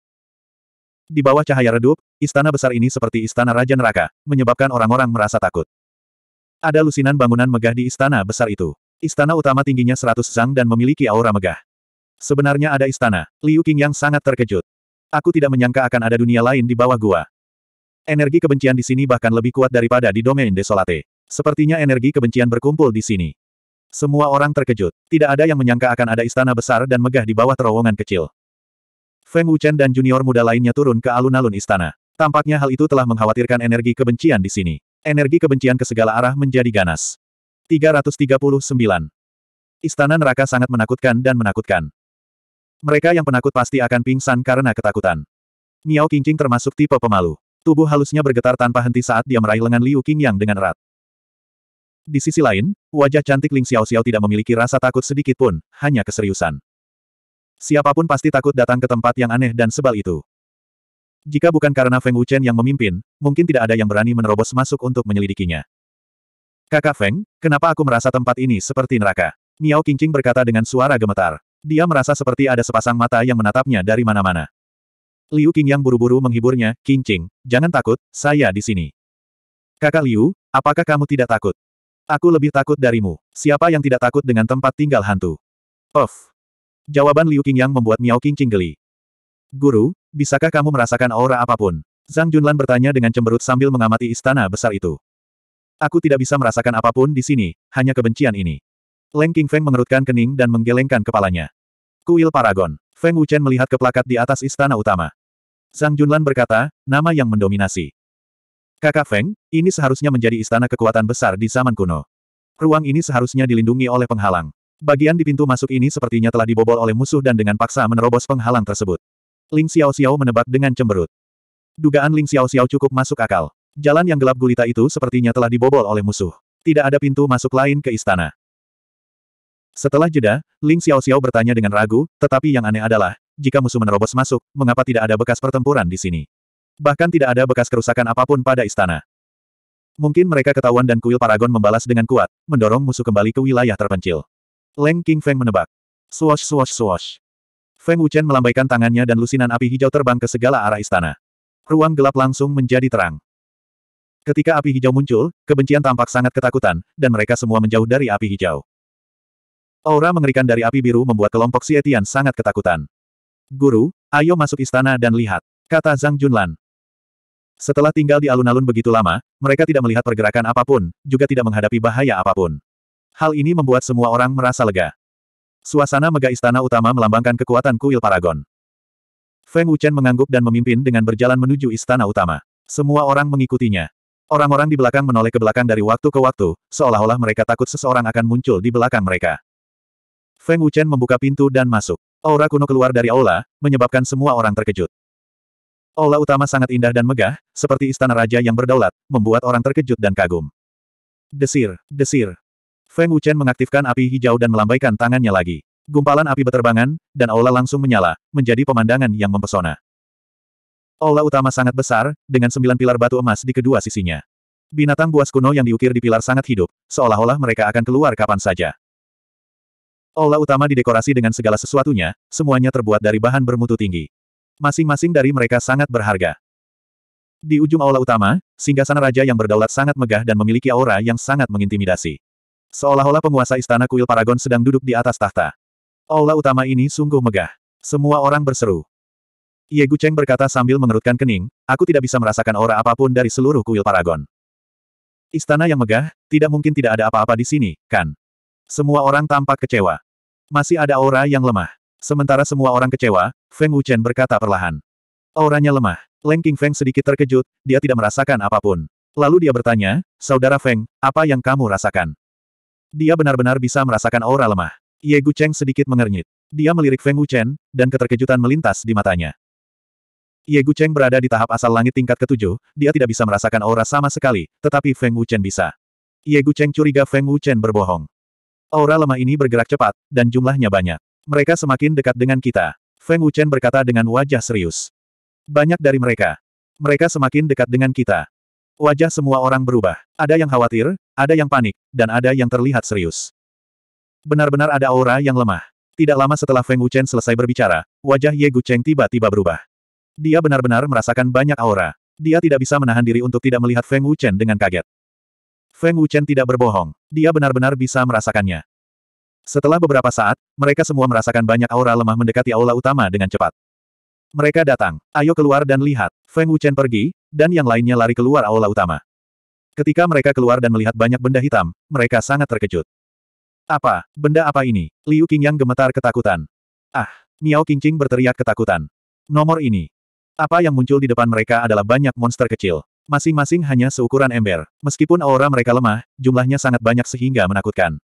A: Di bawah cahaya redup, istana besar ini seperti istana Raja Neraka, menyebabkan orang-orang merasa takut. Ada lusinan bangunan megah di istana besar itu. Istana utama tingginya 100 zang dan memiliki aura megah. Sebenarnya ada istana, Liu Qing yang sangat terkejut. Aku tidak menyangka akan ada dunia lain di bawah gua. Energi kebencian di sini bahkan lebih kuat daripada di domain Desolate. Sepertinya energi kebencian berkumpul di sini. Semua orang terkejut. Tidak ada yang menyangka akan ada istana besar dan megah di bawah terowongan kecil. Feng Wuchen dan junior muda lainnya turun ke alun-alun istana. Tampaknya hal itu telah mengkhawatirkan energi kebencian di sini. Energi kebencian ke segala arah menjadi ganas. 339. Istana neraka sangat menakutkan dan menakutkan. Mereka yang penakut pasti akan pingsan karena ketakutan. Miao Qingqing termasuk tipe pemalu. Tubuh halusnya bergetar tanpa henti saat dia meraih lengan Liu Qingyang dengan erat. Di sisi lain, wajah cantik Ling xiao xiao tidak memiliki rasa takut sedikit pun, hanya keseriusan. Siapapun pasti takut datang ke tempat yang aneh dan sebal itu. Jika bukan karena Feng Wuchen yang memimpin, mungkin tidak ada yang berani menerobos masuk untuk menyelidikinya. Kakak Feng, kenapa aku merasa tempat ini seperti neraka? Miao Qingqing berkata dengan suara gemetar. Dia merasa seperti ada sepasang mata yang menatapnya dari mana-mana. Liu Qingyang yang buru-buru menghiburnya, King jangan takut, saya di sini. Kakak Liu, apakah kamu tidak takut? Aku lebih takut darimu. Siapa yang tidak takut dengan tempat tinggal hantu? Of. Jawaban Liu Qingyang membuat Miao Qingqing geli. Guru, bisakah kamu merasakan aura apapun? Zhang Junlan bertanya dengan cemberut sambil mengamati istana besar itu. Aku tidak bisa merasakan apapun di sini, hanya kebencian ini. Leng Qingfeng mengerutkan kening dan menggelengkan kepalanya. Kuil Paragon. Feng Wuchen melihat ke plakat di atas istana utama. Sang Junlan berkata, nama yang mendominasi. Kakak Feng, ini seharusnya menjadi istana kekuatan besar di zaman kuno. Ruang ini seharusnya dilindungi oleh penghalang. Bagian di pintu masuk ini sepertinya telah dibobol oleh musuh dan dengan paksa menerobos penghalang tersebut. Ling Xiao Xiao menebak dengan cemberut. Dugaan Ling Xiao Xiao cukup masuk akal. Jalan yang gelap gulita itu sepertinya telah dibobol oleh musuh. Tidak ada pintu masuk lain ke istana. Setelah jeda, Ling Xiao Xiao bertanya dengan ragu, tetapi yang aneh adalah, jika musuh menerobos masuk, mengapa tidak ada bekas pertempuran di sini? Bahkan tidak ada bekas kerusakan apapun pada istana. Mungkin mereka ketahuan dan kuil Paragon membalas dengan kuat, mendorong musuh kembali ke wilayah terpencil. Leng King Feng menebak. Swash swash swash. Feng Wuchen melambaikan tangannya dan lusinan api hijau terbang ke segala arah istana. Ruang gelap langsung menjadi terang. Ketika api hijau muncul, kebencian tampak sangat ketakutan, dan mereka semua menjauh dari api hijau. Aura mengerikan dari api biru membuat kelompok Xietian sangat ketakutan. Guru, ayo masuk istana dan lihat, kata Zhang Junlan. Setelah tinggal di alun-alun begitu lama, mereka tidak melihat pergerakan apapun, juga tidak menghadapi bahaya apapun. Hal ini membuat semua orang merasa lega. Suasana mega istana utama melambangkan kekuatan kuil Paragon. Feng Wuchen mengangguk dan memimpin dengan berjalan menuju istana utama. Semua orang mengikutinya. Orang-orang di belakang menoleh ke belakang dari waktu ke waktu, seolah-olah mereka takut seseorang akan muncul di belakang mereka. Feng Wuchen membuka pintu dan masuk. Aura kuno keluar dari aula, menyebabkan semua orang terkejut. Aula utama sangat indah dan megah, seperti istana raja yang berdaulat, membuat orang terkejut dan kagum. Desir, desir. Feng Wuchen mengaktifkan api hijau dan melambaikan tangannya lagi. Gumpalan api berterbangan, dan aula langsung menyala, menjadi pemandangan yang mempesona. Aula utama sangat besar, dengan sembilan pilar batu emas di kedua sisinya. Binatang buas kuno yang diukir di pilar sangat hidup, seolah-olah mereka akan keluar kapan saja. Aula utama didekorasi dengan segala sesuatunya, semuanya terbuat dari bahan bermutu tinggi. Masing-masing dari mereka sangat berharga. Di ujung aula utama, singgasana raja yang berdaulat sangat megah dan memiliki aura yang sangat mengintimidasi. Seolah-olah penguasa istana kuil Paragon sedang duduk di atas tahta. Aula utama ini sungguh megah. Semua orang berseru. Ye Gucheng berkata sambil mengerutkan kening, aku tidak bisa merasakan aura apapun dari seluruh kuil Paragon. Istana yang megah, tidak mungkin tidak ada apa-apa di sini, kan? Semua orang tampak kecewa. Masih ada aura yang lemah. Sementara semua orang kecewa, Feng Wuchen berkata perlahan. Auranya lemah. Leng King Feng sedikit terkejut, dia tidak merasakan apapun. Lalu dia bertanya, Saudara Feng, apa yang kamu rasakan? Dia benar-benar bisa merasakan aura lemah. Ye Gu Cheng sedikit mengernyit. Dia melirik Feng Wuchen, dan keterkejutan melintas di matanya. Ye Gu Cheng berada di tahap asal langit tingkat ketujuh, dia tidak bisa merasakan aura sama sekali, tetapi Feng Wuchen bisa. Ye Gu Cheng curiga Feng Wuchen berbohong. Aura lemah ini bergerak cepat, dan jumlahnya banyak. Mereka semakin dekat dengan kita. Feng Wuchen berkata dengan wajah serius. Banyak dari mereka. Mereka semakin dekat dengan kita. Wajah semua orang berubah. Ada yang khawatir, ada yang panik, dan ada yang terlihat serius. Benar-benar ada aura yang lemah. Tidak lama setelah Feng Wuchen selesai berbicara, wajah Ye Gucheng tiba-tiba berubah. Dia benar-benar merasakan banyak aura. Dia tidak bisa menahan diri untuk tidak melihat Feng Wuchen dengan kaget. Feng Wuchen tidak berbohong. Dia benar-benar bisa merasakannya. Setelah beberapa saat, mereka semua merasakan banyak aura lemah mendekati aula utama dengan cepat. Mereka datang. Ayo keluar dan lihat. Feng Wuchen pergi, dan yang lainnya lari keluar aula utama. Ketika mereka keluar dan melihat banyak benda hitam, mereka sangat terkejut. Apa? Benda apa ini? Liu Qingyang gemetar ketakutan. Ah! Miao Qingqing berteriak ketakutan. Nomor ini. Apa yang muncul di depan mereka adalah banyak monster kecil. Masing-masing hanya seukuran ember. Meskipun aura mereka lemah, jumlahnya sangat banyak sehingga menakutkan.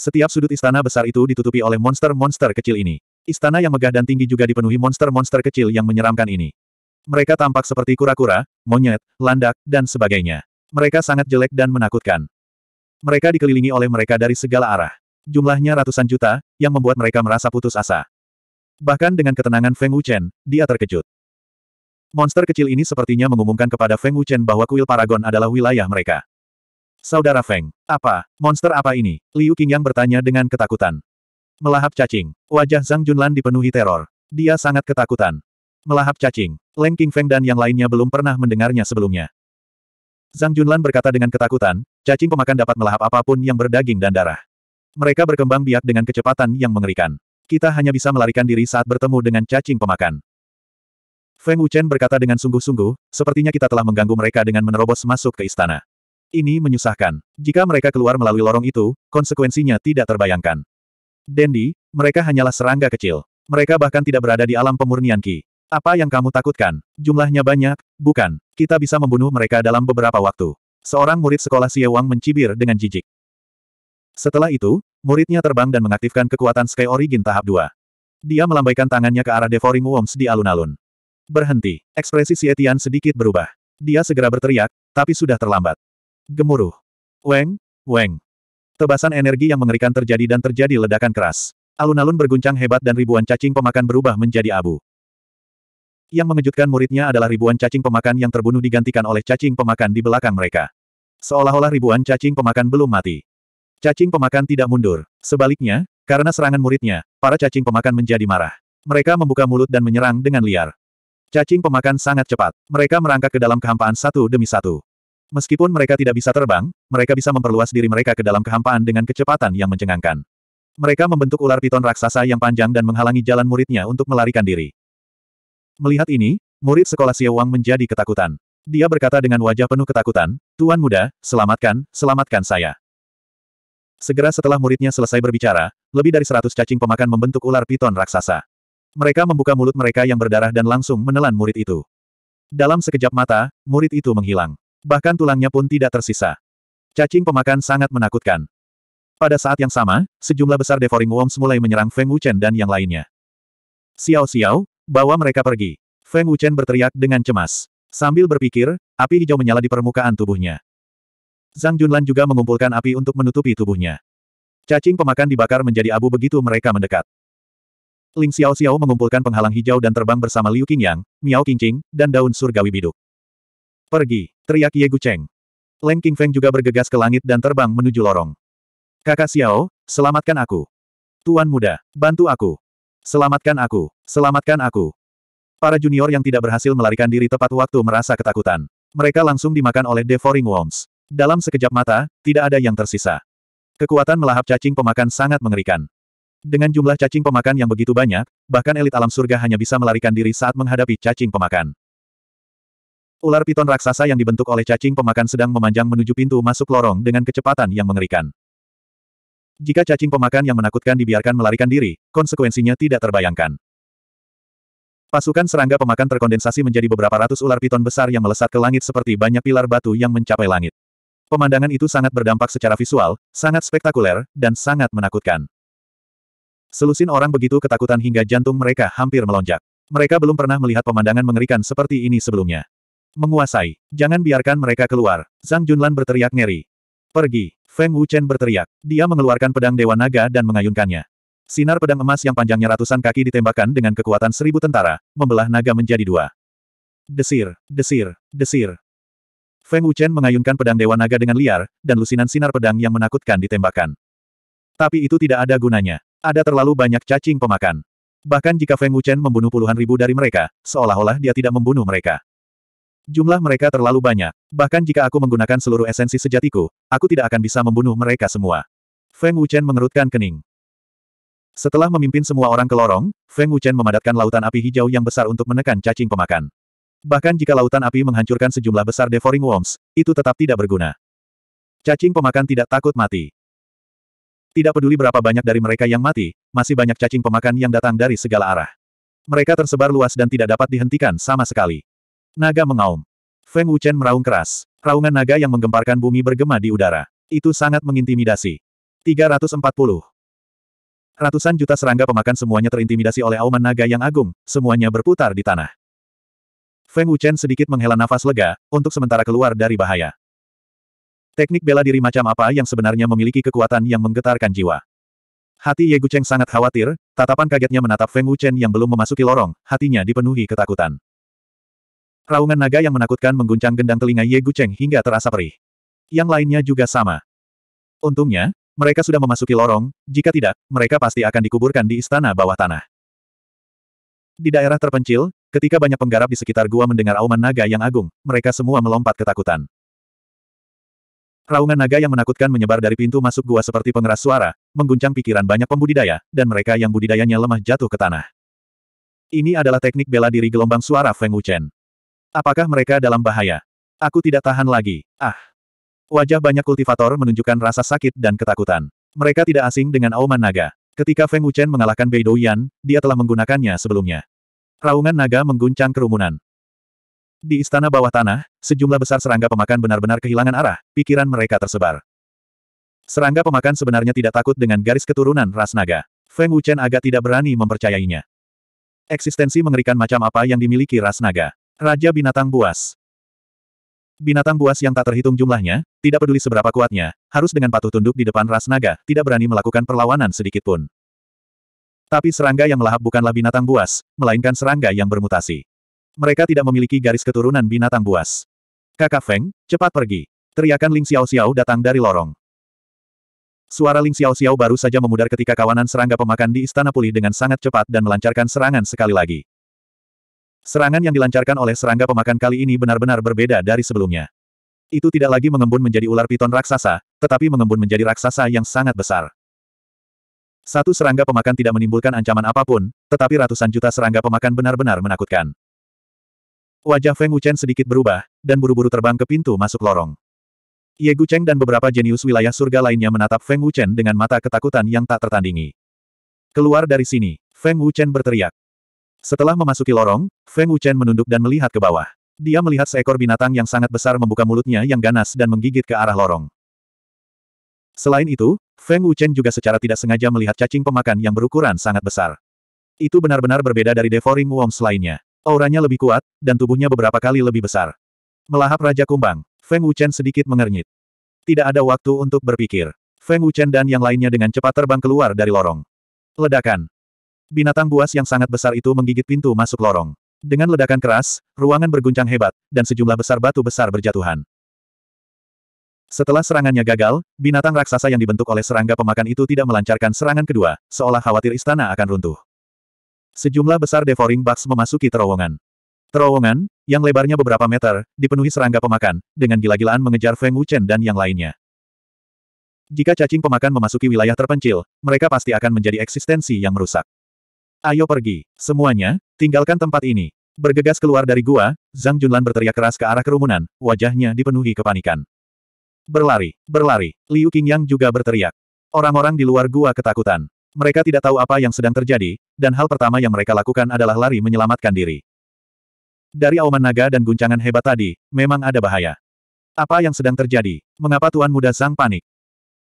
A: Setiap sudut istana besar itu ditutupi oleh monster-monster kecil ini. Istana yang megah dan tinggi juga dipenuhi monster-monster kecil yang menyeramkan ini. Mereka tampak seperti kura-kura, monyet, landak, dan sebagainya. Mereka sangat jelek dan menakutkan. Mereka dikelilingi oleh mereka dari segala arah. Jumlahnya ratusan juta, yang membuat mereka merasa putus asa. Bahkan dengan ketenangan Feng Wuchen, dia terkejut. Monster kecil ini sepertinya mengumumkan kepada Feng Wuchen bahwa kuil Paragon adalah wilayah mereka. Saudara Feng, apa? Monster apa ini? Liu Qingyang bertanya dengan ketakutan. Melahap cacing. Wajah Zhang Junlan dipenuhi teror. Dia sangat ketakutan. Melahap cacing. Leng Feng dan yang lainnya belum pernah mendengarnya sebelumnya. Zhang Junlan berkata dengan ketakutan, cacing pemakan dapat melahap apapun yang berdaging dan darah. Mereka berkembang biak dengan kecepatan yang mengerikan. Kita hanya bisa melarikan diri saat bertemu dengan cacing pemakan. Feng Wuchen berkata dengan sungguh-sungguh, sepertinya kita telah mengganggu mereka dengan menerobos masuk ke istana. Ini menyusahkan. Jika mereka keluar melalui lorong itu, konsekuensinya tidak terbayangkan. Dendi, mereka hanyalah serangga kecil. Mereka bahkan tidak berada di alam pemurnian Ki. Apa yang kamu takutkan? Jumlahnya banyak, bukan? Kita bisa membunuh mereka dalam beberapa waktu. Seorang murid sekolah Wang mencibir dengan jijik. Setelah itu, muridnya terbang dan mengaktifkan kekuatan Sky Origin tahap 2. Dia melambaikan tangannya ke arah Devouring Worms di alun-alun. Berhenti. Ekspresi Xie Tian sedikit berubah. Dia segera berteriak, tapi sudah terlambat. Gemuruh. Weng, weng. Tebasan energi yang mengerikan terjadi dan terjadi ledakan keras. Alun-alun berguncang hebat dan ribuan cacing pemakan berubah menjadi abu. Yang mengejutkan muridnya adalah ribuan cacing pemakan yang terbunuh digantikan oleh cacing pemakan di belakang mereka. Seolah-olah ribuan cacing pemakan belum mati. Cacing pemakan tidak mundur. Sebaliknya, karena serangan muridnya, para cacing pemakan menjadi marah. Mereka membuka mulut dan menyerang dengan liar. Cacing pemakan sangat cepat. Mereka merangkak ke dalam kehampaan satu demi satu. Meskipun mereka tidak bisa terbang, mereka bisa memperluas diri mereka ke dalam kehampaan dengan kecepatan yang mencengangkan. Mereka membentuk ular piton raksasa yang panjang dan menghalangi jalan muridnya untuk melarikan diri. Melihat ini, murid sekolah Siawang menjadi ketakutan. Dia berkata dengan wajah penuh ketakutan, Tuan muda, selamatkan, selamatkan saya. Segera setelah muridnya selesai berbicara, lebih dari seratus cacing pemakan membentuk ular piton raksasa. Mereka membuka mulut mereka yang berdarah dan langsung menelan murid itu. Dalam sekejap mata, murid itu menghilang. Bahkan tulangnya pun tidak tersisa. Cacing pemakan sangat menakutkan. Pada saat yang sama, sejumlah besar Devouring Worms mulai menyerang Feng Wuchen dan yang lainnya. Xiao Xiao, bawa mereka pergi. Feng Wuchen berteriak dengan cemas. Sambil berpikir, api hijau menyala di permukaan tubuhnya. Zhang Junlan juga mengumpulkan api untuk menutupi tubuhnya. Cacing pemakan dibakar menjadi abu begitu mereka mendekat. Ling Xiao Xiao mengumpulkan penghalang hijau dan terbang bersama Liu Qingyang, Miao Qingqing, dan daun surgawi biduk. Pergi, teriak Ye Gucheng. Leng Qingfeng juga bergegas ke langit dan terbang menuju lorong. Kakak Xiao, selamatkan aku. Tuan muda, bantu aku. Selamatkan aku, selamatkan aku. Para junior yang tidak berhasil melarikan diri tepat waktu merasa ketakutan. Mereka langsung dimakan oleh devouring worms. Dalam sekejap mata, tidak ada yang tersisa. Kekuatan melahap cacing pemakan sangat mengerikan. Dengan jumlah cacing pemakan yang begitu banyak, bahkan elit alam surga hanya bisa melarikan diri saat menghadapi cacing pemakan. Ular piton raksasa yang dibentuk oleh cacing pemakan sedang memanjang menuju pintu masuk lorong dengan kecepatan yang mengerikan. Jika cacing pemakan yang menakutkan dibiarkan melarikan diri, konsekuensinya tidak terbayangkan. Pasukan serangga pemakan terkondensasi menjadi beberapa ratus ular piton besar yang melesat ke langit seperti banyak pilar batu yang mencapai langit. Pemandangan itu sangat berdampak secara visual, sangat spektakuler, dan sangat menakutkan. Selusin orang begitu ketakutan hingga jantung mereka hampir melonjak. Mereka belum pernah melihat pemandangan mengerikan seperti ini sebelumnya. Menguasai. Jangan biarkan mereka keluar. Zhang Junlan berteriak ngeri. Pergi. Feng Wuchen berteriak. Dia mengeluarkan pedang Dewa Naga dan mengayunkannya. Sinar pedang emas yang panjangnya ratusan kaki ditembakkan dengan kekuatan seribu tentara, membelah naga menjadi dua. Desir, desir, desir. Feng Wuchen mengayunkan pedang Dewa Naga dengan liar, dan lusinan sinar pedang yang menakutkan ditembakkan. Tapi itu tidak ada gunanya. Ada terlalu banyak cacing pemakan. Bahkan jika Feng Wuchen membunuh puluhan ribu dari mereka, seolah-olah dia tidak membunuh mereka. Jumlah mereka terlalu banyak. Bahkan jika aku menggunakan seluruh esensi sejatiku, aku tidak akan bisa membunuh mereka semua. Feng Wuchen mengerutkan kening. Setelah memimpin semua orang ke lorong, Feng Wuchen memadatkan lautan api hijau yang besar untuk menekan cacing pemakan. Bahkan jika lautan api menghancurkan sejumlah besar devouring worms, itu tetap tidak berguna. Cacing pemakan tidak takut mati. Tidak peduli berapa banyak dari mereka yang mati, masih banyak cacing pemakan yang datang dari segala arah. Mereka tersebar luas dan tidak dapat dihentikan sama sekali. Naga mengaum. Feng Wuchen meraung keras. Raungan naga yang menggemparkan bumi bergema di udara. Itu sangat mengintimidasi. 340. Ratusan juta serangga pemakan semuanya terintimidasi oleh auman naga yang agung, semuanya berputar di tanah. Feng Wuchen sedikit menghela nafas lega, untuk sementara keluar dari bahaya. Teknik bela diri macam apa yang sebenarnya memiliki kekuatan yang menggetarkan jiwa. Hati Ye Gucheng sangat khawatir, tatapan kagetnya menatap Feng Wuchen yang belum memasuki lorong, hatinya dipenuhi ketakutan. Raungan naga yang menakutkan mengguncang gendang telinga Ye Gucheng hingga terasa perih. Yang lainnya juga sama. Untungnya, mereka sudah memasuki lorong, jika tidak, mereka pasti akan dikuburkan di istana bawah tanah. Di daerah terpencil, ketika banyak penggarap di sekitar gua mendengar auman naga yang agung, mereka semua melompat ketakutan. Raungan naga yang menakutkan menyebar dari pintu masuk gua seperti pengeras suara, mengguncang pikiran banyak pembudidaya, dan mereka yang budidayanya lemah jatuh ke tanah. Ini adalah teknik bela diri gelombang suara Feng Wuchen. Apakah mereka dalam bahaya? Aku tidak tahan lagi. Ah! Wajah banyak kultivator menunjukkan rasa sakit dan ketakutan. Mereka tidak asing dengan auman naga. Ketika Feng Wuchen mengalahkan Bei Douyan, dia telah menggunakannya sebelumnya. Raungan naga mengguncang kerumunan. Di istana bawah tanah, sejumlah besar serangga pemakan benar-benar kehilangan arah, pikiran mereka tersebar. Serangga pemakan sebenarnya tidak takut dengan garis keturunan ras naga. Feng Wuchen agak tidak berani mempercayainya. Eksistensi mengerikan macam apa yang dimiliki ras naga. Raja binatang buas. Binatang buas yang tak terhitung jumlahnya, tidak peduli seberapa kuatnya, harus dengan patuh tunduk di depan ras naga, tidak berani melakukan perlawanan sedikitpun. Tapi serangga yang melahap bukanlah binatang buas, melainkan serangga yang bermutasi. Mereka tidak memiliki garis keturunan binatang buas. Kakak Feng, cepat pergi. Teriakan Ling Xiao Xiao datang dari lorong. Suara Ling Xiao Xiao baru saja memudar ketika kawanan serangga pemakan di istana pulih dengan sangat cepat dan melancarkan serangan sekali lagi. Serangan yang dilancarkan oleh serangga pemakan kali ini benar-benar berbeda dari sebelumnya. Itu tidak lagi mengembun menjadi ular piton raksasa, tetapi mengembun menjadi raksasa yang sangat besar. Satu serangga pemakan tidak menimbulkan ancaman apapun, tetapi ratusan juta serangga pemakan benar-benar menakutkan. Wajah Feng Wuchen sedikit berubah, dan buru-buru terbang ke pintu masuk lorong. Ye Gucheng dan beberapa jenius wilayah surga lainnya menatap Feng Wuchen dengan mata ketakutan yang tak tertandingi. Keluar dari sini, Feng Wuchen berteriak. Setelah memasuki lorong, Feng Wuchen menunduk dan melihat ke bawah. Dia melihat seekor binatang yang sangat besar membuka mulutnya yang ganas dan menggigit ke arah lorong. Selain itu, Feng Wuchen juga secara tidak sengaja melihat cacing pemakan yang berukuran sangat besar. Itu benar-benar berbeda dari devouring worms lainnya. Auranya lebih kuat, dan tubuhnya beberapa kali lebih besar. Melahap Raja Kumbang, Feng Wuchen sedikit mengernyit. Tidak ada waktu untuk berpikir. Feng Wuchen dan yang lainnya dengan cepat terbang keluar dari lorong. Ledakan. Binatang buas yang sangat besar itu menggigit pintu masuk lorong. Dengan ledakan keras, ruangan berguncang hebat, dan sejumlah besar batu besar berjatuhan. Setelah serangannya gagal, binatang raksasa yang dibentuk oleh serangga pemakan itu tidak melancarkan serangan kedua, seolah khawatir istana akan runtuh. Sejumlah besar devouring bugs memasuki terowongan. Terowongan, yang lebarnya beberapa meter, dipenuhi serangga pemakan, dengan gila-gilaan mengejar Feng Wuchen dan yang lainnya. Jika cacing pemakan memasuki wilayah terpencil, mereka pasti akan menjadi eksistensi yang merusak. Ayo pergi, semuanya, tinggalkan tempat ini. Bergegas keluar dari gua, Zhang Junlan berteriak keras ke arah kerumunan, wajahnya dipenuhi kepanikan. Berlari, berlari, Liu Qingyang juga berteriak. Orang-orang di luar gua ketakutan. Mereka tidak tahu apa yang sedang terjadi, dan hal pertama yang mereka lakukan adalah lari menyelamatkan diri. Dari auman naga dan guncangan hebat tadi, memang ada bahaya. Apa yang sedang terjadi? Mengapa Tuan Muda Zhang panik?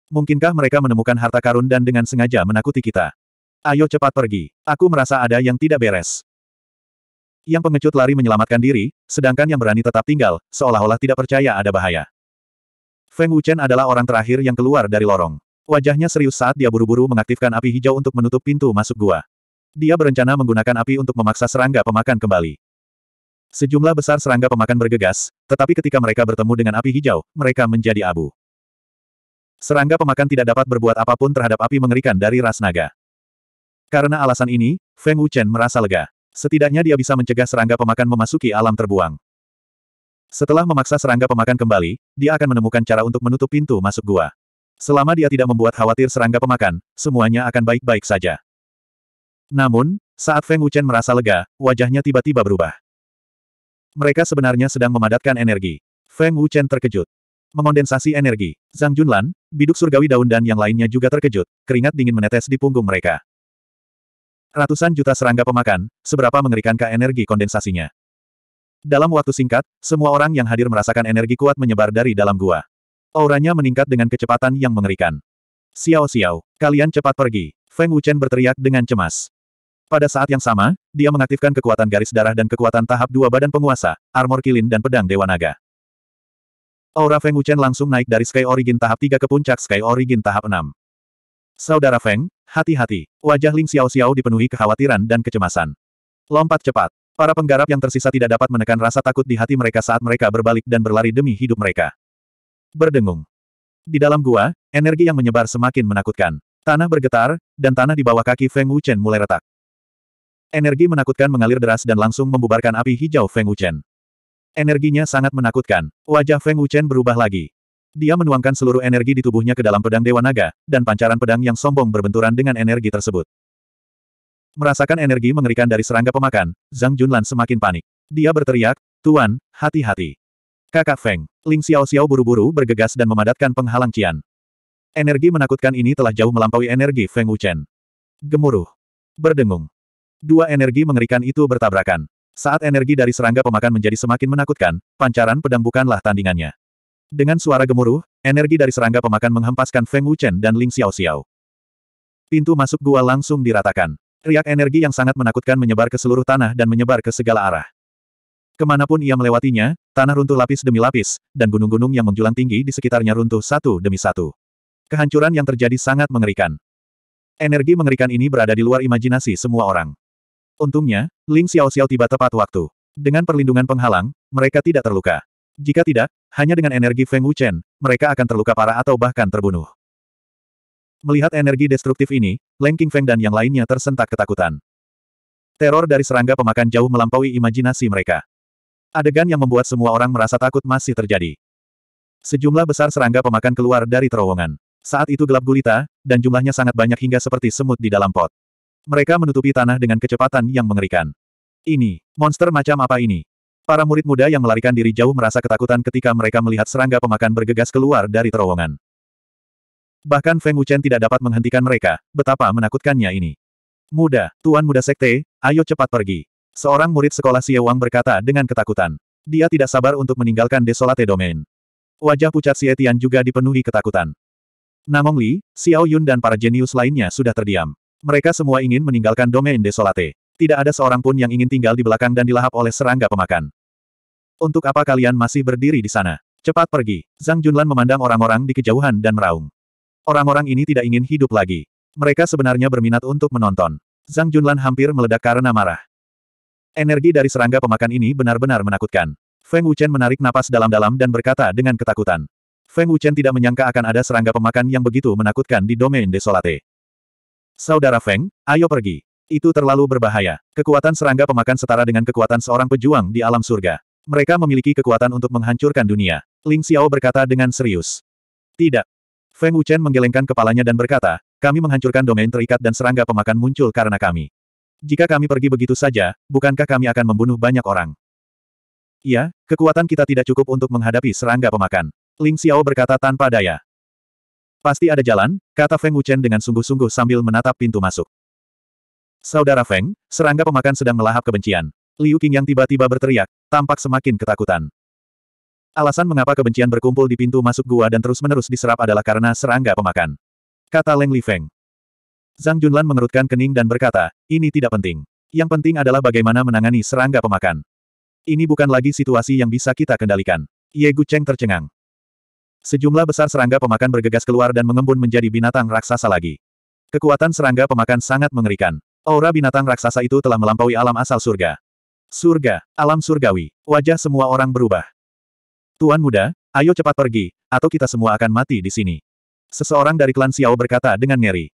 A: Mungkinkah mereka menemukan harta karun dan dengan sengaja menakuti kita? Ayo cepat pergi. Aku merasa ada yang tidak beres. Yang pengecut lari menyelamatkan diri, sedangkan yang berani tetap tinggal, seolah-olah tidak percaya ada bahaya. Feng Wuchen adalah orang terakhir yang keluar dari lorong. Wajahnya serius saat dia buru-buru mengaktifkan api hijau untuk menutup pintu masuk gua. Dia berencana menggunakan api untuk memaksa serangga pemakan kembali. Sejumlah besar serangga pemakan bergegas, tetapi ketika mereka bertemu dengan api hijau, mereka menjadi abu. Serangga pemakan tidak dapat berbuat apapun terhadap api mengerikan dari ras naga. Karena alasan ini, Feng Wuchen merasa lega. Setidaknya dia bisa mencegah serangga pemakan memasuki alam terbuang. Setelah memaksa serangga pemakan kembali, dia akan menemukan cara untuk menutup pintu masuk gua. Selama dia tidak membuat khawatir serangga pemakan, semuanya akan baik-baik saja. Namun, saat Feng Wuchen merasa lega, wajahnya tiba-tiba berubah. Mereka sebenarnya sedang memadatkan energi. Feng Wuchen terkejut. Mengondensasi energi. Zhang Junlan, biduk surgawi daun dan yang lainnya juga terkejut, keringat dingin menetes di punggung mereka. Ratusan juta serangga pemakan, seberapa mengerikankah energi kondensasinya. Dalam waktu singkat, semua orang yang hadir merasakan energi kuat menyebar dari dalam gua. Auranya meningkat dengan kecepatan yang mengerikan. Xiao Xiao, kalian cepat pergi. Feng Wuchen berteriak dengan cemas. Pada saat yang sama, dia mengaktifkan kekuatan garis darah dan kekuatan tahap dua badan penguasa, armor kilin dan pedang Dewa Naga. Aura Feng Wuchen langsung naik dari Sky Origin tahap 3 ke puncak Sky Origin tahap 6. Saudara Feng, hati-hati. Wajah Ling Xiao Xiao dipenuhi kekhawatiran dan kecemasan. Lompat cepat. Para penggarap yang tersisa tidak dapat menekan rasa takut di hati mereka saat mereka berbalik dan berlari demi hidup mereka berdengung. Di dalam gua, energi yang menyebar semakin menakutkan. Tanah bergetar, dan tanah di bawah kaki Feng Wuchen mulai retak. Energi menakutkan mengalir deras dan langsung membubarkan api hijau Feng Wuchen. Energinya sangat menakutkan. Wajah Feng Wuchen berubah lagi. Dia menuangkan seluruh energi di tubuhnya ke dalam pedang Dewa Naga, dan pancaran pedang yang sombong berbenturan dengan energi tersebut. Merasakan energi mengerikan dari serangga pemakan, Zhang Junlan semakin panik. Dia berteriak, Tuan, hati-hati. Kakak Feng, Ling Xiao Xiao buru-buru bergegas dan memadatkan penghalang Cian. Energi menakutkan ini telah jauh melampaui energi Feng Wuchen. Gemuruh. Berdengung. Dua energi mengerikan itu bertabrakan. Saat energi dari serangga pemakan menjadi semakin menakutkan, pancaran pedang bukanlah tandingannya. Dengan suara gemuruh, energi dari serangga pemakan menghempaskan Feng Wuchen dan Ling Xiao Xiao. Pintu masuk gua langsung diratakan. Riak energi yang sangat menakutkan menyebar ke seluruh tanah dan menyebar ke segala arah. Kemanapun ia melewatinya, tanah runtuh lapis demi lapis, dan gunung-gunung yang menjulang tinggi di sekitarnya runtuh satu demi satu. Kehancuran yang terjadi sangat mengerikan. Energi mengerikan ini berada di luar imajinasi semua orang. Untungnya, Ling Xiao Xiao tiba tepat waktu. Dengan perlindungan penghalang, mereka tidak terluka. Jika tidak, hanya dengan energi Feng Wuchen, mereka akan terluka parah atau bahkan terbunuh. Melihat energi destruktif ini, Leng Feng dan yang lainnya tersentak ketakutan. Teror dari serangga pemakan jauh melampaui imajinasi mereka. Adegan yang membuat semua orang merasa takut masih terjadi. Sejumlah besar serangga pemakan keluar dari terowongan. Saat itu gelap gulita, dan jumlahnya sangat banyak hingga seperti semut di dalam pot. Mereka menutupi tanah dengan kecepatan yang mengerikan. Ini, monster macam apa ini? Para murid muda yang melarikan diri jauh merasa ketakutan ketika mereka melihat serangga pemakan bergegas keluar dari terowongan. Bahkan Feng Wuchen tidak dapat menghentikan mereka, betapa menakutkannya ini. Muda, tuan muda sekte, ayo cepat pergi. Seorang murid sekolah Wang berkata dengan ketakutan. Dia tidak sabar untuk meninggalkan Desolate Domain. Wajah pucat Xie Tian juga dipenuhi ketakutan. Namong Li, Xiao Yun dan para jenius lainnya sudah terdiam. Mereka semua ingin meninggalkan domain Desolate. Tidak ada seorang pun yang ingin tinggal di belakang dan dilahap oleh serangga pemakan. Untuk apa kalian masih berdiri di sana? Cepat pergi. Zhang Junlan memandang orang-orang di kejauhan dan meraung. Orang-orang ini tidak ingin hidup lagi. Mereka sebenarnya berminat untuk menonton. Zhang Junlan hampir meledak karena marah. Energi dari serangga pemakan ini benar-benar menakutkan. Feng Wuchen menarik napas dalam-dalam dan berkata dengan ketakutan. Feng Wuchen tidak menyangka akan ada serangga pemakan yang begitu menakutkan di domain desolate. Saudara Feng, ayo pergi. Itu terlalu berbahaya. Kekuatan serangga pemakan setara dengan kekuatan seorang pejuang di alam surga. Mereka memiliki kekuatan untuk menghancurkan dunia. Ling Xiao berkata dengan serius. Tidak. Feng Wuchen menggelengkan kepalanya dan berkata, kami menghancurkan domain terikat dan serangga pemakan muncul karena kami. Jika kami pergi begitu saja, bukankah kami akan membunuh banyak orang? Iya, kekuatan kita tidak cukup untuk menghadapi serangga pemakan. Ling Xiao berkata tanpa daya. Pasti ada jalan, kata Feng Wuchen dengan sungguh-sungguh sambil menatap pintu masuk. Saudara Feng, serangga pemakan sedang melahap kebencian. Liu Qing yang tiba-tiba berteriak, tampak semakin ketakutan. Alasan mengapa kebencian berkumpul di pintu masuk gua dan terus-menerus diserap adalah karena serangga pemakan. Kata Leng Li Feng. Zhang Junlan mengerutkan kening dan berkata, ini tidak penting. Yang penting adalah bagaimana menangani serangga pemakan. Ini bukan lagi situasi yang bisa kita kendalikan. Ye Cheng tercengang. Sejumlah besar serangga pemakan bergegas keluar dan mengembun menjadi binatang raksasa lagi. Kekuatan serangga pemakan sangat mengerikan. Aura binatang raksasa itu telah melampaui alam asal surga. Surga, alam surgawi, wajah semua orang berubah. Tuan muda, ayo cepat pergi, atau kita semua akan mati di sini. Seseorang dari klan Xiao berkata dengan ngeri.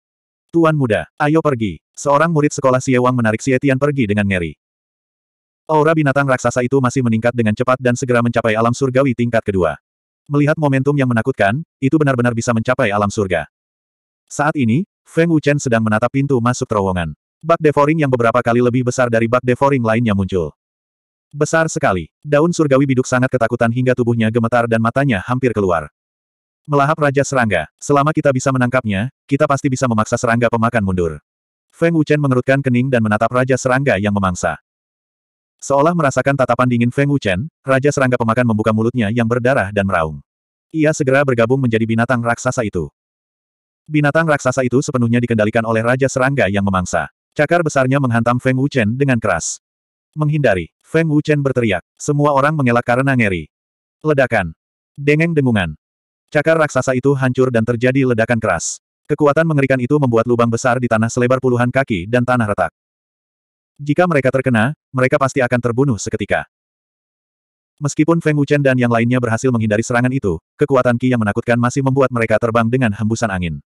A: Tuan muda, ayo pergi. Seorang murid sekolah Xie menarik Xie Tian pergi dengan ngeri. Aura binatang raksasa itu masih meningkat dengan cepat dan segera mencapai alam surgawi tingkat kedua. Melihat momentum yang menakutkan, itu benar-benar bisa mencapai alam surga. Saat ini, Feng Wuchen sedang menatap pintu masuk terowongan. Bak devouring yang beberapa kali lebih besar dari bak devouring lainnya muncul. Besar sekali. Daun surgawi biduk sangat ketakutan hingga tubuhnya gemetar dan matanya hampir keluar. Melahap Raja Serangga. Selama kita bisa menangkapnya, kita pasti bisa memaksa serangga pemakan mundur. Feng Wuchen mengerutkan kening dan menatap Raja Serangga yang memangsa. Seolah merasakan tatapan dingin Feng Wuchen, Raja Serangga pemakan membuka mulutnya yang berdarah dan meraung. Ia segera bergabung menjadi binatang raksasa itu. Binatang raksasa itu sepenuhnya dikendalikan oleh Raja Serangga yang memangsa. Cakar besarnya menghantam Feng Wuchen dengan keras. Menghindari, Feng Wuchen berteriak. Semua orang mengelak karena ngeri. Ledakan. Dengeng dengungan. Cakar raksasa itu hancur dan terjadi ledakan keras. Kekuatan mengerikan itu membuat lubang besar di tanah selebar puluhan kaki dan tanah retak. Jika mereka terkena, mereka pasti akan terbunuh seketika. Meskipun Feng Wuchen dan yang lainnya berhasil menghindari serangan itu, kekuatan Qi yang menakutkan masih membuat mereka terbang dengan hembusan angin.